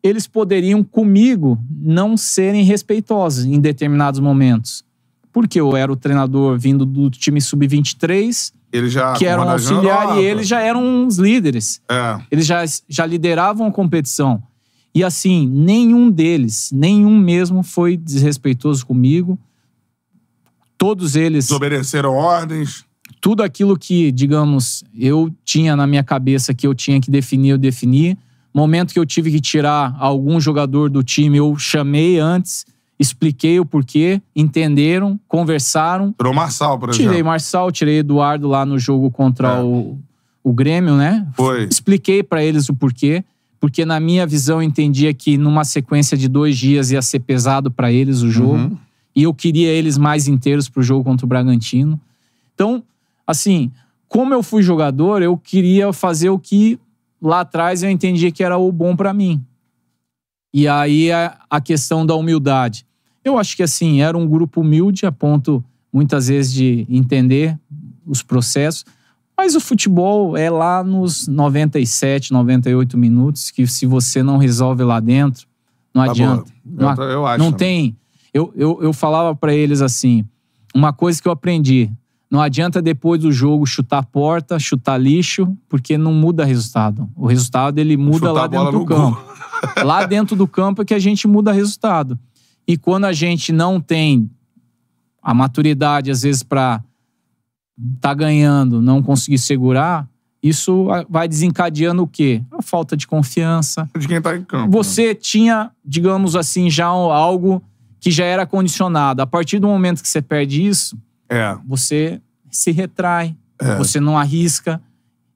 eles poderiam comigo não serem respeitosos em determinados momentos. Porque eu era o treinador vindo do time sub-23, que era um auxiliar e eles já eram os líderes. É. Eles já, já lideravam a competição. E assim, nenhum deles, nenhum mesmo foi desrespeitoso comigo. Todos eles. Obedeceram ordens tudo aquilo que, digamos, eu tinha na minha cabeça que eu tinha que definir, eu defini. Momento que eu tive que tirar algum jogador do time, eu chamei antes, expliquei o porquê, entenderam, conversaram. Tirou Marçal, por exemplo. Tirei Marçal, tirei Eduardo lá no jogo contra é. o, o Grêmio, né? Foi. Expliquei para eles o porquê, porque na minha visão eu entendia que numa sequência de dois dias ia ser pesado para eles o jogo. Uhum. E eu queria eles mais inteiros pro jogo contra o Bragantino. Então, assim, como eu fui jogador, eu queria fazer o que lá atrás eu entendia que era o bom para mim. E aí a, a, questão da humildade. Eu acho que assim, era um grupo humilde a ponto muitas vezes de entender os processos, mas o futebol é lá nos 97, 98 minutos que se você não resolve lá dentro, não tá adianta. Eu, não, eu acho. Não tem. Eu, eu, eu falava para eles assim, uma coisa que eu aprendi, não adianta depois do jogo chutar porta, chutar lixo, porque não muda resultado. O resultado ele muda chutar lá dentro do campo. (laughs) lá dentro do campo é que a gente muda resultado. E quando a gente não tem a maturidade, às vezes, para tá ganhando, não conseguir segurar, isso vai desencadeando o quê? A falta de confiança. De quem está em campo. Né? Você né? tinha, digamos assim, já algo que já era condicionado. A partir do momento que você perde isso, é. Você se retrai, é. você não arrisca.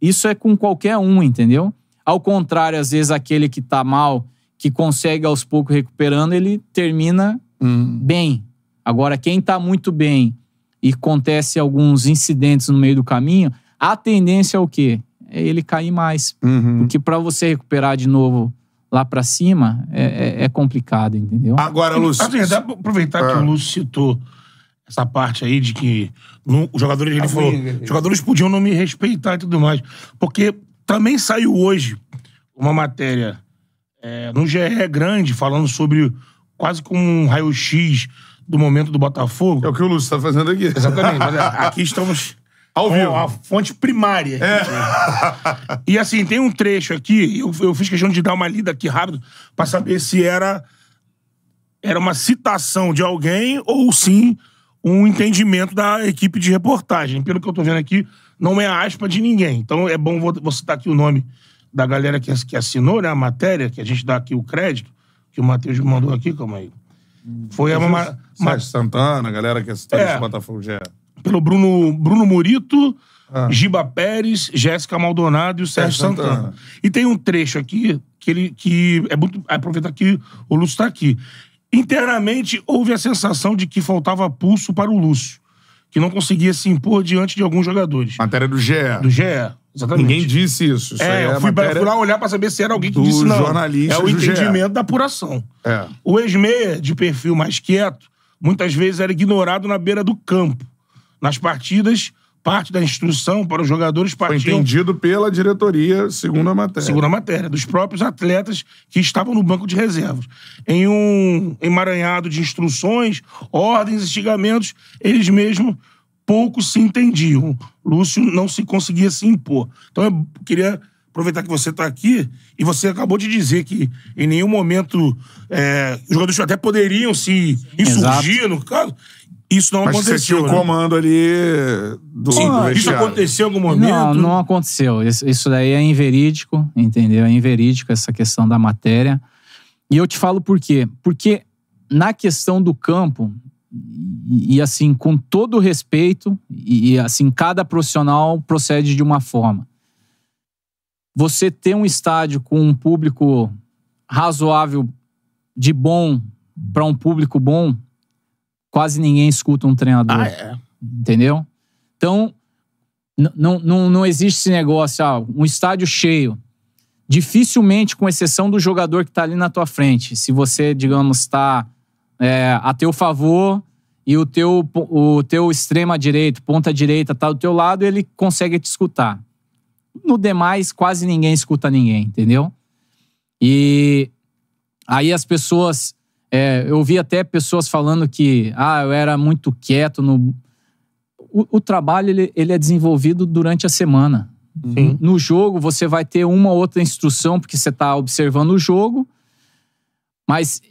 Isso é com qualquer um, entendeu? Ao contrário, às vezes, aquele que tá mal, que consegue aos poucos recuperando, ele termina hum. bem. Agora, quem tá muito bem e acontece alguns incidentes no meio do caminho, a tendência é o quê? É ele cair mais. Uhum. Porque para você recuperar de novo lá para cima, é, é, é, complicado, entendeu? Agora, Lúcio... Assim, aproveitar, que ah. o Lúcio citou essa parte aí de que os jogadores, ele tá falou, os jogadores podiam não me respeitar e tudo mais. Porque também saiu hoje uma matéria é, no GE grande falando sobre quase como um raio-x do momento do Botafogo. É o que o Lúcio está fazendo aqui. Exatamente. (laughs) aqui estamos. Ao vivo. A fonte primária. É. Né? E assim, tem um trecho aqui, eu, eu fiz questão de dar uma lida aqui rápido para saber se era era uma citação de alguém ou sim um entendimento da equipe de reportagem. Pelo que eu estou vendo aqui, não é a aspa de ninguém. Então é bom você citar aqui o nome da galera que, que assinou né, a matéria, que a gente dá aqui o crédito, que o Matheus mandou aqui, calma aí. Foi a uma, uhum. uma... Santana, a galera que assistiu é, esse é. Botafogo já. É. Pelo Bruno, Bruno Murito, ah. Giba Pérez, Jéssica Maldonado e o Sérgio, Sérgio Santana. Santana. E tem um trecho aqui que ele que é muito aproveitar que o Lúcio está aqui. Internamente, houve a sensação de que faltava pulso para o Lúcio, que não conseguia se impor diante de alguns jogadores. Matéria do GE. Do GE, exatamente. Ninguém disse isso. isso é, é eu fui, matéria... fui, lá olhar para saber se era alguém que disse não. Jornalista é o entendimento GE. da apuração. É. O ex-meia, de perfil mais quieto, muitas vezes era ignorado na beira do campo. Nas partidas, parte da instrução para os jogadores partiam... Foi entendido pela diretoria, segundo a matéria. Segundo a matéria, dos próprios atletas que estavam no banco de reservas. Em um emaranhado de instruções, ordens, estigamentos, eles mesmos pouco se entendiam. Lúcio não se conseguia se impor. Então eu queria aproveitar que você está aqui e você acabou de dizer que em nenhum momento é, os jogadores até poderiam se insurgir, Exato. no caso. Isso não Mas aconteceu. Você tinha o né? comando ali do, Sim, do Isso aconteceu em algum momento? Não, não aconteceu. Isso, isso daí é inverídico, entendeu? É inverídico essa questão da matéria. E eu te falo por quê? Porque na questão do campo, e, e assim, com todo respeito, e, e assim, cada profissional procede de uma forma. Você ter um estádio com um público razoável de bom para um público bom quase ninguém escuta um treinador. Ah, é. Entendeu? Então, não, não, não existe esse negócio, ah, um estádio cheio. Dificilmente, com exceção do jogador que está ali na tua frente, se você, digamos, está é, a teu favor e o teu, o teu extrema direito, ponta direita, está do teu lado, ele consegue te escutar. No demais, quase ninguém escuta ninguém, entendeu? E aí as pessoas é, eu ouvi até pessoas falando que ah, eu era muito quieto. No... O, o trabalho ele, ele, é desenvolvido durante a semana. Sim. No jogo, você vai ter uma ou outra instrução, porque você está observando o jogo, mas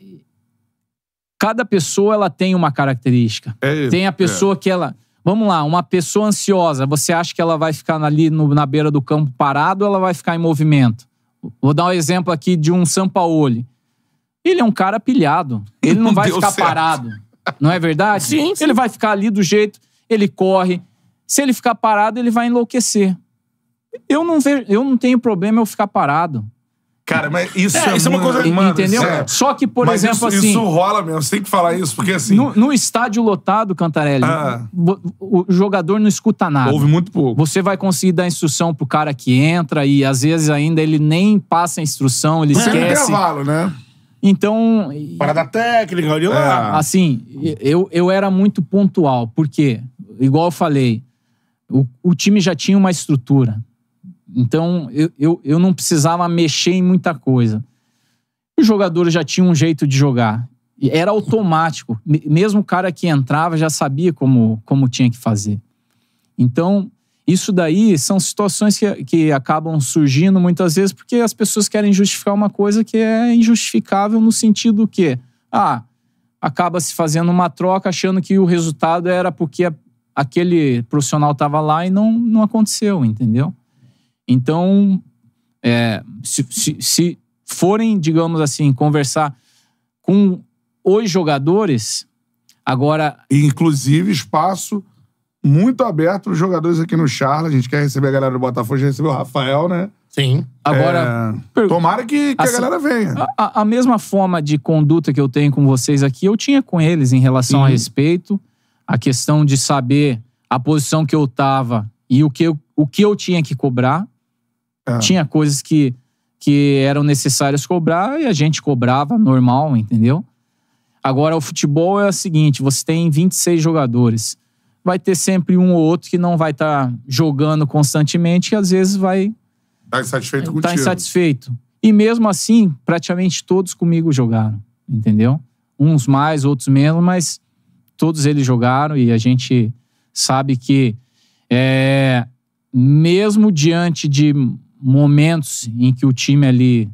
cada pessoa ela tem uma característica. É, tem a é. pessoa é. que ela. Vamos lá, uma pessoa ansiosa, você acha que ela vai ficar ali no, na beira do campo parado ou ela vai ficar em movimento? Vou dar um exemplo aqui de um Sampaoli. Ele é um cara pilhado. Ele não vai ficar certo. parado. Não é verdade? Sim, sim. Ele vai ficar ali do jeito, ele corre. Se ele ficar parado, ele vai enlouquecer. Eu não, vejo, eu não tenho problema eu ficar parado. Cara, mas isso é, é, isso é uma coisa... Mano, entendeu? É. Só que, por mas exemplo, isso, assim... Isso rola mesmo, você tem que falar isso, porque assim... No, no estádio lotado, Cantarelli, ah. o, o, jogador não escuta nada. Ouve muito pouco. Você vai conseguir dar instrução pro cara que entra e, às vezes, ainda ele nem passa a instrução, ele é, esquece. É intervalo, né? Então. Parada técnica, olha lá. É, assim, eu, eu era muito pontual, porque, igual eu falei, o, o time já tinha uma estrutura. Então, eu, eu, eu não precisava mexer em muita coisa. Os jogadores já tinham um jeito de jogar. Era automático. Mesmo o cara que entrava já sabia como, como tinha que fazer. Então, isso daí são situações que, que acabam surgindo muitas vezes porque as pessoas querem justificar uma coisa que é injustificável no sentido que, ah, acaba se fazendo uma troca achando que o resultado era porque aquele profissional estava lá e não, não aconteceu, entendeu? Então, é, se, se, se forem, digamos assim, conversar com os jogadores, agora. Inclusive, espaço muito aberto os jogadores aqui no Charla. A gente quer receber a galera do Botafogo, já recebeu o Rafael, né? Sim. É, Agora. É... Tomara que, que assim, a galera venha. A, a, mesma forma de conduta que eu tenho com vocês aqui, eu tinha com eles em relação Sim. a respeito, a questão de saber a posição que eu tava e o que eu, o que eu tinha que cobrar. É. Tinha coisas que, que eram necessárias cobrar e a gente cobrava normal, entendeu? Agora, o futebol é o seguinte: você tem 26 jogadores vai ter sempre um ou outro que não vai estar tá jogando constantemente e às vezes vai. Tá insatisfeito tá contigo. insatisfeito. E mesmo assim, praticamente todos comigo jogaram, entendeu? Uns mais, outros menos, mas todos eles jogaram e a gente sabe que é, mesmo diante de momentos em que o time ali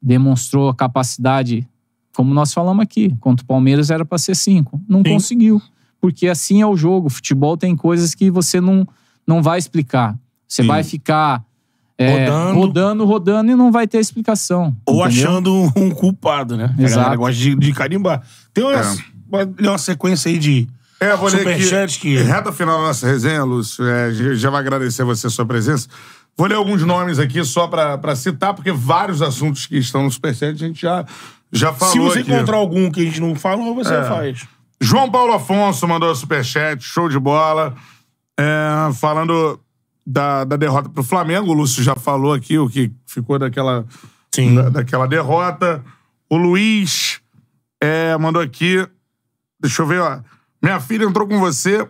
demonstrou a capacidade, como nós falamos aqui, contra o Palmeiras era para ser cinco, não Sim. conseguiu porque assim é o jogo. O futebol tem coisas que você não, não vai explicar. Você Sim. vai ficar é, rodando. rodando, rodando e não vai ter explicação. Ou entendeu? achando um culpado, né? Exato. A negócio de, de carimbar. Tem uma, é. uma, uma sequência aí de. É, vou ler aqui, que... reta final da nossa resenha, Lúcio, é, já vai agradecer a você a sua presença. Vou ler alguns nomes aqui só para citar, porque vários assuntos que estão no Superchat a gente já, já falou Se você aqui. encontrar algum que a gente não falou, você é. faz. João Paulo Afonso mandou superchat, show de bola. É, falando da, da derrota pro Flamengo, o Lúcio já falou aqui o que ficou daquela, Sim. Da, daquela derrota. O Luiz é, mandou aqui. Deixa eu ver, ó. Minha filha entrou com você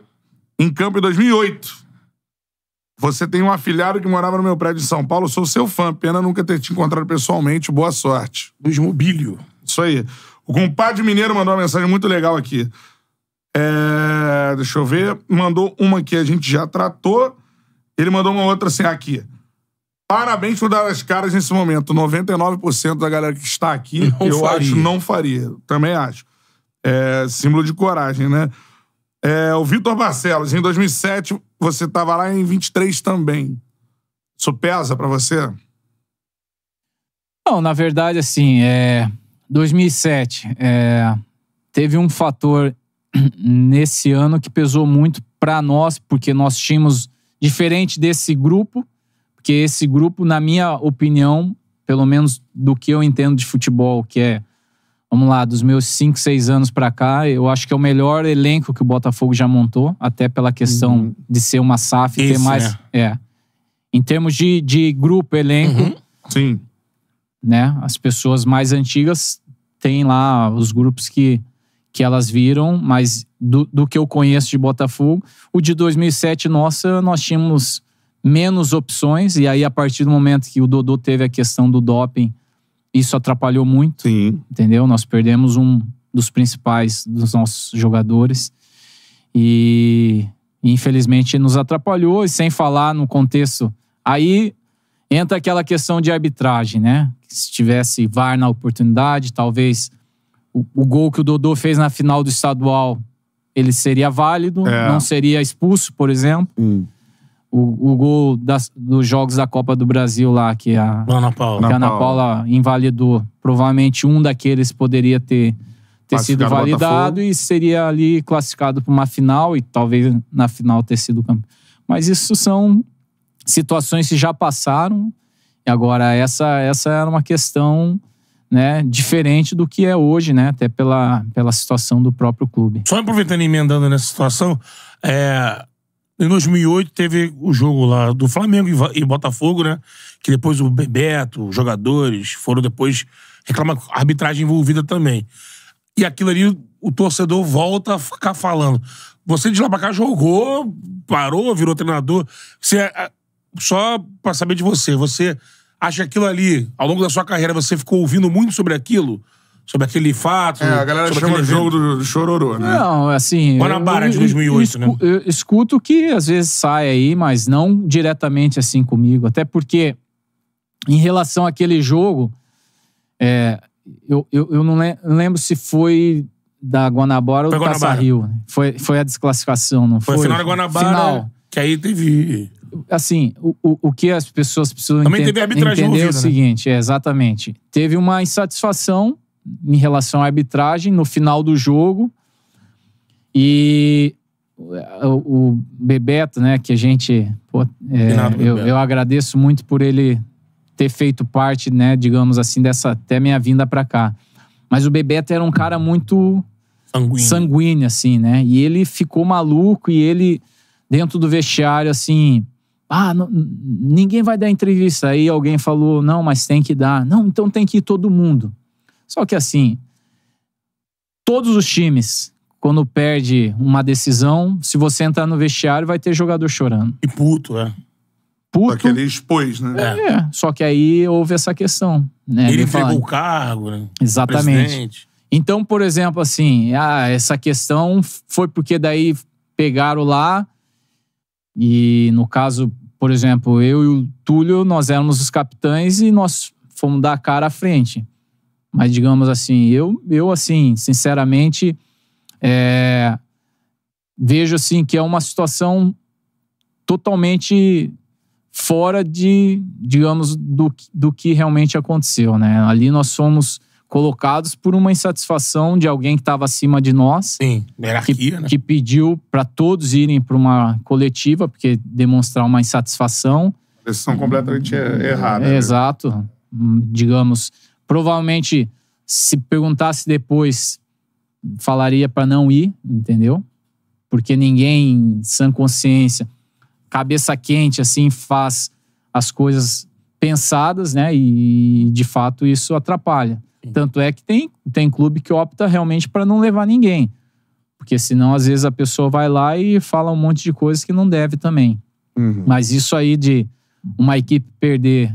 em campo em 2008. Você tem um afilhado que morava no meu prédio em São Paulo. Sou seu fã. Pena nunca ter te encontrado pessoalmente. Boa sorte. Luiz Mobílio. Isso aí. O compadre mineiro mandou uma mensagem muito legal aqui. É, deixa eu ver. Mandou uma que a gente já tratou. Ele mandou uma outra assim, aqui. Parabéns por dar as caras nesse momento. 99% da galera que está aqui, não eu faria. acho, não faria. Também acho. É, símbolo de coragem, né? É, o Vitor Barcelos, em 2007, você estava lá em 23 também. Isso pesa para você? Não, na verdade, assim, é... 2007. É, teve um fator (clears throat) nesse ano que pesou muito para nós, porque nós tínhamos, diferente desse grupo, porque esse grupo, na minha opinião, pelo menos do que eu entendo de futebol, que é, vamos lá, dos meus 5, 6 anos para cá, eu acho que é o melhor elenco que o Botafogo já montou, até pela questão uhum. de ser uma SAF e ter mais. É. é. Em termos de, de grupo, elenco. Uhum. Sim. Né? As pessoas mais antigas tem lá os grupos que, que elas viram, mas do, do que eu conheço de Botafogo, o de 2007, nossa, nós tínhamos menos opções, e aí a partir do momento que o Dodô teve a questão do doping, isso atrapalhou muito, Sim. entendeu? Nós perdemos um dos principais dos nossos jogadores e infelizmente nos atrapalhou, e sem falar no contexto. Aí entra aquela questão de arbitragem, né? Se tivesse VAR na oportunidade, talvez o, o gol que o Dodô fez na final do estadual, ele seria válido, é. não seria expulso, por exemplo. Hum. O, o, gol das, dos jogos da Copa do Brasil lá, que a Ana Paula, que a Ana Paula invalidou. Provavelmente um daqueles poderia ter, ter sido validado e seria ali classificado para uma final e talvez na final ter sido campeão. Mas isso são situações que já passaram. E agora, essa, essa era uma questão né, diferente do que é hoje, né, até pela, pela situação do próprio clube. Só aproveitando e emendando nessa situação, é, em 2008 teve o jogo lá do Flamengo e, Botafogo, né, que depois o Bebeto, os jogadores foram depois reclamar a arbitragem envolvida também. E aquilo ali, o torcedor volta a ficar falando. Você de lá pra cá jogou, parou, virou treinador. Você é, só para saber de você, você acha aquilo ali, ao longo da sua carreira, você ficou ouvindo muito sobre aquilo? Sobre aquele fato? É, a galera chama o jogo do, do chororô, né? Não, é assim... Guanabara, de 2008, né? Eu escuto que às vezes sai aí, mas não diretamente assim comigo. Até porque, em relação àquele jogo, é, eu, eu, eu não lembro se foi da Guanabara ou foi do Guanabara. Rio. Foi, foi a desclassificação, não foi? Foi a final da Guanabara, final. que aí teve assim, o, o, o que as pessoas precisam Também entender, teve entender é o né? seguinte, é, exatamente. Teve uma insatisfação em relação à arbitragem no final do jogo e é, o, o Bebeto, né, que a gente... Pô, é, eu, eu agradeço muito por ele ter feito parte, né, digamos assim, dessa até minha vinda para cá. Mas o Bebeto era um cara muito sanguíneo. sanguíneo, assim, né? E ele ficou maluco e ele, dentro do vestiário, assim, ah, não, ninguém vai dar entrevista. Aí alguém falou, não, mas tem que dar. Não, então tem que ir todo mundo. Só que assim, todos os times, quando perde uma decisão, se você entrar no vestiário, vai ter jogador chorando. E puto, é. Puto. Pra que ele expôs, né? É, é. só que aí houve essa questão. Né? Ele pegou o cargo, né? Exatamente. Então, por exemplo, assim, ah, essa questão foi porque daí pegaram lá e, no caso, por exemplo, eu e o Túlio, nós éramos os capitães e nós fomos dar a cara à frente. Mas digamos assim, eu, eu assim, sinceramente, é, vejo assim que é uma situação totalmente fora de, digamos, do, do que realmente aconteceu, né? Ali nós somos colocados por uma insatisfação de alguém que estava acima de nós. Sim, hierarquia, que, né? que pediu para todos irem para uma coletiva, porque demonstrar uma insatisfação. Decisão completamente er-, errada. É, né? Exato. Hum, digamos, provavelmente, se perguntasse depois, falaria para não ir, entendeu? Porque ninguém, sã consciência, cabeça quente, assim, faz as coisas pensadas, né? E, de fato, isso atrapalha. Tanto é que tem, tem clube que opta realmente para não levar ninguém. Porque senão, às vezes, a pessoa vai lá e fala um monte de coisas que não deve também. Uhum. Mas isso aí de uma equipe perder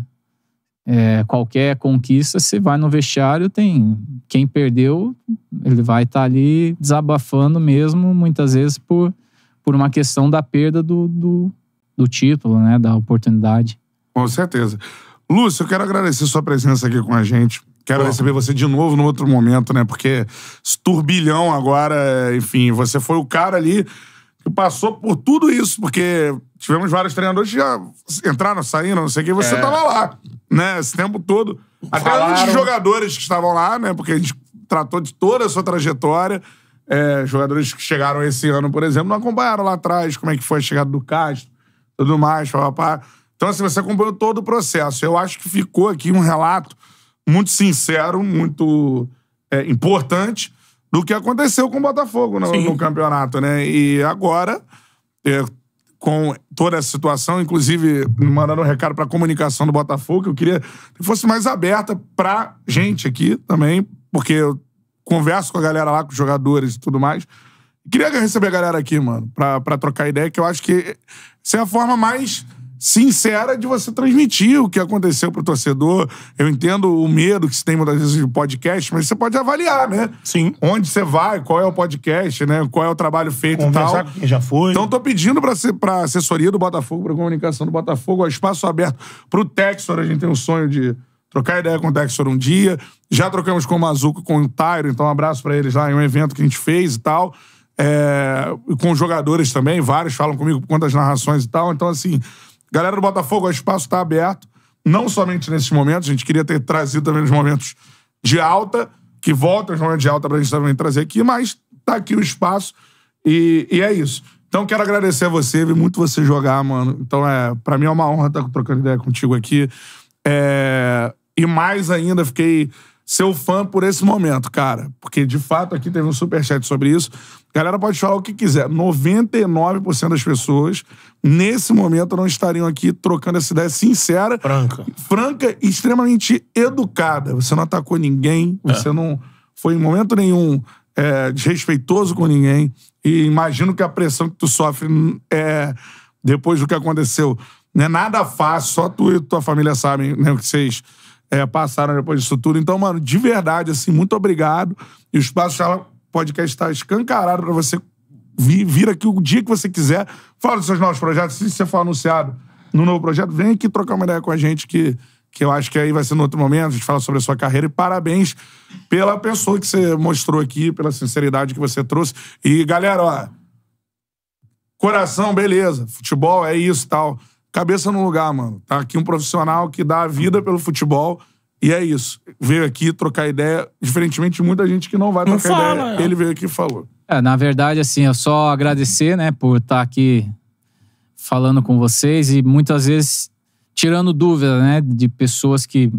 é, qualquer conquista, você vai no vestiário, tem. Quem perdeu, ele vai estar tá ali desabafando mesmo, muitas vezes, por, por uma questão da perda do, do, do título, né? Da oportunidade. Com certeza. Lúcio, eu quero agradecer sua presença aqui com a gente. Quero Bom. receber você de novo no outro momento, né? Porque esse turbilhão agora, enfim, você foi o cara ali que passou por tudo isso, porque tivemos vários treinadores que já entraram, saíram, não sei o que, você é. tava lá, né? Esse tempo todo. Falaram. Até antes jogadores que estavam lá, né? Porque a gente tratou de toda a sua trajetória. É, jogadores que chegaram esse ano, por exemplo, não acompanharam lá atrás como é que foi a chegada do Castro, tudo mais, papá. Então, assim, você acompanhou todo o processo. Eu acho que ficou aqui um relato muito sincero, muito é, importante do que aconteceu com o Botafogo no, no campeonato, né? E agora, é, com toda essa situação, inclusive mandando um recado para a comunicação do Botafogo, eu queria que fosse mais aberta para gente aqui também, porque eu converso com a galera lá, com os jogadores e tudo mais. Queria receber a galera aqui, mano, para trocar ideia, que eu acho que essa é a forma mais sincera de você transmitir o que aconteceu pro torcedor. Eu entendo o medo que se tem muitas vezes de podcast, mas você pode avaliar, né? Sim. Onde você vai, qual é o podcast, né? Qual é o trabalho feito Conversar e tal. Com quem já foi. Então tô pedindo pra, pra assessoria do Botafogo, pra comunicação do Botafogo, ó, espaço aberto pro Texor. A gente tem um sonho de trocar ideia com o Texor um dia. Já trocamos com o Mazuco com o Tairo, então um abraço para eles lá em um evento que a gente fez e tal. É, com jogadores também, vários falam comigo por conta das narrações e tal. Então, assim, Galera do Botafogo, o espaço está aberto, não somente nesses momentos, a gente queria ter trazido também nos momentos de alta, que volta os momentos de alta para a gente também trazer aqui, mas tá aqui o espaço e, e é isso. Então quero agradecer a você, vi muito você jogar, mano. Então é, para mim é uma honra estar tá trocando ideia contigo aqui. É, e mais ainda, fiquei seu fã por esse momento, cara. Porque, de fato, aqui teve um superchat sobre isso. galera pode falar o que quiser. 99% das pessoas, nesse momento, não estariam aqui trocando essa ideia sincera. Franca. Franca e extremamente educada. Você não atacou ninguém, é. você não foi em momento nenhum é, desrespeitoso com ninguém. E imagino que a pressão que tu sofre hum, é, depois do que aconteceu não é nada fácil. Só tu e tua família sabem né, o que vocês é, passaram depois disso tudo. Então, mano, de verdade, assim, muito obrigado. E o Espaço Charla Podcast está escancarado para você vir, vir, aqui o dia que você quiser. Fala dos seus novos projetos. Se você for anunciado no novo projeto, vem aqui trocar uma ideia com a gente que que eu acho que aí vai ser no outro momento, a gente fala sobre a sua carreira. E parabéns pela pessoa que você mostrou aqui, pela sinceridade que você trouxe. E, galera, ó, coração, beleza. Futebol é isso tal cabeça no lugar, mano. Tá aqui um profissional que dá a vida pelo futebol. E é isso. Veio aqui trocar ideia, diferentemente de muita gente que não vai não trocar fala, ideia. É. Ele veio aqui e falou. É, na verdade, assim, eu só agradecer, né, por estar tá aqui falando com vocês e muitas vezes tirando dúvida, né, de pessoas que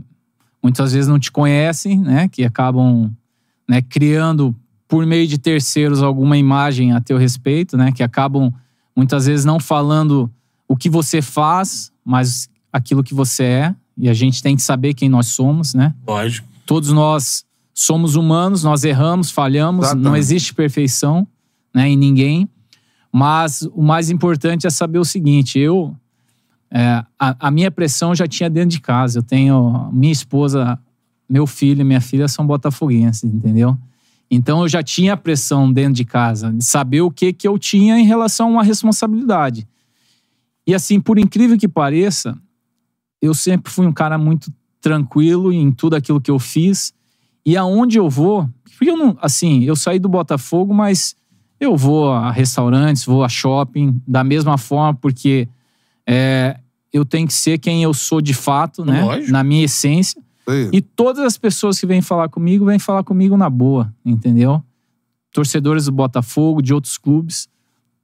muitas vezes não te conhecem, né, que acabam, né, criando por meio de terceiros alguma imagem a teu respeito, né, que acabam muitas vezes não falando o que você faz, mas aquilo que você é. E a gente tem que saber quem nós somos, né? Lógico. Todos nós somos humanos, nós erramos, falhamos, Exatamente. não existe perfeição né, em ninguém. Mas o mais importante é saber o seguinte: eu. É, a, a, minha pressão já tinha dentro de casa. Eu tenho. Minha esposa, meu filho e minha filha são botafoguenses, entendeu? Então eu já tinha pressão dentro de casa, de saber o que, que eu tinha em relação a uma responsabilidade. E assim, por incrível que pareça, eu sempre fui um cara muito tranquilo em tudo aquilo que eu fiz. E aonde eu vou, porque eu não, assim, eu saí do Botafogo, mas eu vou a restaurantes, vou a shopping, da mesma forma, porque é, eu tenho que ser quem eu sou de fato, né? Lógico. Na minha essência. Sim. E todas as pessoas que vêm falar comigo, vêm falar comigo na boa, entendeu? Torcedores do Botafogo, de outros clubes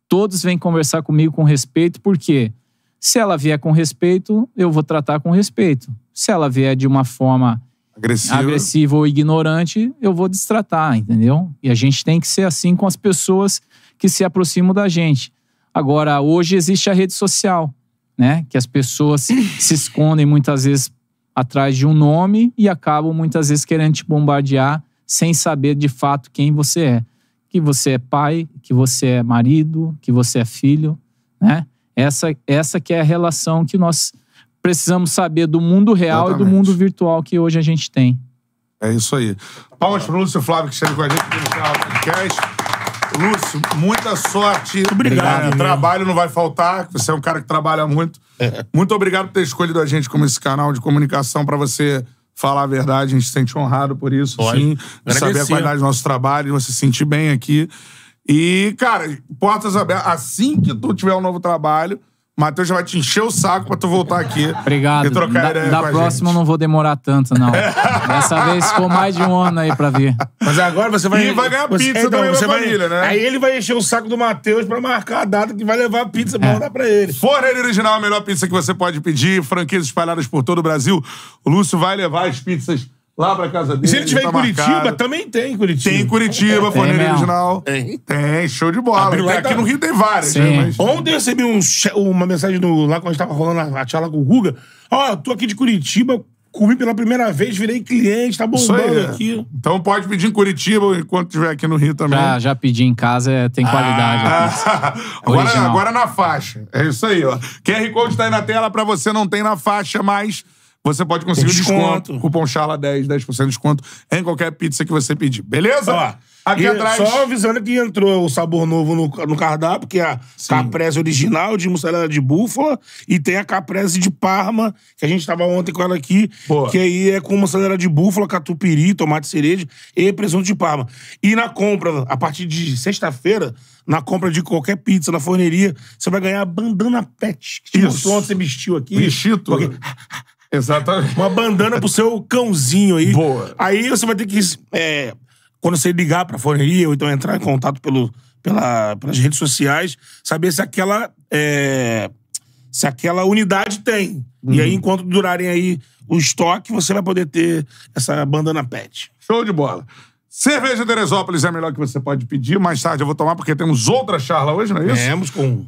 todos vêm conversar comigo com respeito, porque se ela vier com respeito, eu vou tratar com respeito. Se ela vier de uma forma agressiva, agressiva ou ignorante, eu vou destratar, entendeu? E a gente tem que ser assim com as pessoas que se aproximam da gente. Agora, hoje existe a rede social, né? Que as pessoas se escondem muitas vezes atrás de um nome e acabam muitas vezes querendo te bombardear sem saber de fato quem você é que você é pai, que você é marido, que você é filho, né? Essa, essa que é a relação que nós precisamos saber do mundo real Exatamente. e do mundo virtual que hoje a gente tem. É isso aí. Palmas para o Lúcio Flávio, que esteve com a gente no podcast. Lúcio, muita sorte. Obrigado. obrigado trabalho não vai faltar, você é um cara que trabalha muito. É. Muito obrigado por ter escolhido a gente como esse canal de comunicação para você falar a verdade, a gente se sente honrado por isso, Pode. sim. De saber a qualidade do nosso trabalho, de você se sentir bem aqui. E, cara, portas abertas. Assim que tu tiver um novo trabalho, Matheus já vai te encher o saco pra tu voltar aqui. Obrigado. E trocar da, da próxima eu não vou demorar tanto, não. Dessa vez ficou mais de um ano aí pra vir. Mas agora você vai. E vai ganhar você, pizza é, então, você vai, família, né? Aí ele vai encher o saco do Matheus pra marcar a data que vai levar a pizza pra é. mandar pra ele. Forneira Original, a melhor pizza que você pode pedir. Franquias espalhadas por todo o Brasil. O Lúcio vai levar as pizzas lá pra casa dele. E se ele tiver tá em Curitiba, marcado. também tem em Curitiba. Tem em Curitiba, é, forneira original. Tem. Tem, show de bola. Abriu aqui tá... no Rio tem várias. Né, mas... Ontem eu recebi um, uma mensagem do lá quando a gente tava rolando a tela com o Guga. Ó, oh, tô aqui de Curitiba, comi pela primeira vez, virei cliente, tá bombando aí, aqui. Então pode pedir em Curitiba enquanto estiver aqui no Rio também. Já, já pedi em casa, é, tem qualidade. Ah, (laughs) agora, agora na faixa. É isso aí, ó. QR Code tá aí na tela pra você, não tem na faixa, mas você pode conseguir desconto. desconto. Cupom Charla 10, 10% de desconto em qualquer pizza que você pedir. Beleza? Aqui atrás. Só avisando que entrou o sabor novo no, no cardápio, que é a Sim. caprese original de mussarela de búfala e tem a caprese de parma, que a gente estava ontem com ela aqui, Boa. que aí é com mussarela de búfala, catupiry, tomate cereja e presunto de parma. E na compra, a partir de sexta-feira, na compra de qualquer pizza na forneria, você vai ganhar a bandana pet. Que Isso. Tipo, ontem você vestiu aqui. Vestido. Porque... Exatamente. Uma bandana pro seu cãozinho aí. Boa. Aí você vai ter que. É, quando você ligar pra forneria ou então entrar em contato pelo, pela, pelas redes sociais, saber se aquela. É, se aquela unidade tem. Uhum. E aí, uhum. enquanto durarem aí o estoque, você vai poder ter essa bandana pet. Show de bola. Cerveja Teresópolis é a melhor que você pode pedir. Mais tarde eu vou tomar, porque temos outra charla hoje, não é isso? Temos com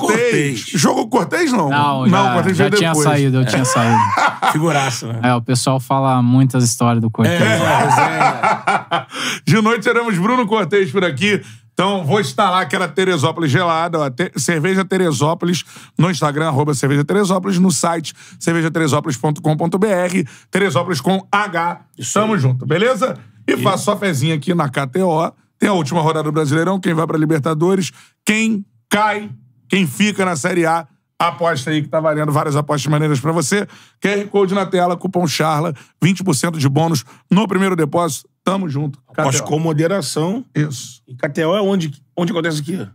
Cortês. jogo Cortês, não? Não, já, não Cortez já tinha depois. saído, eu tinha saído. (laughs) Figuraça, né? É, o pessoal fala muitas histórias do Cortês. É, né? é, é. De noite teremos Bruno Cortês por aqui. Então, vou instalar aquela Teresópolis gelada, ó, te Cerveja Teresópolis, no Instagram, arroba Cerveja Teresópolis, no site cervejateresópolis.com.br, Teresópolis com H. Isso Tamo aí. junto, beleza? E faço sua fezinha aqui na KTO. Tem a última rodada do Brasileirão, quem vai pra Libertadores, quem cai, quem fica na Série A. Aposta aí que tá valendo várias apostas maneiras para você. QR Code na tela, cupom CHARLA, 20% de bônus no primeiro depósito. Tamo junto. Aposta com moderação. Isso. E KTO é onde, onde acontece aqui?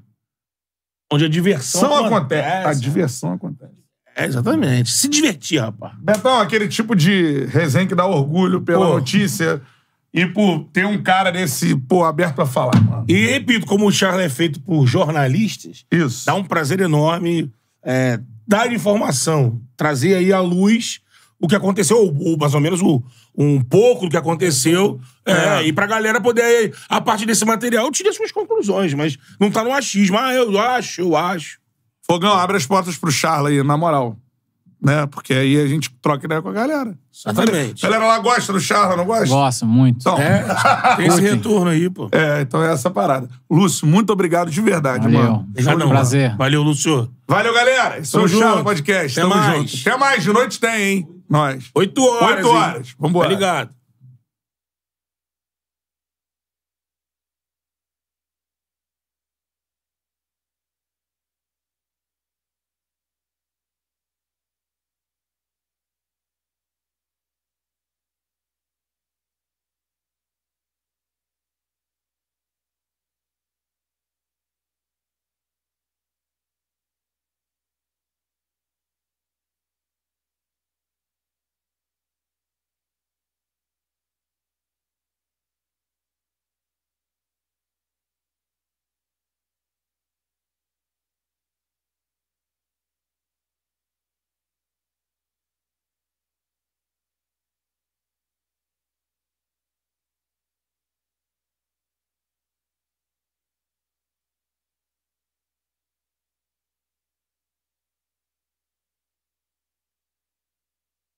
Onde a diversão acontece. acontece. A diversão acontece. É, exatamente. Se divertir, rapaz. Betão, aquele tipo de resenha que dá orgulho pela Pô. notícia e por ter um cara desse, pô, aberto pra falar, mano. E repito, como o Charles é feito por jornalistas, Isso. dá um prazer enorme é, dar informação, trazer aí à luz o que aconteceu, ou, ou mais ou menos o, um pouco do que aconteceu, é. É, e pra galera poder, a partir desse material, tirar suas conclusões, mas não tá no achismo. Ah, eu acho, eu acho. Fogão, abre as portas pro Charles aí, na moral né? Porque aí a gente troca ideia com a galera. Exatamente. A galera lá gosta do Charla, não gosta? Gosta, muito. Então, é, (laughs) tem esse retorno aí, pô. É, então é essa parada. Lúcio, muito obrigado de verdade, Valeu. mano. Já um prazer. Valeu, Lúcio. Valeu, galera. Esse Tamo é o Charla Podcast. Até Tamo mais. Junto. Até mais. De noite tem, hein? Nós. Oito horas. Oito horas. vamos Vambora. Tá ligado.